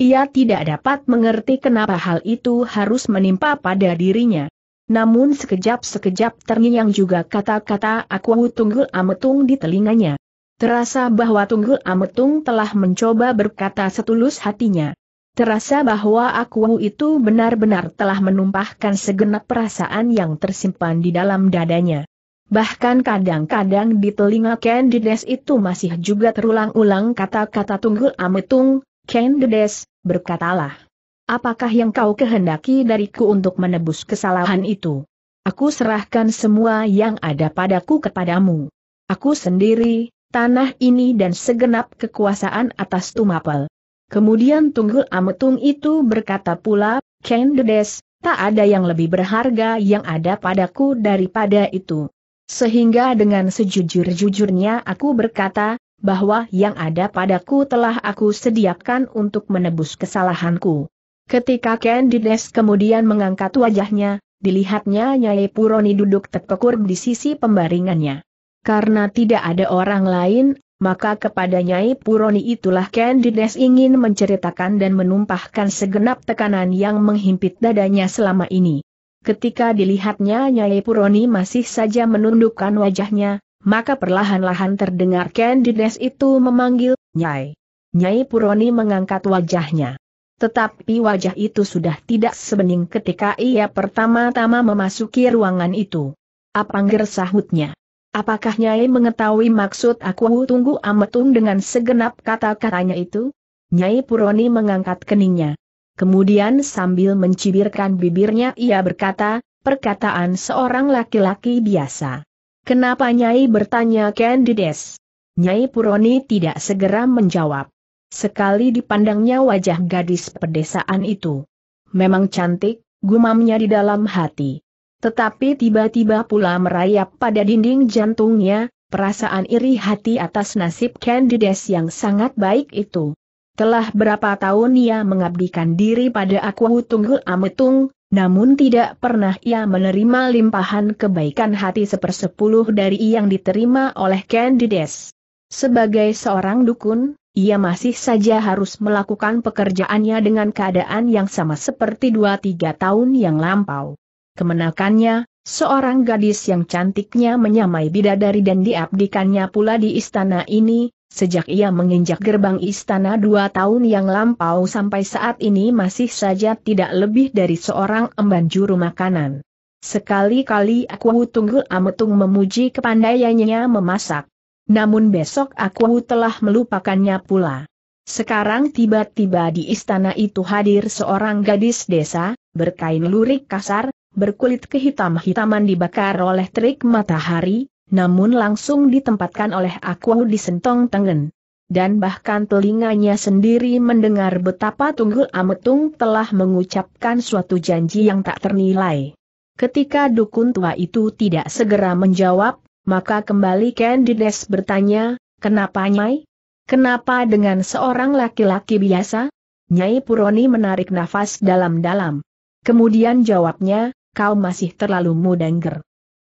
Ia tidak dapat mengerti kenapa hal itu harus menimpa pada dirinya. Namun sekejap-sekejap terngiang juga kata-kata aku tunggul ametung di telinganya. Terasa bahwa tunggul ametung telah mencoba berkata setulus hatinya. Terasa bahwa aku itu benar-benar telah menumpahkan segenap perasaan yang tersimpan di dalam dadanya. Bahkan kadang-kadang di telinga Candides itu masih juga terulang-ulang kata-kata tunggul ametung, Candides, berkatalah. Apakah yang kau kehendaki dariku untuk menebus kesalahan itu? Aku serahkan semua yang ada padaku kepadamu. Aku sendiri, tanah ini dan segenap kekuasaan atas Tumapel. Kemudian Tunggul Ametung itu berkata pula, Ken Dedes, tak ada yang lebih berharga yang ada padaku daripada itu. Sehingga dengan sejujur-jujurnya aku berkata, bahwa yang ada padaku telah aku sediakan untuk menebus kesalahanku. Ketika Candides kemudian mengangkat wajahnya, dilihatnya Nyai Puroni duduk terpekur di sisi pembaringannya. Karena tidak ada orang lain, maka kepada Nyai Puroni itulah Candides ingin menceritakan dan menumpahkan segenap tekanan yang menghimpit dadanya selama ini. Ketika dilihatnya Nyai Puroni masih saja menundukkan wajahnya, maka perlahan-lahan terdengar Candides itu memanggil, Nyai. Nyai Puroni mengangkat wajahnya tetapi wajah itu sudah tidak sebening ketika ia pertama-tama memasuki ruangan itu. Apangger sahutnya. Apakah Nyai mengetahui maksud aku tunggu ametung dengan segenap kata-katanya itu? Nyai Puroni mengangkat keningnya. Kemudian sambil mencibirkan bibirnya ia berkata, perkataan seorang laki-laki biasa. Kenapa Nyai bertanya Candides? Nyai Puroni tidak segera menjawab. Sekali dipandangnya wajah gadis pedesaan itu. Memang cantik, gumamnya di dalam hati. Tetapi tiba-tiba pula merayap pada dinding jantungnya, perasaan iri hati atas nasib Candides yang sangat baik itu. Telah berapa tahun ia mengabdikan diri pada aku Tunggul Ametung, namun tidak pernah ia menerima limpahan kebaikan hati sepersepuluh dari yang diterima oleh Candides. Sebagai seorang dukun, ia masih saja harus melakukan pekerjaannya dengan keadaan yang sama seperti dua tiga tahun yang lampau. Kemenakannya, seorang gadis yang cantiknya menyamai bidadari dan diabdikannya pula di istana ini, Sejak ia menginjak gerbang istana dua tahun yang lampau sampai saat ini masih saja tidak lebih dari seorang emban juru makanan. Sekali-kali aku tunggu ametung memuji kepandaiannya memasak. Namun besok aku telah melupakannya pula. Sekarang tiba-tiba di istana itu hadir seorang gadis desa, berkain lurik kasar, berkulit kehitam-hitaman dibakar oleh terik matahari, namun langsung ditempatkan oleh aku di sentong tengen. Dan bahkan telinganya sendiri mendengar betapa Tunggul Ametung telah mengucapkan suatu janji yang tak ternilai. Ketika dukun tua itu tidak segera menjawab, maka kembali Candides bertanya, kenapa Nyai? Kenapa dengan seorang laki-laki biasa? Nyai Puroni menarik nafas dalam-dalam. Kemudian jawabnya, kau masih terlalu muda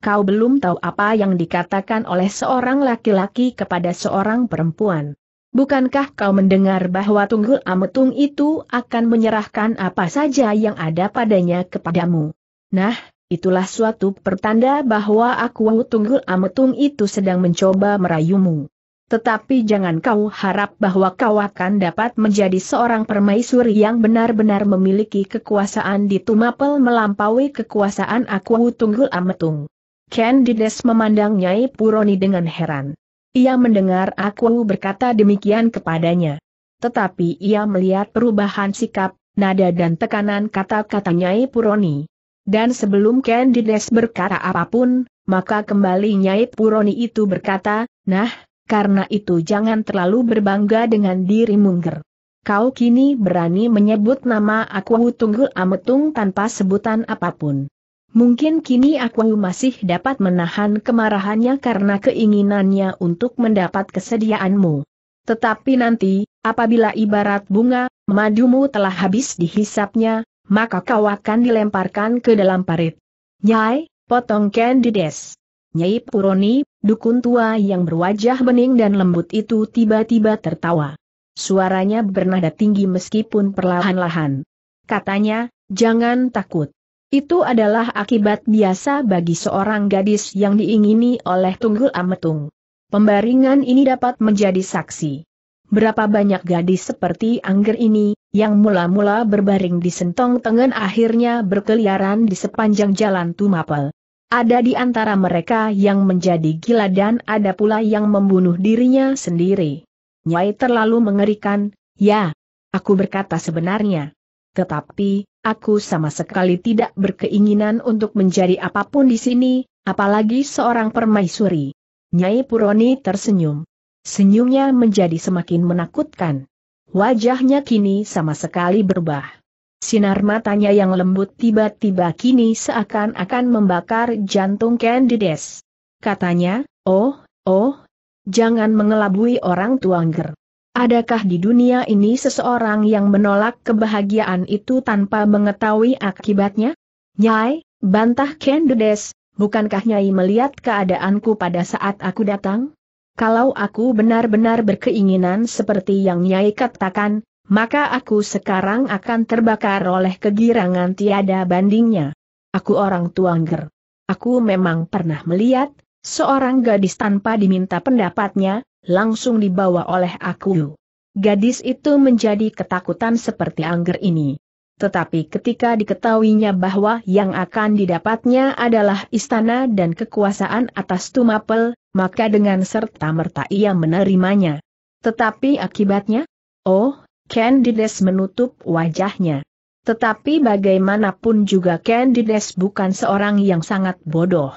Kau belum tahu apa yang dikatakan oleh seorang laki-laki kepada seorang perempuan. Bukankah kau mendengar bahwa Tunggul Ametung itu akan menyerahkan apa saja yang ada padanya kepadamu? Nah, itulah suatu pertanda bahwa aku Tunggul Ametung itu sedang mencoba merayumu. Tetapi jangan kau harap bahwa kau akan dapat menjadi seorang permaisuri yang benar-benar memiliki kekuasaan di Tumapel melampaui kekuasaan aku Tunggul Ametung. Candides memandang Nyai Puroni dengan heran. Ia mendengar aku berkata demikian kepadanya. Tetapi ia melihat perubahan sikap, nada dan tekanan kata-kata Nyai Puroni. Dan sebelum Candides berkata apapun, maka kembali Nyai Puroni itu berkata, Nah, karena itu jangan terlalu berbangga dengan diri mungger. Kau kini berani menyebut nama aku Tunggul Ametung tanpa sebutan apapun. Mungkin kini aku masih dapat menahan kemarahannya karena keinginannya untuk mendapat kesediaanmu. Tetapi nanti, apabila ibarat bunga, madumu telah habis dihisapnya, maka kau akan dilemparkan ke dalam parit. Nyai, potong Candides. Nyai Puroni, dukun tua yang berwajah bening dan lembut itu tiba-tiba tertawa. Suaranya bernada tinggi meskipun perlahan-lahan. Katanya, jangan takut. Itu adalah akibat biasa bagi seorang gadis yang diingini oleh Tunggul Ametung. Pembaringan ini dapat menjadi saksi. Berapa banyak gadis seperti Angger ini, yang mula-mula berbaring di sentong tengen akhirnya berkeliaran di sepanjang jalan Tumapel. Ada di antara mereka yang menjadi gila dan ada pula yang membunuh dirinya sendiri. Nyai terlalu mengerikan, ya. Aku berkata sebenarnya. Tetapi, aku sama sekali tidak berkeinginan untuk menjadi apapun di sini, apalagi seorang permaisuri. Nyai Puroni tersenyum. Senyumnya menjadi semakin menakutkan. Wajahnya kini sama sekali berubah. Sinar matanya yang lembut tiba-tiba kini seakan-akan membakar jantung Candides. Katanya, oh, oh, jangan mengelabui orang tuangger. Adakah di dunia ini seseorang yang menolak kebahagiaan itu tanpa mengetahui akibatnya? Nyai, bantah Candides, bukankah Nyai melihat keadaanku pada saat aku datang? Kalau aku benar-benar berkeinginan seperti yang Nyai katakan, maka aku sekarang akan terbakar oleh kegirangan tiada bandingnya. Aku orang tuangger. Aku memang pernah melihat, seorang gadis tanpa diminta pendapatnya, langsung dibawa oleh aku. Gadis itu menjadi ketakutan seperti angger ini. Tetapi ketika diketahuinya bahwa yang akan didapatnya adalah istana dan kekuasaan atas Tumapel, maka dengan serta-merta ia menerimanya. Tetapi akibatnya? Oh, Candides menutup wajahnya. Tetapi bagaimanapun juga Candides bukan seorang yang sangat bodoh.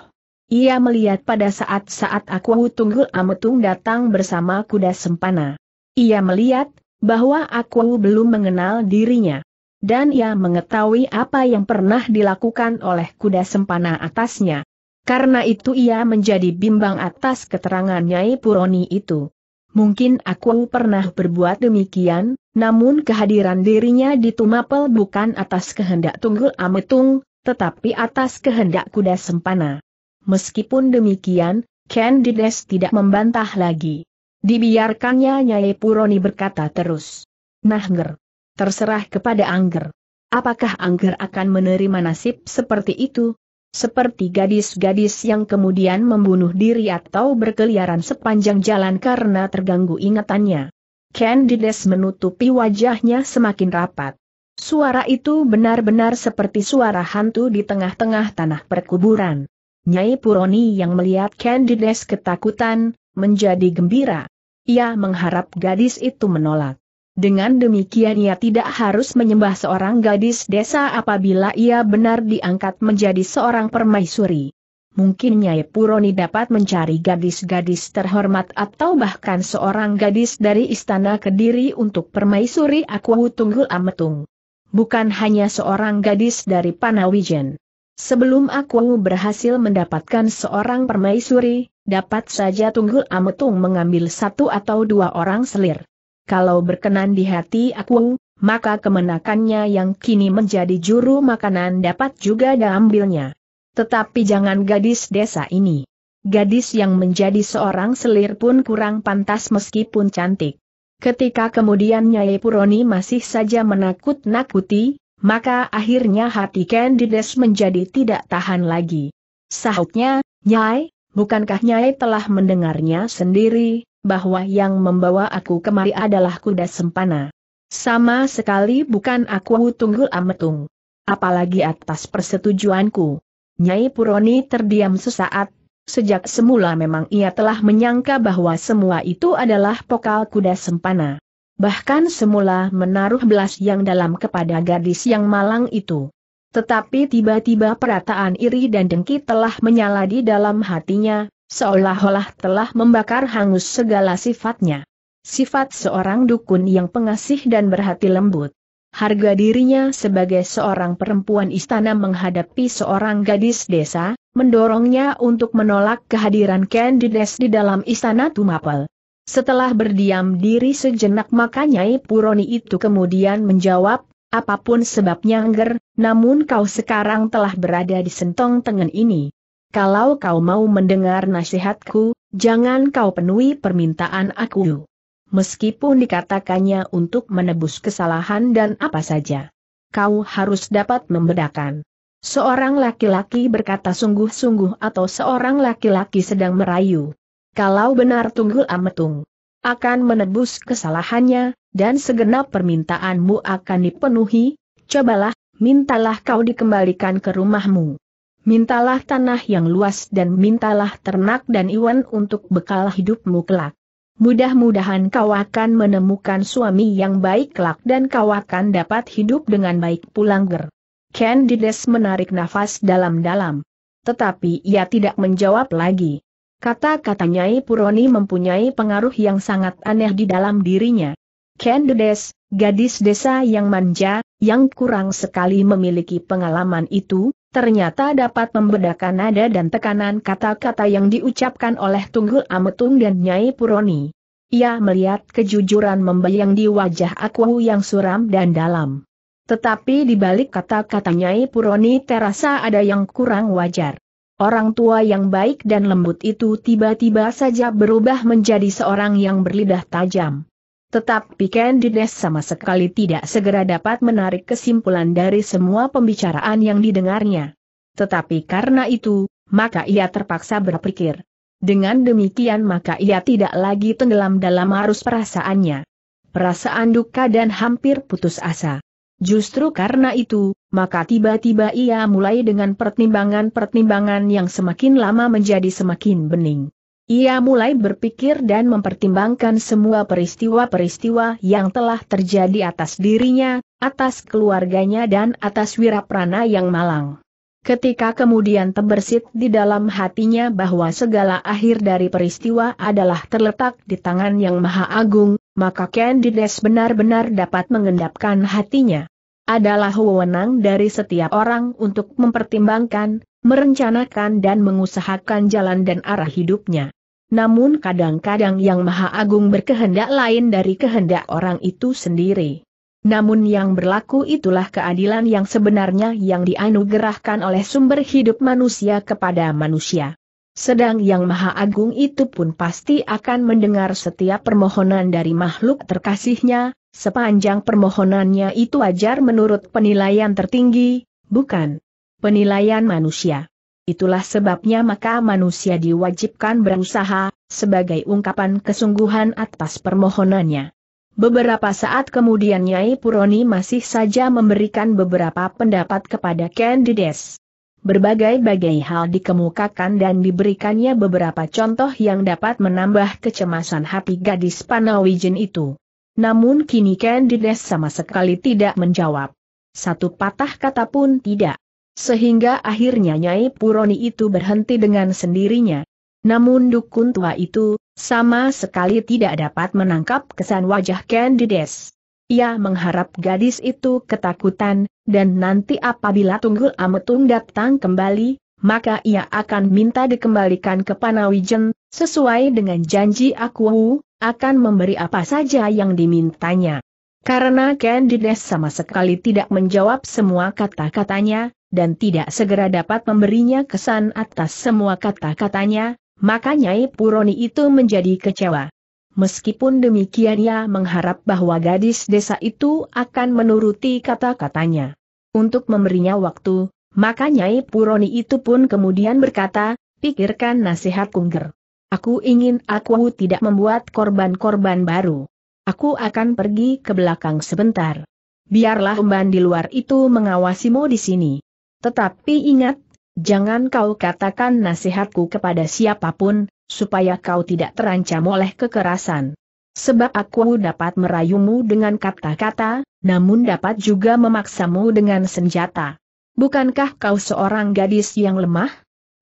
Ia melihat pada saat-saat aku Tunggul Ametung datang bersama kuda sempana. Ia melihat, bahwa aku belum mengenal dirinya dan ia mengetahui apa yang pernah dilakukan oleh kuda sempana atasnya. Karena itu ia menjadi bimbang atas keterangan Nyai Puroni itu. Mungkin aku pernah berbuat demikian, namun kehadiran dirinya di Tumapel bukan atas kehendak Tunggul Ametung, tetapi atas kehendak kuda sempana. Meskipun demikian, Candides tidak membantah lagi. Dibiarkannya Nyai Puroni berkata terus. Nah nger terserah kepada Angger. Apakah Angger akan menerima nasib seperti itu? Seperti gadis-gadis yang kemudian membunuh diri atau berkeliaran sepanjang jalan karena terganggu ingatannya. Candides menutupi wajahnya semakin rapat. Suara itu benar-benar seperti suara hantu di tengah-tengah tanah perkuburan. Nyai Puroni yang melihat Candides ketakutan, menjadi gembira. Ia mengharap gadis itu menolak. Dengan demikian ia tidak harus menyembah seorang gadis desa apabila ia benar diangkat menjadi seorang permaisuri. Mungkin Nyai Puroni dapat mencari gadis-gadis terhormat atau bahkan seorang gadis dari istana Kediri untuk permaisuri aku Tunggul Ametung. Bukan hanya seorang gadis dari Panawijen. Sebelum aku berhasil mendapatkan seorang permaisuri, dapat saja Tunggul Ametung mengambil satu atau dua orang selir kalau berkenan di hati aku, maka kemenakannya yang kini menjadi juru makanan dapat juga diambilnya. Tetapi jangan gadis desa ini. Gadis yang menjadi seorang selir pun kurang pantas meskipun cantik. Ketika kemudian Nyai Puroni masih saja menakut-nakuti, maka akhirnya hati Candides menjadi tidak tahan lagi. Sahutnya, Nyai, bukankah Nyai telah mendengarnya sendiri, bahwa yang membawa aku kemari adalah kuda sempana. Sama sekali bukan aku tunggul ametung. Apalagi atas persetujuanku. Nyai Puroni terdiam sesaat, sejak semula memang ia telah menyangka bahwa semua itu adalah pokal kuda sempana. Bahkan semula menaruh belas yang dalam kepada gadis yang malang itu. Tetapi tiba-tiba perataan iri dan dengki telah menyala di dalam hatinya, Seolah-olah telah membakar hangus segala sifatnya. Sifat seorang dukun yang pengasih dan berhati lembut. Harga dirinya sebagai seorang perempuan istana menghadapi seorang gadis desa, mendorongnya untuk menolak kehadiran Candides di dalam istana Tumapel. Setelah berdiam diri sejenak makanya Puroni itu kemudian menjawab, apapun sebabnya Angger, namun kau sekarang telah berada di sentong tengen ini kalau kau mau mendengar nasihatku, jangan kau penuhi permintaan aku. Meskipun dikatakannya untuk menebus kesalahan dan apa saja. Kau harus dapat membedakan. Seorang laki-laki berkata sungguh-sungguh atau seorang laki-laki sedang merayu. Kalau benar tunggul ametung. Akan menebus kesalahannya, dan segenap permintaanmu akan dipenuhi, cobalah, mintalah kau dikembalikan ke rumahmu mintalah tanah yang luas dan mintalah ternak dan iwan untuk bekal hidupmu kelak. Mudah-mudahan kau akan menemukan suami yang baik kelak dan kau akan dapat hidup dengan baik pulang ger. Candides menarik nafas dalam-dalam. Tetapi ia tidak menjawab lagi. Kata-kata Nyai Puroni mempunyai pengaruh yang sangat aneh di dalam dirinya. Candides, gadis desa yang manja, yang kurang sekali memiliki pengalaman itu, ternyata dapat membedakan nada dan tekanan kata-kata yang diucapkan oleh Tunggul Ametung dan Nyai Puroni. Ia melihat kejujuran membayang di wajah Aku yang suram dan dalam. Tetapi di balik kata-kata Nyai Puroni terasa ada yang kurang wajar. Orang tua yang baik dan lembut itu tiba-tiba saja berubah menjadi seorang yang berlidah tajam. Tetapi Candides sama sekali tidak segera dapat menarik kesimpulan dari semua pembicaraan yang didengarnya. Tetapi karena itu, maka ia terpaksa berpikir. Dengan demikian maka ia tidak lagi tenggelam dalam arus perasaannya. Perasaan duka dan hampir putus asa. Justru karena itu, maka tiba-tiba ia mulai dengan pertimbangan-pertimbangan yang semakin lama menjadi semakin bening. Ia mulai berpikir dan mempertimbangkan semua peristiwa-peristiwa yang telah terjadi atas dirinya, atas keluarganya dan atas Wiraprana yang malang. Ketika kemudian terbersit di dalam hatinya bahwa segala akhir dari peristiwa adalah terletak di tangan yang maha agung, maka Candides benar-benar dapat mengendapkan hatinya. Adalah wewenang dari setiap orang untuk mempertimbangkan, merencanakan dan mengusahakan jalan dan arah hidupnya namun kadang-kadang Yang Maha Agung berkehendak lain dari kehendak orang itu sendiri. Namun yang berlaku itulah keadilan yang sebenarnya yang dianugerahkan oleh sumber hidup manusia kepada manusia. Sedang yang maha agung itu pun pasti akan mendengar setiap permohonan dari makhluk terkasihnya, sepanjang permohonannya itu wajar menurut penilaian tertinggi, bukan penilaian manusia. Itulah sebabnya maka manusia diwajibkan berusaha, sebagai ungkapan kesungguhan atas permohonannya. Beberapa saat kemudian Nyai Puroni masih saja memberikan beberapa pendapat kepada Candides. Berbagai-bagai hal dikemukakan dan diberikannya beberapa contoh yang dapat menambah kecemasan hati gadis Panawijen itu. Namun kini Candides sama sekali tidak menjawab. Satu patah kata pun tidak. Sehingga akhirnya Nyai Puroni itu berhenti dengan sendirinya. Namun dukun tua itu, sama sekali tidak dapat menangkap kesan wajah Candides. Ia mengharap gadis itu ketakutan, dan nanti apabila Tunggul Ametung datang kembali, maka ia akan minta dikembalikan ke Panawijen, sesuai dengan janji aku, akan memberi apa saja yang dimintanya. Karena Candides sama sekali tidak menjawab semua kata-katanya, dan tidak segera dapat memberinya kesan atas semua kata-katanya, maka Nyai Puroni itu menjadi kecewa. Meskipun demikian ia mengharap bahwa gadis desa itu akan menuruti kata-katanya. Untuk memberinya waktu, maka Nyai Puroni itu pun kemudian berkata, pikirkan nasihat Kungger. Aku ingin aku tidak membuat korban-korban baru. Aku akan pergi ke belakang sebentar. Biarlah umban di luar itu mengawasimu di sini. Tetapi ingat, jangan kau katakan nasihatku kepada siapapun, supaya kau tidak terancam oleh kekerasan. Sebab aku dapat merayumu dengan kata-kata, namun dapat juga memaksamu dengan senjata. Bukankah kau seorang gadis yang lemah?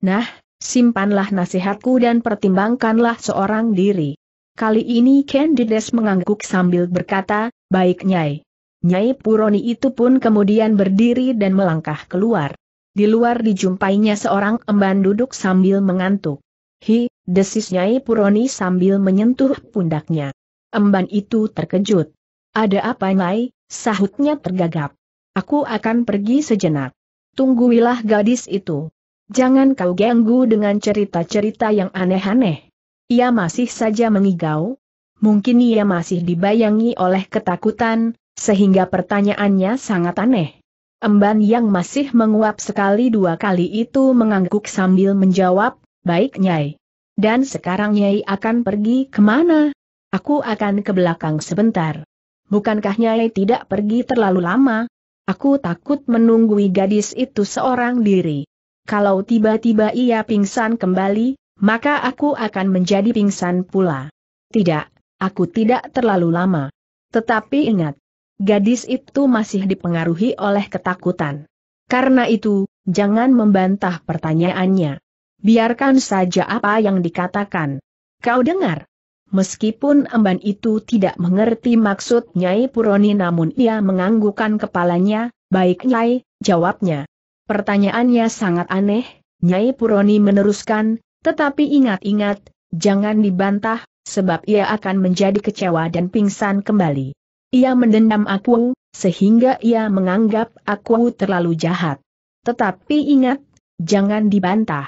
Nah, simpanlah nasihatku dan pertimbangkanlah seorang diri. Kali ini Candides mengangguk sambil berkata, baik Nyai. Nyai Puroni itu pun kemudian berdiri dan melangkah keluar. Di luar dijumpainya seorang emban duduk sambil mengantuk. Hi, desis Nyai Puroni sambil menyentuh pundaknya. Emban itu terkejut. Ada apa Nyai? Sahutnya tergagap. Aku akan pergi sejenak. Tungguilah gadis itu. Jangan kau ganggu dengan cerita-cerita yang aneh-aneh. Ia masih saja mengigau. Mungkin ia masih dibayangi oleh ketakutan, sehingga pertanyaannya sangat aneh. Emban yang masih menguap sekali dua kali itu mengangguk sambil menjawab, baik Nyai. Dan sekarang Nyai akan pergi kemana? Aku akan ke belakang sebentar. Bukankah Nyai tidak pergi terlalu lama? Aku takut menunggui gadis itu seorang diri. Kalau tiba-tiba ia pingsan kembali, maka aku akan menjadi pingsan pula. Tidak, aku tidak terlalu lama. Tetapi ingat, Gadis itu masih dipengaruhi oleh ketakutan. Karena itu, jangan membantah pertanyaannya. Biarkan saja apa yang dikatakan. Kau dengar? Meskipun emban itu tidak mengerti maksud Nyai Puroni namun ia menganggukkan kepalanya, baik Nyai, jawabnya. Pertanyaannya sangat aneh, Nyai Puroni meneruskan, tetapi ingat-ingat, jangan dibantah, sebab ia akan menjadi kecewa dan pingsan kembali. Ia mendendam aku, sehingga ia menganggap aku terlalu jahat. Tetapi ingat, jangan dibantah.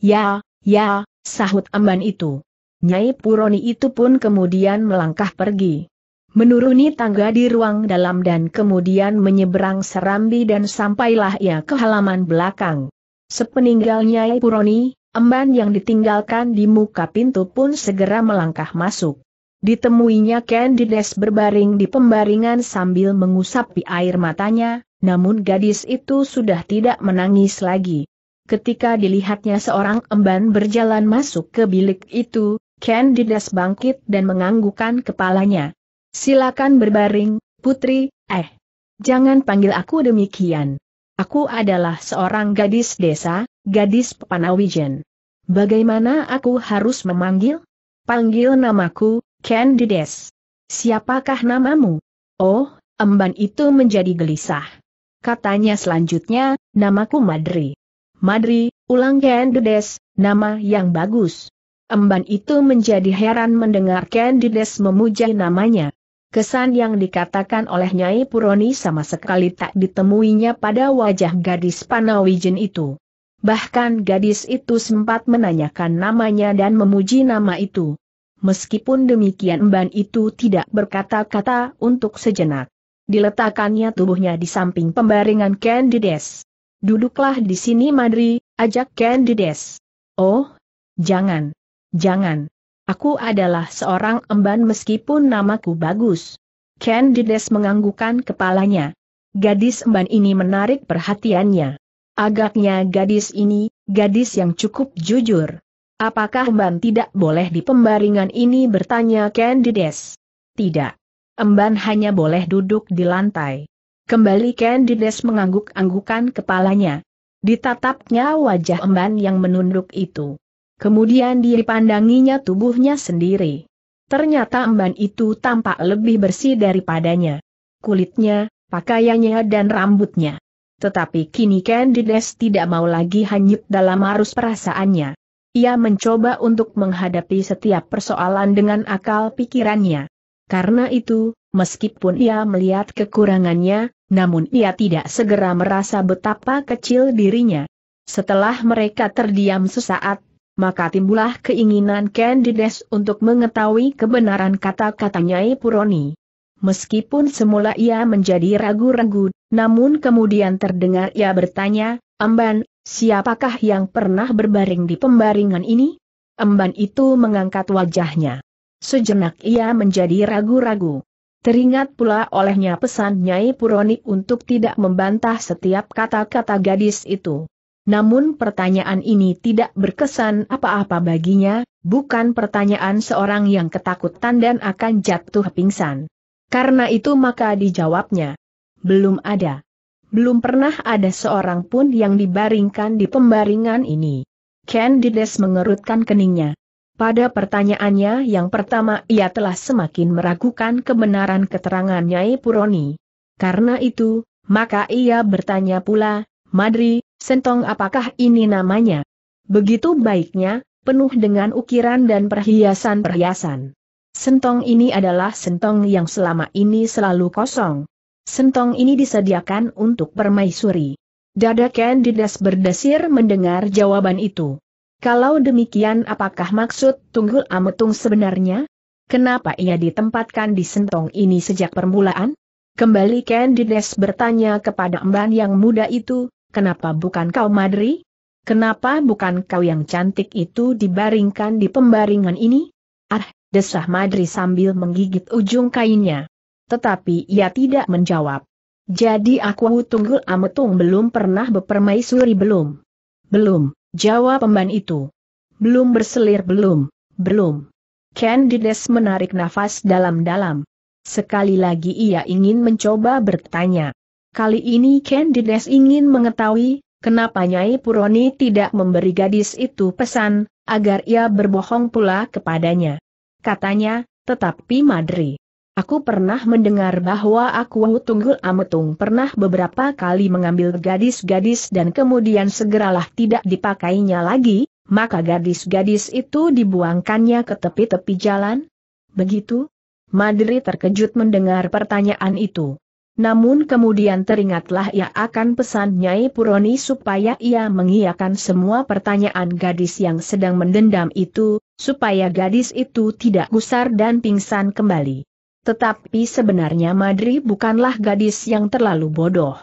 Ya, ya, sahut emban itu. Nyai Puroni itu pun kemudian melangkah pergi. Menuruni tangga di ruang dalam dan kemudian menyeberang serambi dan sampailah ia ke halaman belakang. Sepeninggal Nyai Puroni, emban yang ditinggalkan di muka pintu pun segera melangkah masuk. Ditemuinya Candides berbaring di pembaringan sambil mengusapi air matanya, namun gadis itu sudah tidak menangis lagi. Ketika dilihatnya seorang emban berjalan masuk ke bilik itu, Candides bangkit dan menganggukkan kepalanya. Silakan berbaring, putri, eh. Jangan panggil aku demikian. Aku adalah seorang gadis desa, gadis Panawijen. Bagaimana aku harus memanggil? Panggil namaku, Candides. Siapakah namamu? Oh, emban itu menjadi gelisah. Katanya selanjutnya, namaku Madri. Madri, ulang Candides, nama yang bagus. Emban itu menjadi heran mendengar Candides memuja namanya. Kesan yang dikatakan oleh Nyai Puroni sama sekali tak ditemuinya pada wajah gadis Panawijen itu. Bahkan gadis itu sempat menanyakan namanya dan memuji nama itu meskipun demikian emban itu tidak berkata-kata untuk sejenak. Diletakkannya tubuhnya di samping pembaringan Candides. Duduklah di sini Madri, ajak Candides. Oh, jangan, jangan. Aku adalah seorang emban meskipun namaku bagus. Candides menganggukkan kepalanya. Gadis emban ini menarik perhatiannya. Agaknya gadis ini, gadis yang cukup jujur. Apakah Emban tidak boleh di pembaringan ini bertanya Candides? Tidak. Emban hanya boleh duduk di lantai. Kembali Candides mengangguk-anggukan kepalanya. Ditatapnya wajah Emban yang menunduk itu. Kemudian dipandanginya tubuhnya sendiri. Ternyata Emban itu tampak lebih bersih daripadanya. Kulitnya, pakaiannya dan rambutnya. Tetapi kini Candides tidak mau lagi hanyut dalam arus perasaannya. Ia mencoba untuk menghadapi setiap persoalan dengan akal pikirannya. Karena itu, meskipun ia melihat kekurangannya, namun ia tidak segera merasa betapa kecil dirinya. Setelah mereka terdiam sesaat, maka timbullah keinginan Candides untuk mengetahui kebenaran kata-kata Nyai Puroni. Meskipun semula ia menjadi ragu-ragu, namun kemudian terdengar ia bertanya, Amban, Siapakah yang pernah berbaring di pembaringan ini? Emban itu mengangkat wajahnya. Sejenak ia menjadi ragu-ragu. Teringat pula olehnya pesan Nyai Puroni untuk tidak membantah setiap kata-kata gadis itu. Namun pertanyaan ini tidak berkesan apa-apa baginya, bukan pertanyaan seorang yang ketakutan dan akan jatuh pingsan. Karena itu maka dijawabnya. Belum ada. Belum pernah ada seorang pun yang dibaringkan di pembaringan ini. Ken Candides mengerutkan keningnya. Pada pertanyaannya yang pertama ia telah semakin meragukan kebenaran keterangan Nyai Puroni. Karena itu, maka ia bertanya pula, Madri, sentong apakah ini namanya? Begitu baiknya, penuh dengan ukiran dan perhiasan-perhiasan. Sentong ini adalah sentong yang selama ini selalu kosong. Sentong ini disediakan untuk permaisuri. Dada Candidas berdesir mendengar jawaban itu. Kalau demikian apakah maksud Tunggul Ametung sebenarnya? Kenapa ia ditempatkan di sentong ini sejak permulaan? Kembali Candides bertanya kepada emban yang muda itu, kenapa bukan kau Madri? Kenapa bukan kau yang cantik itu dibaringkan di pembaringan ini? Ah, desah Madri sambil menggigit ujung kainnya tetapi ia tidak menjawab. Jadi aku tunggul ametung belum pernah bepermaisuri belum? Belum, jawab pemban itu. Belum berselir belum, belum. Candides menarik nafas dalam-dalam. Sekali lagi ia ingin mencoba bertanya. Kali ini Candides ingin mengetahui, kenapa Nyai Puroni tidak memberi gadis itu pesan, agar ia berbohong pula kepadanya. Katanya, tetapi Madri. Aku pernah mendengar bahwa aku Tunggul Ametung pernah beberapa kali mengambil gadis-gadis dan kemudian segeralah tidak dipakainya lagi, maka gadis-gadis itu dibuangkannya ke tepi-tepi jalan? Begitu? Madri terkejut mendengar pertanyaan itu. Namun kemudian teringatlah ia akan pesan Nyai Puroni supaya ia mengiakan semua pertanyaan gadis yang sedang mendendam itu, supaya gadis itu tidak gusar dan pingsan kembali. Tetapi sebenarnya Madri bukanlah gadis yang terlalu bodoh.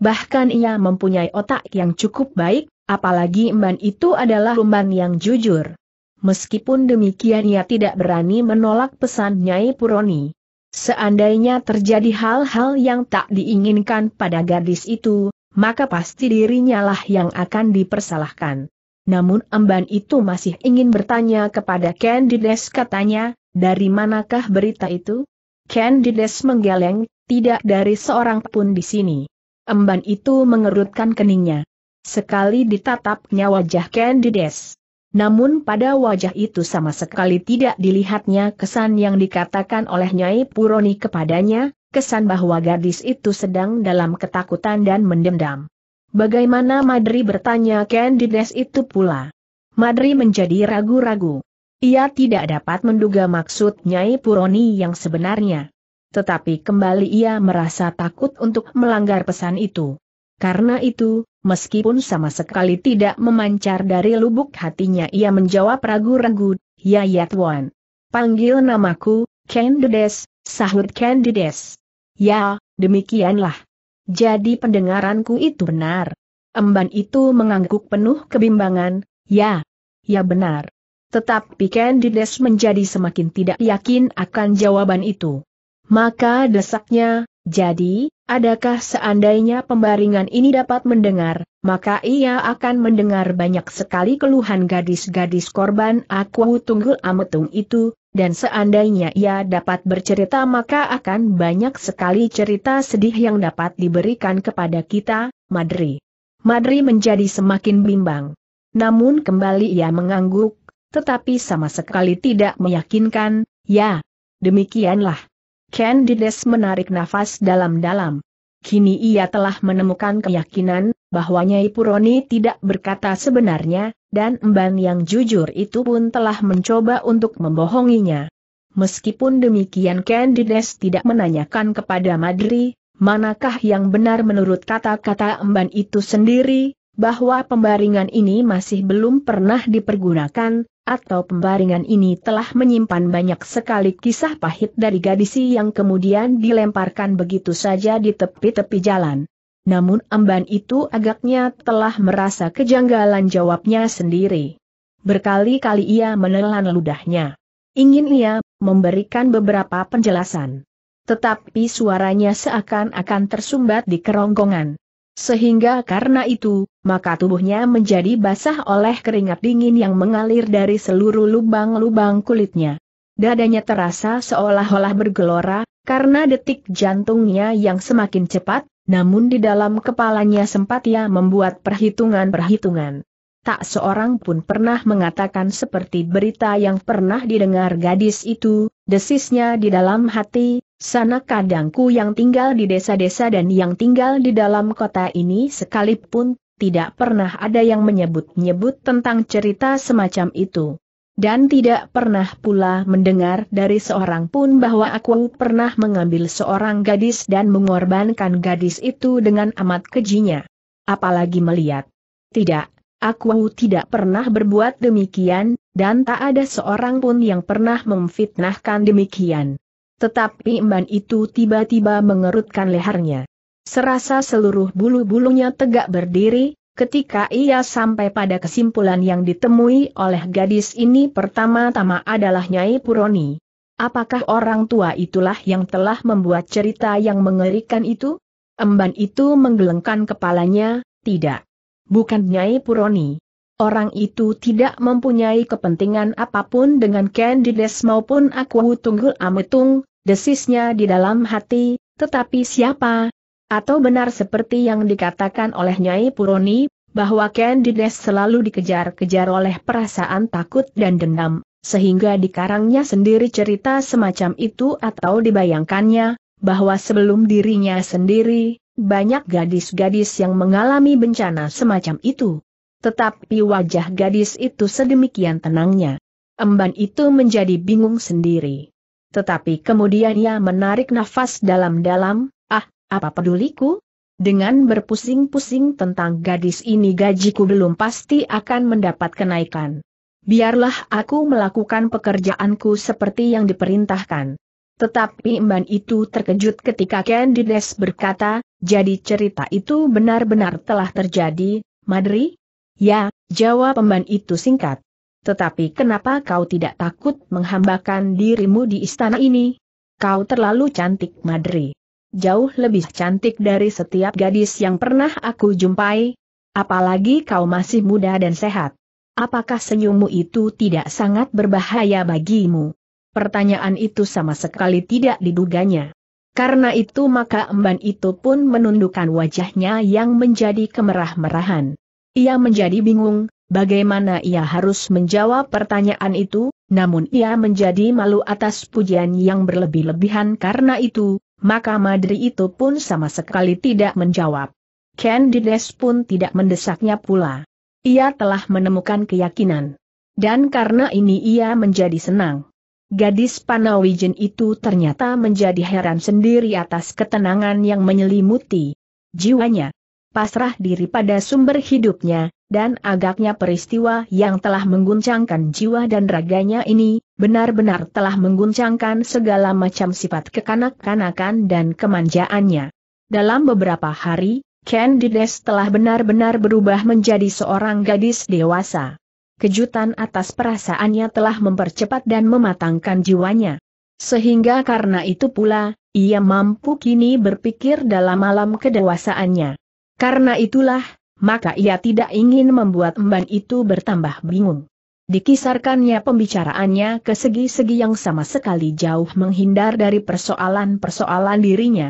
Bahkan ia mempunyai otak yang cukup baik, apalagi Mban itu adalah umban yang jujur. Meskipun demikian ia tidak berani menolak pesan Nyai Puroni. Seandainya terjadi hal-hal yang tak diinginkan pada gadis itu, maka pasti dirinya lah yang akan dipersalahkan. Namun emban itu masih ingin bertanya kepada Candides katanya, dari manakah berita itu? Candides menggeleng, tidak dari seorang pun di sini. Emban itu mengerutkan keningnya. Sekali ditatapnya wajah Candides. Namun pada wajah itu sama sekali tidak dilihatnya kesan yang dikatakan oleh Nyai Puroni kepadanya, kesan bahwa gadis itu sedang dalam ketakutan dan mendendam. Bagaimana Madri bertanya Candides itu pula? Madri menjadi ragu-ragu. Ia tidak dapat menduga maksud Nyai Puroni yang sebenarnya. Tetapi kembali ia merasa takut untuk melanggar pesan itu. Karena itu, meskipun sama sekali tidak memancar dari lubuk hatinya ia menjawab ragu-ragu, Ya Yatwan. Panggil namaku, Candides, sahut Candides. Ya, demikianlah. Jadi pendengaranku itu benar. Emban itu mengangguk penuh kebimbangan, ya. Ya benar. Tetapi Candides menjadi semakin tidak yakin akan jawaban itu. Maka desaknya, jadi, adakah seandainya pembaringan ini dapat mendengar, maka ia akan mendengar banyak sekali keluhan gadis-gadis korban aku tunggul ametung itu, dan seandainya ia dapat bercerita maka akan banyak sekali cerita sedih yang dapat diberikan kepada kita, Madri. Madri menjadi semakin bimbang. Namun kembali ia mengangguk, tetapi sama sekali tidak meyakinkan, ya, demikianlah. Candides menarik nafas dalam-dalam. Kini ia telah menemukan keyakinan, bahwa Nyai Puroni tidak berkata sebenarnya, dan emban yang jujur itu pun telah mencoba untuk membohonginya. Meskipun demikian Candides tidak menanyakan kepada Madri, manakah yang benar menurut kata-kata emban itu sendiri, bahwa pembaringan ini masih belum pernah dipergunakan, atau pembaringan ini telah menyimpan banyak sekali kisah pahit dari gadis yang kemudian dilemparkan begitu saja di tepi-tepi jalan. Namun amban itu agaknya telah merasa kejanggalan jawabnya sendiri. Berkali-kali ia menelan ludahnya. Ingin ia memberikan beberapa penjelasan. Tetapi suaranya seakan-akan tersumbat di kerongkongan. Sehingga karena itu, maka tubuhnya menjadi basah oleh keringat dingin yang mengalir dari seluruh lubang-lubang kulitnya. Dadanya terasa seolah-olah bergelora, karena detik jantungnya yang semakin cepat, namun di dalam kepalanya sempat ia membuat perhitungan-perhitungan. Tak seorang pun pernah mengatakan seperti berita yang pernah didengar gadis itu, desisnya di dalam hati, Sana kadangku yang tinggal di desa-desa dan yang tinggal di dalam kota ini sekalipun, tidak pernah ada yang menyebut-nyebut tentang cerita semacam itu. Dan tidak pernah pula mendengar dari seorang pun bahwa aku pernah mengambil seorang gadis dan mengorbankan gadis itu dengan amat kejinya. Apalagi melihat. Tidak, aku tidak pernah berbuat demikian, dan tak ada seorang pun yang pernah memfitnahkan demikian. Tetapi Iman itu tiba-tiba mengerutkan lehernya. Serasa seluruh bulu-bulunya tegak berdiri, ketika ia sampai pada kesimpulan yang ditemui oleh gadis ini pertama-tama adalah Nyai Puroni. Apakah orang tua itulah yang telah membuat cerita yang mengerikan itu? Emban itu menggelengkan kepalanya, tidak. Bukan Nyai Puroni. Orang itu tidak mempunyai kepentingan apapun dengan Candides maupun aku Tunggul Ametung, desisnya di dalam hati, tetapi siapa? Atau benar seperti yang dikatakan oleh Nyai Puroni, bahwa Candides selalu dikejar-kejar oleh perasaan takut dan dendam, sehingga dikarangnya sendiri cerita semacam itu atau dibayangkannya, bahwa sebelum dirinya sendiri, banyak gadis-gadis yang mengalami bencana semacam itu. Tetapi wajah gadis itu sedemikian tenangnya. Emban itu menjadi bingung sendiri. Tetapi kemudian ia menarik nafas dalam-dalam, ah, apa peduliku? Dengan berpusing-pusing tentang gadis ini gajiku belum pasti akan mendapat kenaikan. Biarlah aku melakukan pekerjaanku seperti yang diperintahkan. Tetapi Mban itu terkejut ketika Candides berkata, jadi cerita itu benar-benar telah terjadi, Madri? Ya, jawab Mban itu singkat. Tetapi kenapa kau tidak takut menghambakan dirimu di istana ini? Kau terlalu cantik Madri. Jauh lebih cantik dari setiap gadis yang pernah aku jumpai. Apalagi kau masih muda dan sehat. Apakah senyummu itu tidak sangat berbahaya bagimu? Pertanyaan itu sama sekali tidak diduganya. Karena itu maka emban itu pun menundukkan wajahnya yang menjadi kemerah-merahan. Ia menjadi bingung, bagaimana ia harus menjawab pertanyaan itu, namun ia menjadi malu atas pujian yang berlebih-lebihan karena itu, maka Madri itu pun sama sekali tidak menjawab. Candides pun tidak mendesaknya pula. Ia telah menemukan keyakinan. Dan karena ini ia menjadi senang. Gadis Panawijen itu ternyata menjadi heran sendiri atas ketenangan yang menyelimuti jiwanya pasrah diri pada sumber hidupnya, dan agaknya peristiwa yang telah mengguncangkan jiwa dan raganya ini, benar-benar telah mengguncangkan segala macam sifat kekanak-kanakan dan kemanjaannya. Dalam beberapa hari, Candides telah benar-benar berubah menjadi seorang gadis dewasa. Kejutan atas perasaannya telah mempercepat dan mematangkan jiwanya. Sehingga karena itu pula, ia mampu kini berpikir dalam alam kedewasaannya. Karena itulah, maka ia tidak ingin membuat emban itu bertambah bingung. Dikisarkannya pembicaraannya ke segi-segi yang sama sekali jauh menghindar dari persoalan-persoalan dirinya.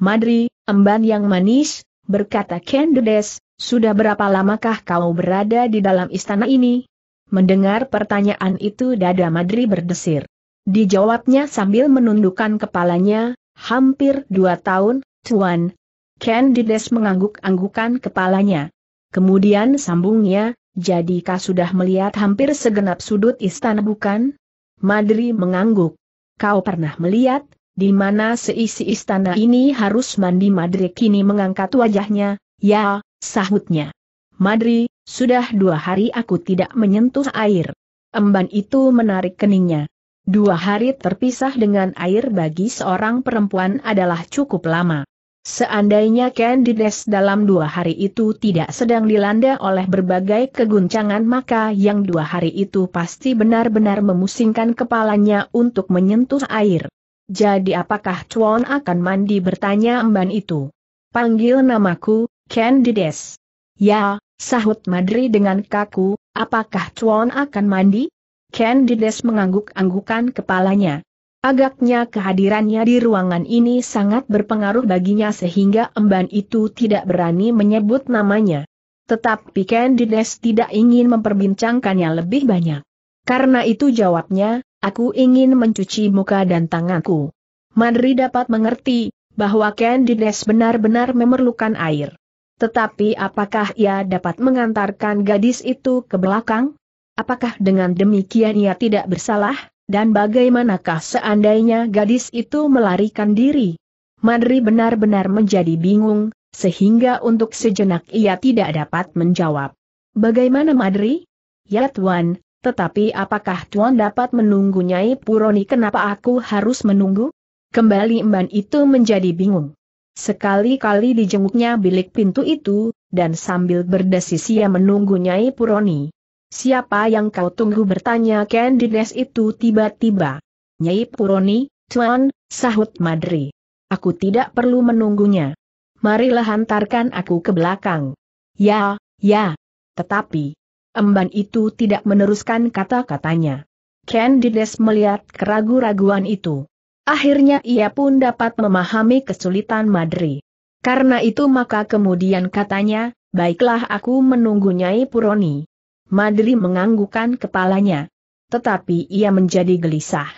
Madri, emban yang manis, berkata Candides, sudah berapa lamakah kau berada di dalam istana ini? Mendengar pertanyaan itu dada Madri berdesir. Dijawabnya sambil menundukkan kepalanya, hampir dua tahun, Tuan, Candides mengangguk-anggukan kepalanya. Kemudian sambungnya, jadikah sudah melihat hampir segenap sudut istana bukan? Madri mengangguk. Kau pernah melihat, di mana seisi istana ini harus mandi Madri kini mengangkat wajahnya, ya, sahutnya. Madri, sudah dua hari aku tidak menyentuh air. Emban itu menarik keningnya. Dua hari terpisah dengan air bagi seorang perempuan adalah cukup lama. Seandainya Candides dalam dua hari itu tidak sedang dilanda oleh berbagai keguncangan maka yang dua hari itu pasti benar-benar memusingkan kepalanya untuk menyentuh air. Jadi apakah Chuan akan mandi bertanya emban itu? Panggil namaku, Candides. Ya, sahut Madri dengan kaku, apakah Chuan akan mandi? Candides mengangguk-anggukan kepalanya. Agaknya kehadirannya di ruangan ini sangat berpengaruh baginya sehingga emban itu tidak berani menyebut namanya. Tetapi Candides tidak ingin memperbincangkannya lebih banyak. Karena itu jawabnya, aku ingin mencuci muka dan tanganku. Madri dapat mengerti, bahwa Candides benar-benar memerlukan air. Tetapi apakah ia dapat mengantarkan gadis itu ke belakang? Apakah dengan demikian ia tidak bersalah? Dan bagaimanakah seandainya gadis itu melarikan diri? Madri benar-benar menjadi bingung, sehingga untuk sejenak ia tidak dapat menjawab. Bagaimana Madri? Ya Tuan, tetapi apakah Tuan dapat menunggu Nyai Puroni kenapa aku harus menunggu? Kembali Mban itu menjadi bingung. Sekali-kali dijenguknya bilik pintu itu, dan sambil berdesis ia menunggu Nyai Puroni. Siapa yang kau tunggu bertanya Candides itu tiba-tiba. Nyai Puroni, Tuan, sahut Madri. Aku tidak perlu menunggunya. Marilah hantarkan aku ke belakang. Ya, ya. Tetapi, emban itu tidak meneruskan kata-katanya. Candides melihat keragu-raguan itu. Akhirnya ia pun dapat memahami kesulitan Madri. Karena itu maka kemudian katanya, baiklah aku menunggu Nyai Puroni. Madri menganggukan kepalanya. Tetapi ia menjadi gelisah.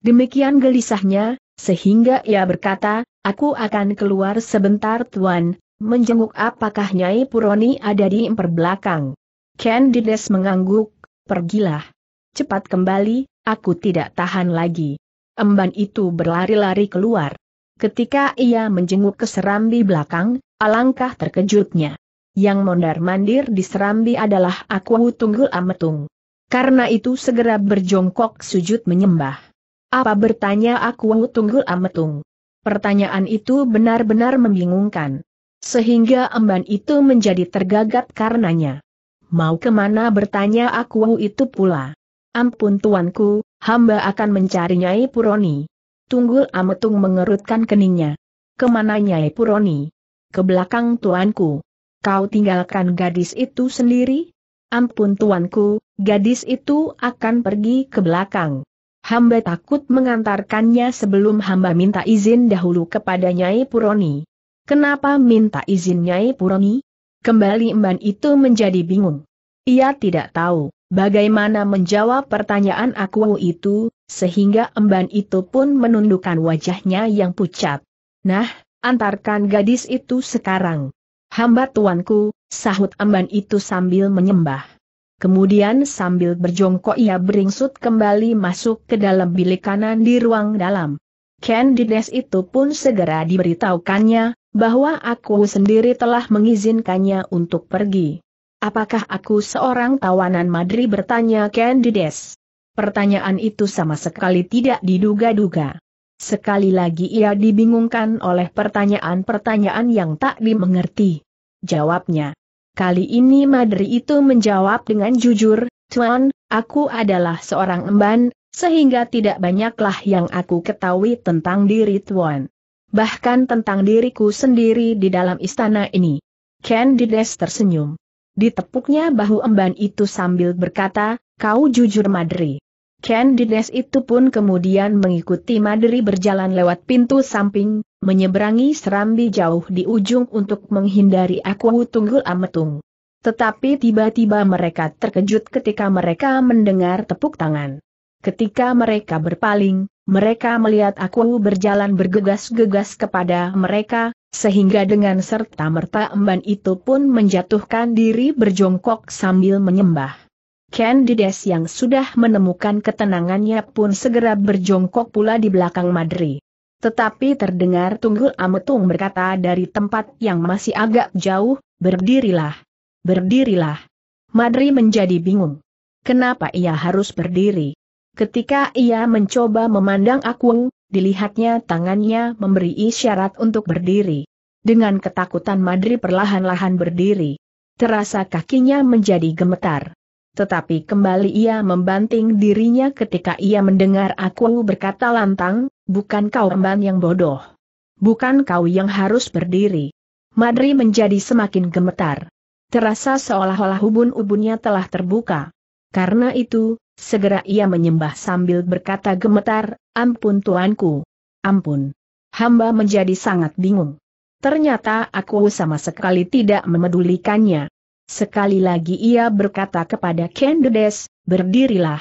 Demikian gelisahnya, sehingga ia berkata, aku akan keluar sebentar tuan, menjenguk apakah Nyai Puroni ada di belakang. Candides mengangguk, pergilah. Cepat kembali, aku tidak tahan lagi. Emban itu berlari-lari keluar. Ketika ia menjenguk ke serambi belakang, alangkah terkejutnya yang mondar-mandir di Serambi adalah Aku Tunggul Ametung. Karena itu segera berjongkok sujud menyembah. Apa bertanya Aku Tunggul Ametung? Pertanyaan itu benar-benar membingungkan. Sehingga emban itu menjadi tergagap karenanya. Mau kemana bertanya Aku itu pula? Ampun tuanku, hamba akan mencari Nyai Puroni. Tunggul Ametung mengerutkan keningnya. Kemana Nyai Puroni? Ke belakang tuanku kau tinggalkan gadis itu sendiri? Ampun tuanku, gadis itu akan pergi ke belakang. Hamba takut mengantarkannya sebelum hamba minta izin dahulu kepada Nyai Puroni. Kenapa minta izin Nyai Puroni? Kembali emban itu menjadi bingung. Ia tidak tahu bagaimana menjawab pertanyaan aku itu, sehingga emban itu pun menundukkan wajahnya yang pucat. Nah, antarkan gadis itu sekarang. Hamba tuanku, sahut amban itu sambil menyembah. Kemudian sambil berjongkok ia beringsut kembali masuk ke dalam bilik kanan di ruang dalam. Candides itu pun segera diberitahukannya, bahwa aku sendiri telah mengizinkannya untuk pergi. Apakah aku seorang tawanan Madri bertanya Candides? Pertanyaan itu sama sekali tidak diduga-duga. Sekali lagi ia dibingungkan oleh pertanyaan-pertanyaan yang tak dimengerti. Jawabnya. Kali ini Madri itu menjawab dengan jujur, Tuan, aku adalah seorang emban, sehingga tidak banyaklah yang aku ketahui tentang diri Tuan. Bahkan tentang diriku sendiri di dalam istana ini. Candides tersenyum. Ditepuknya bahu emban itu sambil berkata, kau jujur Madri. Candides itu pun kemudian mengikuti Madri berjalan lewat pintu samping, menyeberangi serambi jauh di ujung untuk menghindari aku tunggul ametung. Tetapi tiba-tiba mereka terkejut ketika mereka mendengar tepuk tangan. Ketika mereka berpaling, mereka melihat aku berjalan bergegas-gegas kepada mereka, sehingga dengan serta-merta emban itu pun menjatuhkan diri berjongkok sambil menyembah. Candides yang sudah menemukan ketenangannya pun segera berjongkok pula di belakang Madri. Tetapi terdengar Tunggul Ametung berkata dari tempat yang masih agak jauh, berdirilah. Berdirilah. Madri menjadi bingung. Kenapa ia harus berdiri? Ketika ia mencoba memandang Akung, dilihatnya tangannya memberi isyarat untuk berdiri. Dengan ketakutan Madri perlahan-lahan berdiri. Terasa kakinya menjadi gemetar tetapi kembali ia membanting dirinya ketika ia mendengar aku berkata lantang, bukan kau emban yang bodoh. Bukan kau yang harus berdiri. Madri menjadi semakin gemetar. Terasa seolah-olah ubun-ubunnya telah terbuka. Karena itu, segera ia menyembah sambil berkata gemetar, ampun tuanku. Ampun. Hamba menjadi sangat bingung. Ternyata aku sama sekali tidak memedulikannya. Sekali lagi ia berkata kepada Kendedes, berdirilah.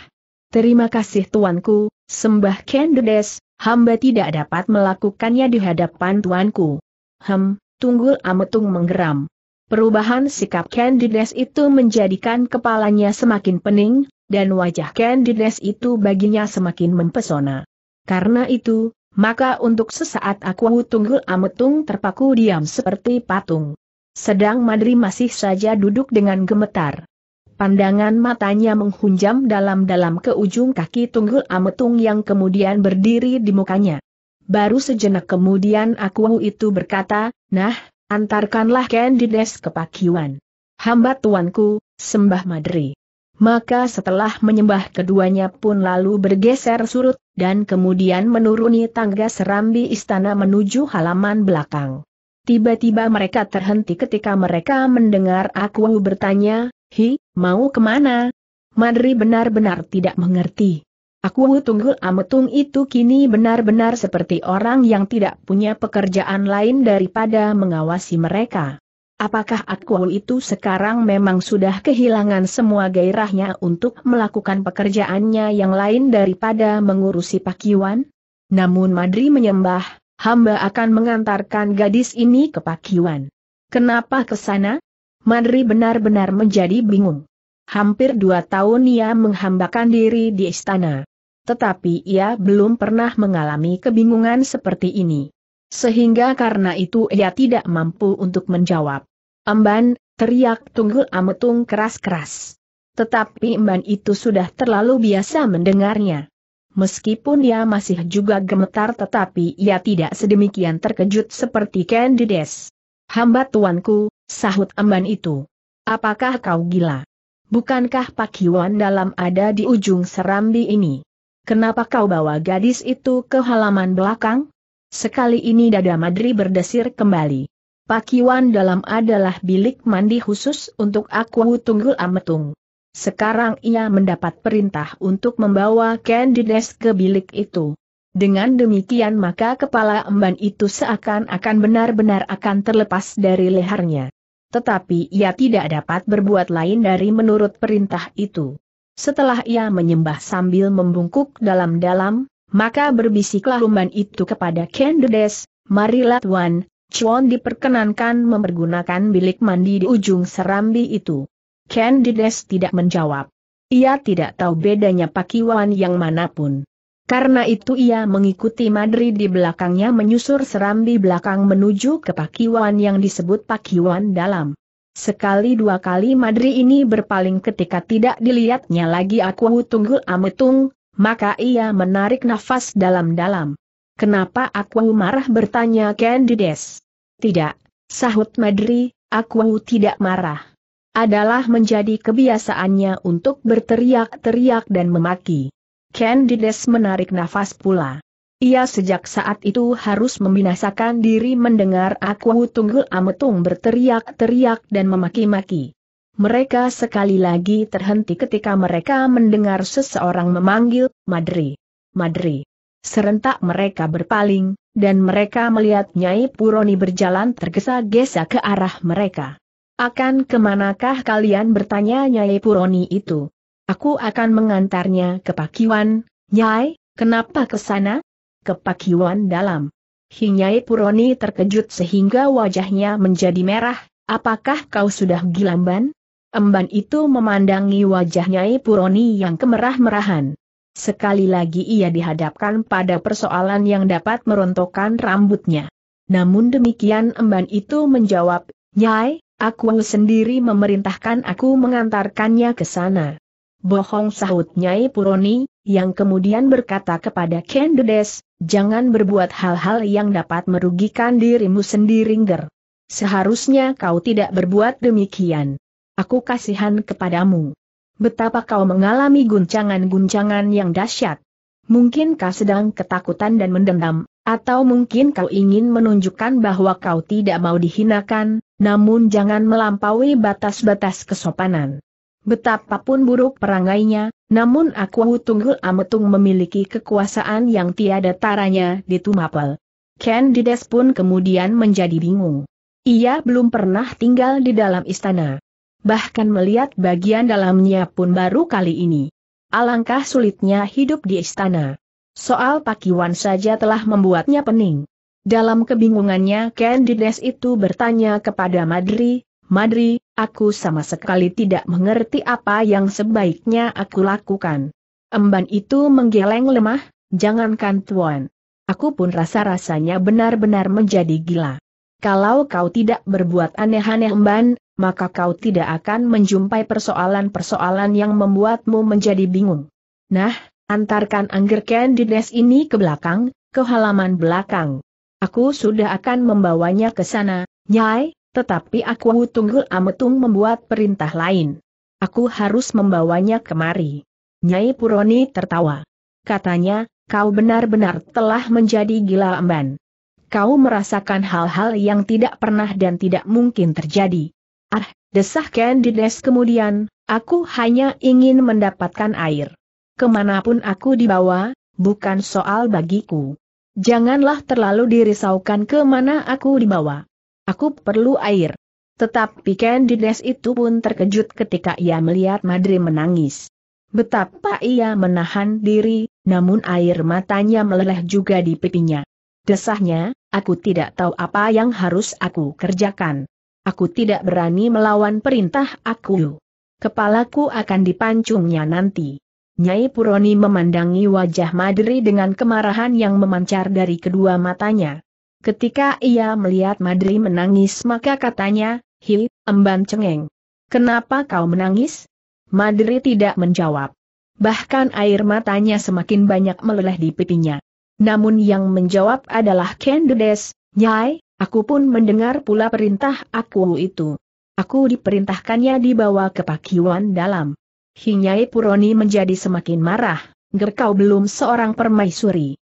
Terima kasih tuanku, sembah Kendedes, hamba tidak dapat melakukannya di hadapan tuanku. Hem, tunggul ametung menggeram. Perubahan sikap Kendedes itu menjadikan kepalanya semakin pening, dan wajah Kendedes itu baginya semakin mempesona. Karena itu, maka untuk sesaat aku tunggul ametung terpaku diam seperti patung. Sedang Madri masih saja duduk dengan gemetar. Pandangan matanya menghunjam dalam-dalam ke ujung kaki tunggul ametung yang kemudian berdiri di mukanya. Baru sejenak kemudian aku itu berkata, nah, antarkanlah Candides ke Pakiwan. Hamba tuanku, sembah Madri. Maka setelah menyembah keduanya pun lalu bergeser surut, dan kemudian menuruni tangga serambi istana menuju halaman belakang. Tiba-tiba mereka terhenti ketika mereka mendengar aku bertanya, Hi, mau kemana? Madri benar-benar tidak mengerti. Aku tunggul ametung itu kini benar-benar seperti orang yang tidak punya pekerjaan lain daripada mengawasi mereka. Apakah aku itu sekarang memang sudah kehilangan semua gairahnya untuk melakukan pekerjaannya yang lain daripada mengurusi pakiwan? Namun Madri menyembah, hamba akan mengantarkan gadis ini ke Pak Pakiwan. Kenapa ke sana? Madri benar-benar menjadi bingung. Hampir dua tahun ia menghambakan diri di istana. Tetapi ia belum pernah mengalami kebingungan seperti ini. Sehingga karena itu ia tidak mampu untuk menjawab. Amban, teriak Tunggul Ametung keras-keras. Tetapi amban itu sudah terlalu biasa mendengarnya meskipun dia masih juga gemetar tetapi ia tidak sedemikian terkejut seperti Candides. Hamba tuanku, sahut emban itu. Apakah kau gila? Bukankah Pakiwan dalam ada di ujung serambi ini? Kenapa kau bawa gadis itu ke halaman belakang? Sekali ini dada Madri berdesir kembali. Pakiwan dalam adalah bilik mandi khusus untuk aku tunggul ametung. Sekarang ia mendapat perintah untuk membawa Candides ke bilik itu. Dengan demikian maka kepala emban itu seakan-akan benar-benar akan terlepas dari lehernya. Tetapi ia tidak dapat berbuat lain dari menurut perintah itu. Setelah ia menyembah sambil membungkuk dalam-dalam, maka berbisiklah umban itu kepada Candides, marilah tuan, Chuan diperkenankan mempergunakan bilik mandi di ujung serambi itu. Candides tidak menjawab. Ia tidak tahu bedanya pakiwan yang manapun. Karena itu ia mengikuti Madri di belakangnya menyusur serambi belakang menuju ke pakiwan yang disebut pakiwan dalam. Sekali dua kali Madri ini berpaling ketika tidak dilihatnya lagi aku tunggul ametung, maka ia menarik nafas dalam-dalam. Kenapa aku marah bertanya Candides? Tidak, sahut Madri, aku tidak marah adalah menjadi kebiasaannya untuk berteriak-teriak dan memaki. Candides menarik nafas pula. Ia sejak saat itu harus membinasakan diri mendengar aku tunggul ametung berteriak-teriak dan memaki-maki. Mereka sekali lagi terhenti ketika mereka mendengar seseorang memanggil, Madri. Madri. Serentak mereka berpaling, dan mereka melihat Nyai Puroni berjalan tergesa-gesa ke arah mereka. Akan kemanakah kalian bertanya Nyai Puroni itu? Aku akan mengantarnya ke Pakiwan, Nyai, kenapa ke sana? Ke Pakiwan dalam. Hinyai Puroni terkejut sehingga wajahnya menjadi merah, apakah kau sudah gilamban? Emban itu memandangi wajah Nyai Puroni yang kemerah-merahan. Sekali lagi ia dihadapkan pada persoalan yang dapat merontokkan rambutnya. Namun demikian Emban itu menjawab, Nyai, Aku sendiri memerintahkan aku mengantarkannya ke sana. Bohong sahut Nyai Puroni, yang kemudian berkata kepada Kendedes, jangan berbuat hal-hal yang dapat merugikan dirimu sendiri Ger. Seharusnya kau tidak berbuat demikian. Aku kasihan kepadamu. Betapa kau mengalami guncangan-guncangan yang dahsyat. Mungkin kau sedang ketakutan dan mendendam, atau mungkin kau ingin menunjukkan bahwa kau tidak mau dihinakan, namun jangan melampaui batas-batas kesopanan. Betapapun buruk perangainya, namun aku Tunggul Ametung memiliki kekuasaan yang tiada taranya di Tumapel. Candides pun kemudian menjadi bingung. Ia belum pernah tinggal di dalam istana. Bahkan melihat bagian dalamnya pun baru kali ini. Alangkah sulitnya hidup di istana. Soal Pakiwan saja telah membuatnya pening. Dalam kebingungannya Candides itu bertanya kepada Madri, Madri, aku sama sekali tidak mengerti apa yang sebaiknya aku lakukan. Emban itu menggeleng lemah, jangankan tuan. Aku pun rasa-rasanya benar-benar menjadi gila. Kalau kau tidak berbuat aneh-aneh emban, maka kau tidak akan menjumpai persoalan-persoalan yang membuatmu menjadi bingung. Nah, Antarkan Angger Candides ini ke belakang, ke halaman belakang. Aku sudah akan membawanya ke sana, Nyai, tetapi aku tunggu ametung membuat perintah lain. Aku harus membawanya kemari. Nyai Puroni tertawa. Katanya, kau benar-benar telah menjadi gila emban. Kau merasakan hal-hal yang tidak pernah dan tidak mungkin terjadi. Ah, desah Candides kemudian, aku hanya ingin mendapatkan air kemanapun aku dibawa, bukan soal bagiku. Janganlah terlalu dirisaukan kemana aku dibawa. Aku perlu air. Tetapi Candides itu pun terkejut ketika ia melihat Madri menangis. Betapa ia menahan diri, namun air matanya meleleh juga di pipinya. Desahnya, aku tidak tahu apa yang harus aku kerjakan. Aku tidak berani melawan perintah aku. Kepalaku akan dipancungnya nanti. Nyai Puroni memandangi wajah Madri dengan kemarahan yang memancar dari kedua matanya. Ketika ia melihat Madri menangis maka katanya, Hi, emban cengeng. Kenapa kau menangis? Madri tidak menjawab. Bahkan air matanya semakin banyak meleleh di pipinya. Namun yang menjawab adalah Kendedes, Nyai, aku pun mendengar pula perintah aku itu. Aku diperintahkannya dibawa ke pakiwan dalam. Hinyai Puroni menjadi semakin marah, Ger, kau belum seorang permaisuri.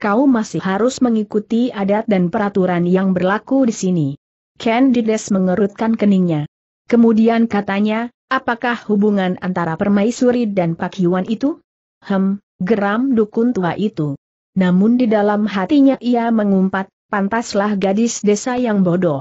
Kau masih harus mengikuti adat dan peraturan yang berlaku di sini. Candides mengerutkan keningnya. Kemudian katanya, apakah hubungan antara permaisuri dan Pak Yuan itu? Hem, geram dukun tua itu. Namun di dalam hatinya ia mengumpat, pantaslah gadis desa yang bodoh.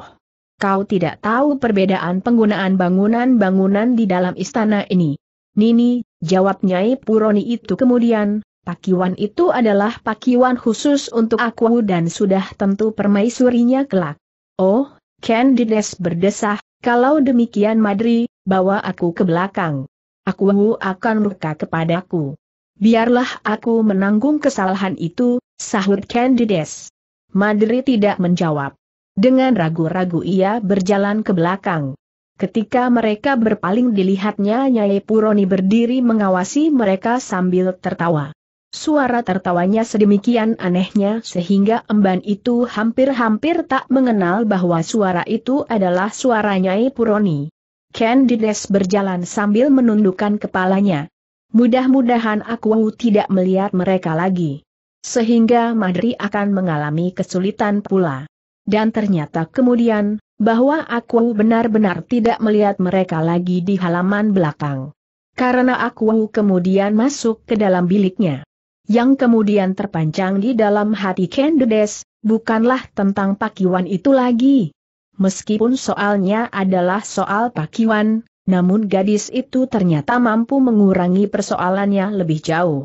Kau tidak tahu perbedaan penggunaan bangunan-bangunan di dalam istana ini. Nini, jawab Nyai Puroni itu kemudian, pakiwan itu adalah pakiwan khusus untuk aku dan sudah tentu permaisurinya kelak. Oh, Candides berdesah, kalau demikian Madri, bawa aku ke belakang. Aku akan murka kepadaku. Biarlah aku menanggung kesalahan itu, sahut Candides. Madri tidak menjawab. Dengan ragu-ragu ia berjalan ke belakang. Ketika mereka berpaling dilihatnya Nyai Puroni berdiri mengawasi mereka sambil tertawa. Suara tertawanya sedemikian anehnya sehingga emban itu hampir-hampir tak mengenal bahwa suara itu adalah suara Nyai Puroni. Candides berjalan sambil menundukkan kepalanya. Mudah-mudahan aku tidak melihat mereka lagi. Sehingga Madri akan mengalami kesulitan pula. Dan ternyata kemudian, bahwa aku benar-benar tidak melihat mereka lagi di halaman belakang. Karena aku kemudian masuk ke dalam biliknya. Yang kemudian terpanjang di dalam hati Kendedes, bukanlah tentang pakiwan itu lagi. Meskipun soalnya adalah soal pakiwan, namun gadis itu ternyata mampu mengurangi persoalannya lebih jauh.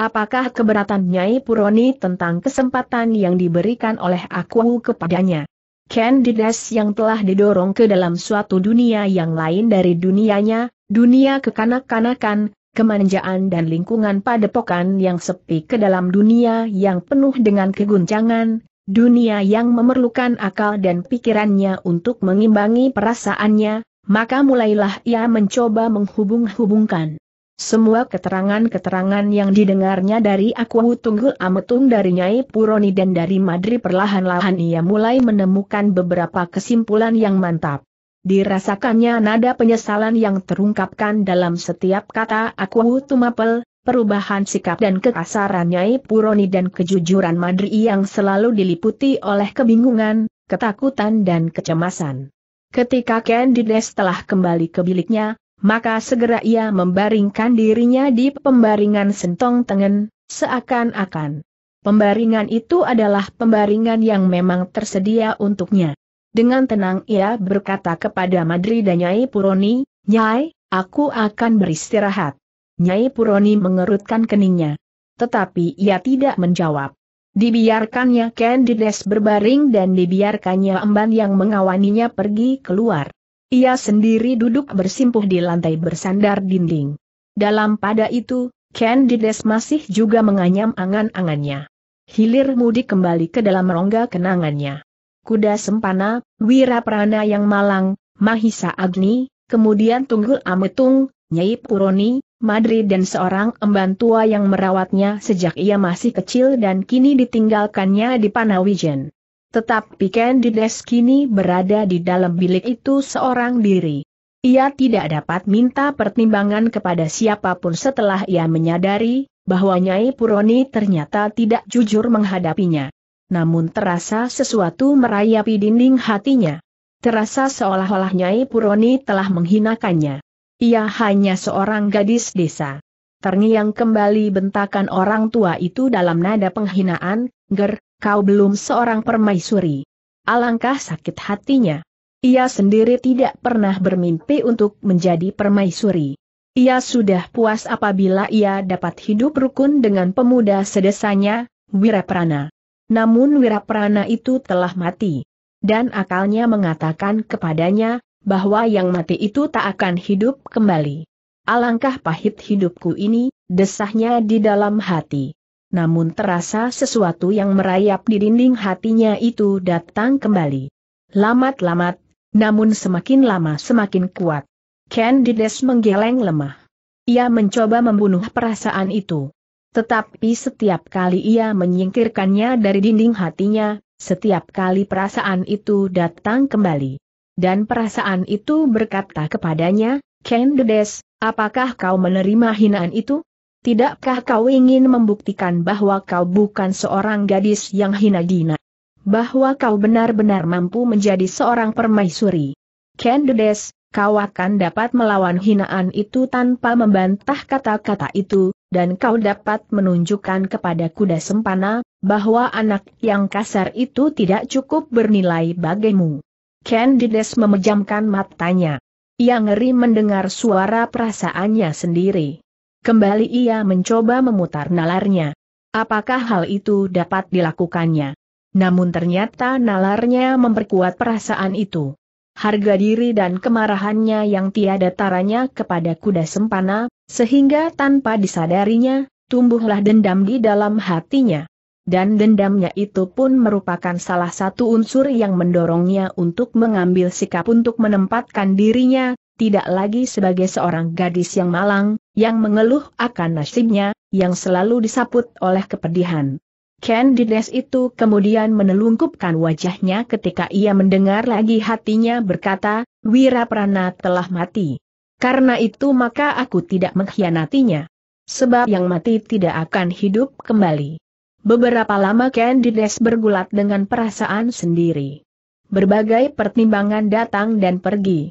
Apakah keberatan Nyai Puroni tentang kesempatan yang diberikan oleh aku kepadanya? Candidas yang telah didorong ke dalam suatu dunia yang lain dari dunianya, dunia kekanak-kanakan, kemanjaan dan lingkungan padepokan yang sepi ke dalam dunia yang penuh dengan keguncangan, dunia yang memerlukan akal dan pikirannya untuk mengimbangi perasaannya, maka mulailah ia mencoba menghubung-hubungkan semua keterangan-keterangan yang didengarnya dari aku Tunggul Ametung dari Nyai Puroni dan dari Madri perlahan-lahan ia mulai menemukan beberapa kesimpulan yang mantap. Dirasakannya nada penyesalan yang terungkapkan dalam setiap kata aku Tumapel, perubahan sikap dan kekasaran Nyai Puroni dan kejujuran Madri yang selalu diliputi oleh kebingungan, ketakutan dan kecemasan. Ketika Candides telah kembali ke biliknya, maka segera ia membaringkan dirinya di pembaringan sentong tengen, seakan-akan. Pembaringan itu adalah pembaringan yang memang tersedia untuknya. Dengan tenang ia berkata kepada Madri dan Nyai Puroni, Nyai, aku akan beristirahat. Nyai Puroni mengerutkan keningnya. Tetapi ia tidak menjawab. Dibiarkannya Candides berbaring dan dibiarkannya emban yang mengawaninya pergi keluar. Ia sendiri duduk bersimpuh di lantai bersandar dinding. Dalam pada itu, Candides masih juga menganyam angan-angannya. Hilir mudik kembali ke dalam rongga kenangannya. Kuda Sempana, Wiraprana yang malang, Mahisa Agni, kemudian Tunggul Ametung, Nyai Puroni, Madri dan seorang emban tua yang merawatnya sejak ia masih kecil dan kini ditinggalkannya di Panawijen. Tetapi Candides kini berada di dalam bilik itu seorang diri. Ia tidak dapat minta pertimbangan kepada siapapun setelah ia menyadari bahwa Nyai Puroni ternyata tidak jujur menghadapinya. Namun terasa sesuatu merayapi dinding hatinya. Terasa seolah-olah Nyai Puroni telah menghinakannya. Ia hanya seorang gadis desa. Terngiang kembali bentakan orang tua itu dalam nada penghinaan, Ger, kau belum seorang permaisuri. Alangkah sakit hatinya. Ia sendiri tidak pernah bermimpi untuk menjadi permaisuri. Ia sudah puas apabila ia dapat hidup rukun dengan pemuda sedesanya, Wiraprana. Namun Wiraprana itu telah mati. Dan akalnya mengatakan kepadanya, bahwa yang mati itu tak akan hidup kembali. Alangkah pahit hidupku ini, desahnya di dalam hati namun terasa sesuatu yang merayap di dinding hatinya itu datang kembali. Lamat-lamat, namun semakin lama semakin kuat. Candides menggeleng lemah. Ia mencoba membunuh perasaan itu. Tetapi setiap kali ia menyingkirkannya dari dinding hatinya, setiap kali perasaan itu datang kembali. Dan perasaan itu berkata kepadanya, Candides, apakah kau menerima hinaan itu? Tidakkah kau ingin membuktikan bahwa kau bukan seorang gadis yang hina dina? Bahwa kau benar-benar mampu menjadi seorang permaisuri? Candides, kau akan dapat melawan hinaan itu tanpa membantah kata-kata itu, dan kau dapat menunjukkan kepada kuda sempana, bahwa anak yang kasar itu tidak cukup bernilai bagimu. Candides memejamkan matanya. Ia ngeri mendengar suara perasaannya sendiri. Kembali ia mencoba memutar nalarnya. Apakah hal itu dapat dilakukannya? Namun ternyata nalarnya memperkuat perasaan itu. Harga diri dan kemarahannya yang tiada taranya kepada kuda sempana, sehingga tanpa disadarinya, tumbuhlah dendam di dalam hatinya. Dan dendamnya itu pun merupakan salah satu unsur yang mendorongnya untuk mengambil sikap untuk menempatkan dirinya tidak lagi sebagai seorang gadis yang malang, yang mengeluh akan nasibnya, yang selalu disaput oleh kepedihan. Candides itu kemudian menelungkupkan wajahnya ketika ia mendengar lagi hatinya berkata, Wiraprana telah mati. Karena itu maka aku tidak mengkhianatinya. Sebab yang mati tidak akan hidup kembali. Beberapa lama Candides bergulat dengan perasaan sendiri. Berbagai pertimbangan datang dan pergi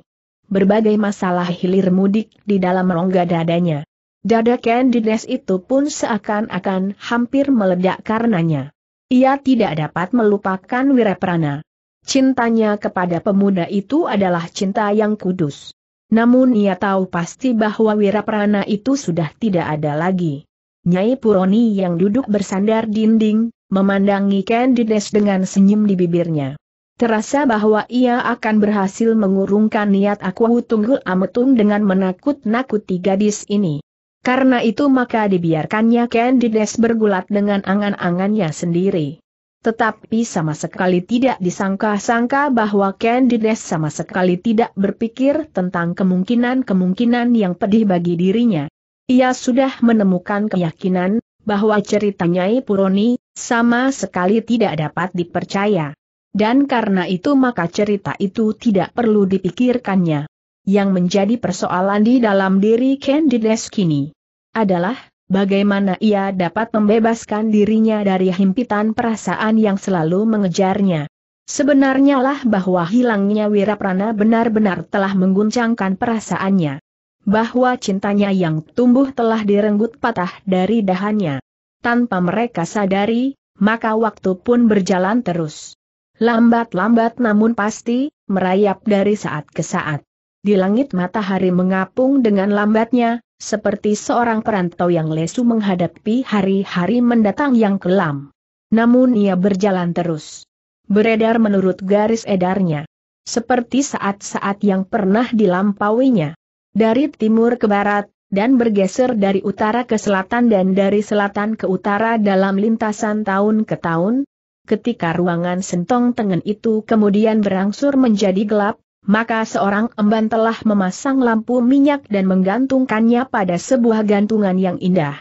berbagai masalah hilir mudik di dalam rongga dadanya. Dada Candides itu pun seakan-akan hampir meledak karenanya. Ia tidak dapat melupakan Wireprana. Cintanya kepada pemuda itu adalah cinta yang kudus. Namun ia tahu pasti bahwa Wiraprana itu sudah tidak ada lagi. Nyai Puroni yang duduk bersandar dinding, memandangi Candides dengan senyum di bibirnya. Terasa bahwa ia akan berhasil mengurungkan niat aku tunggul ametum dengan menakut-nakuti gadis ini. Karena itu maka dibiarkannya Candides bergulat dengan angan-angannya sendiri. Tetapi sama sekali tidak disangka-sangka bahwa Candides sama sekali tidak berpikir tentang kemungkinan-kemungkinan yang pedih bagi dirinya. Ia sudah menemukan keyakinan bahwa ceritanya Puroni sama sekali tidak dapat dipercaya. Dan karena itu maka cerita itu tidak perlu dipikirkannya. Yang menjadi persoalan di dalam diri Candides kini adalah, bagaimana ia dapat membebaskan dirinya dari himpitan perasaan yang selalu mengejarnya. Sebenarnya lah bahwa hilangnya Wiraprana benar-benar telah mengguncangkan perasaannya. Bahwa cintanya yang tumbuh telah direnggut patah dari dahannya. Tanpa mereka sadari, maka waktu pun berjalan terus. Lambat-lambat namun pasti, merayap dari saat ke saat. Di langit matahari mengapung dengan lambatnya, seperti seorang perantau yang lesu menghadapi hari-hari mendatang yang kelam. Namun ia berjalan terus. Beredar menurut garis edarnya. Seperti saat-saat yang pernah dilampauinya. Dari timur ke barat, dan bergeser dari utara ke selatan dan dari selatan ke utara dalam lintasan tahun ke tahun, ketika ruangan sentong tengen itu kemudian berangsur menjadi gelap, maka seorang emban telah memasang lampu minyak dan menggantungkannya pada sebuah gantungan yang indah.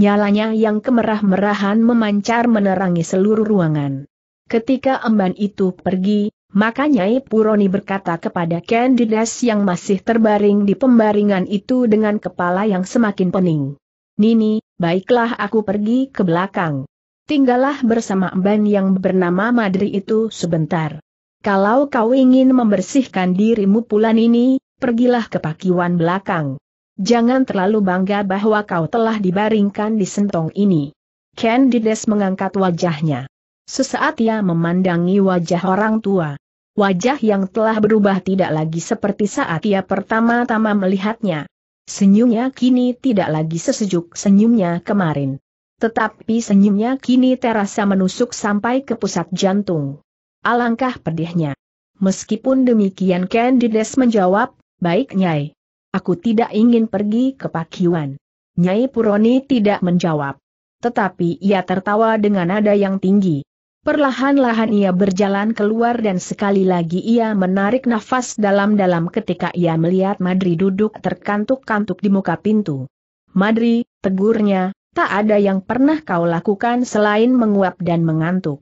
Nyalanya yang kemerah-merahan memancar menerangi seluruh ruangan. Ketika emban itu pergi, maka Nyai Puroni berkata kepada Candidas yang masih terbaring di pembaringan itu dengan kepala yang semakin pening. Nini, baiklah aku pergi ke belakang tinggallah bersama Mban yang bernama Madri itu sebentar. Kalau kau ingin membersihkan dirimu pulan ini, pergilah ke pakiwan belakang. Jangan terlalu bangga bahwa kau telah dibaringkan di sentong ini. Candides mengangkat wajahnya. Sesaat ia memandangi wajah orang tua. Wajah yang telah berubah tidak lagi seperti saat ia pertama-tama melihatnya. Senyumnya kini tidak lagi sesejuk senyumnya kemarin. Tetapi senyumnya kini terasa menusuk sampai ke pusat jantung. Alangkah pedihnya. Meskipun demikian Candides menjawab, baik Nyai. Aku tidak ingin pergi ke Pakiwan. Nyai Puroni tidak menjawab. Tetapi ia tertawa dengan nada yang tinggi. Perlahan-lahan ia berjalan keluar dan sekali lagi ia menarik nafas dalam-dalam ketika ia melihat Madri duduk terkantuk-kantuk di muka pintu. Madri, tegurnya, tak ada yang pernah kau lakukan selain menguap dan mengantuk.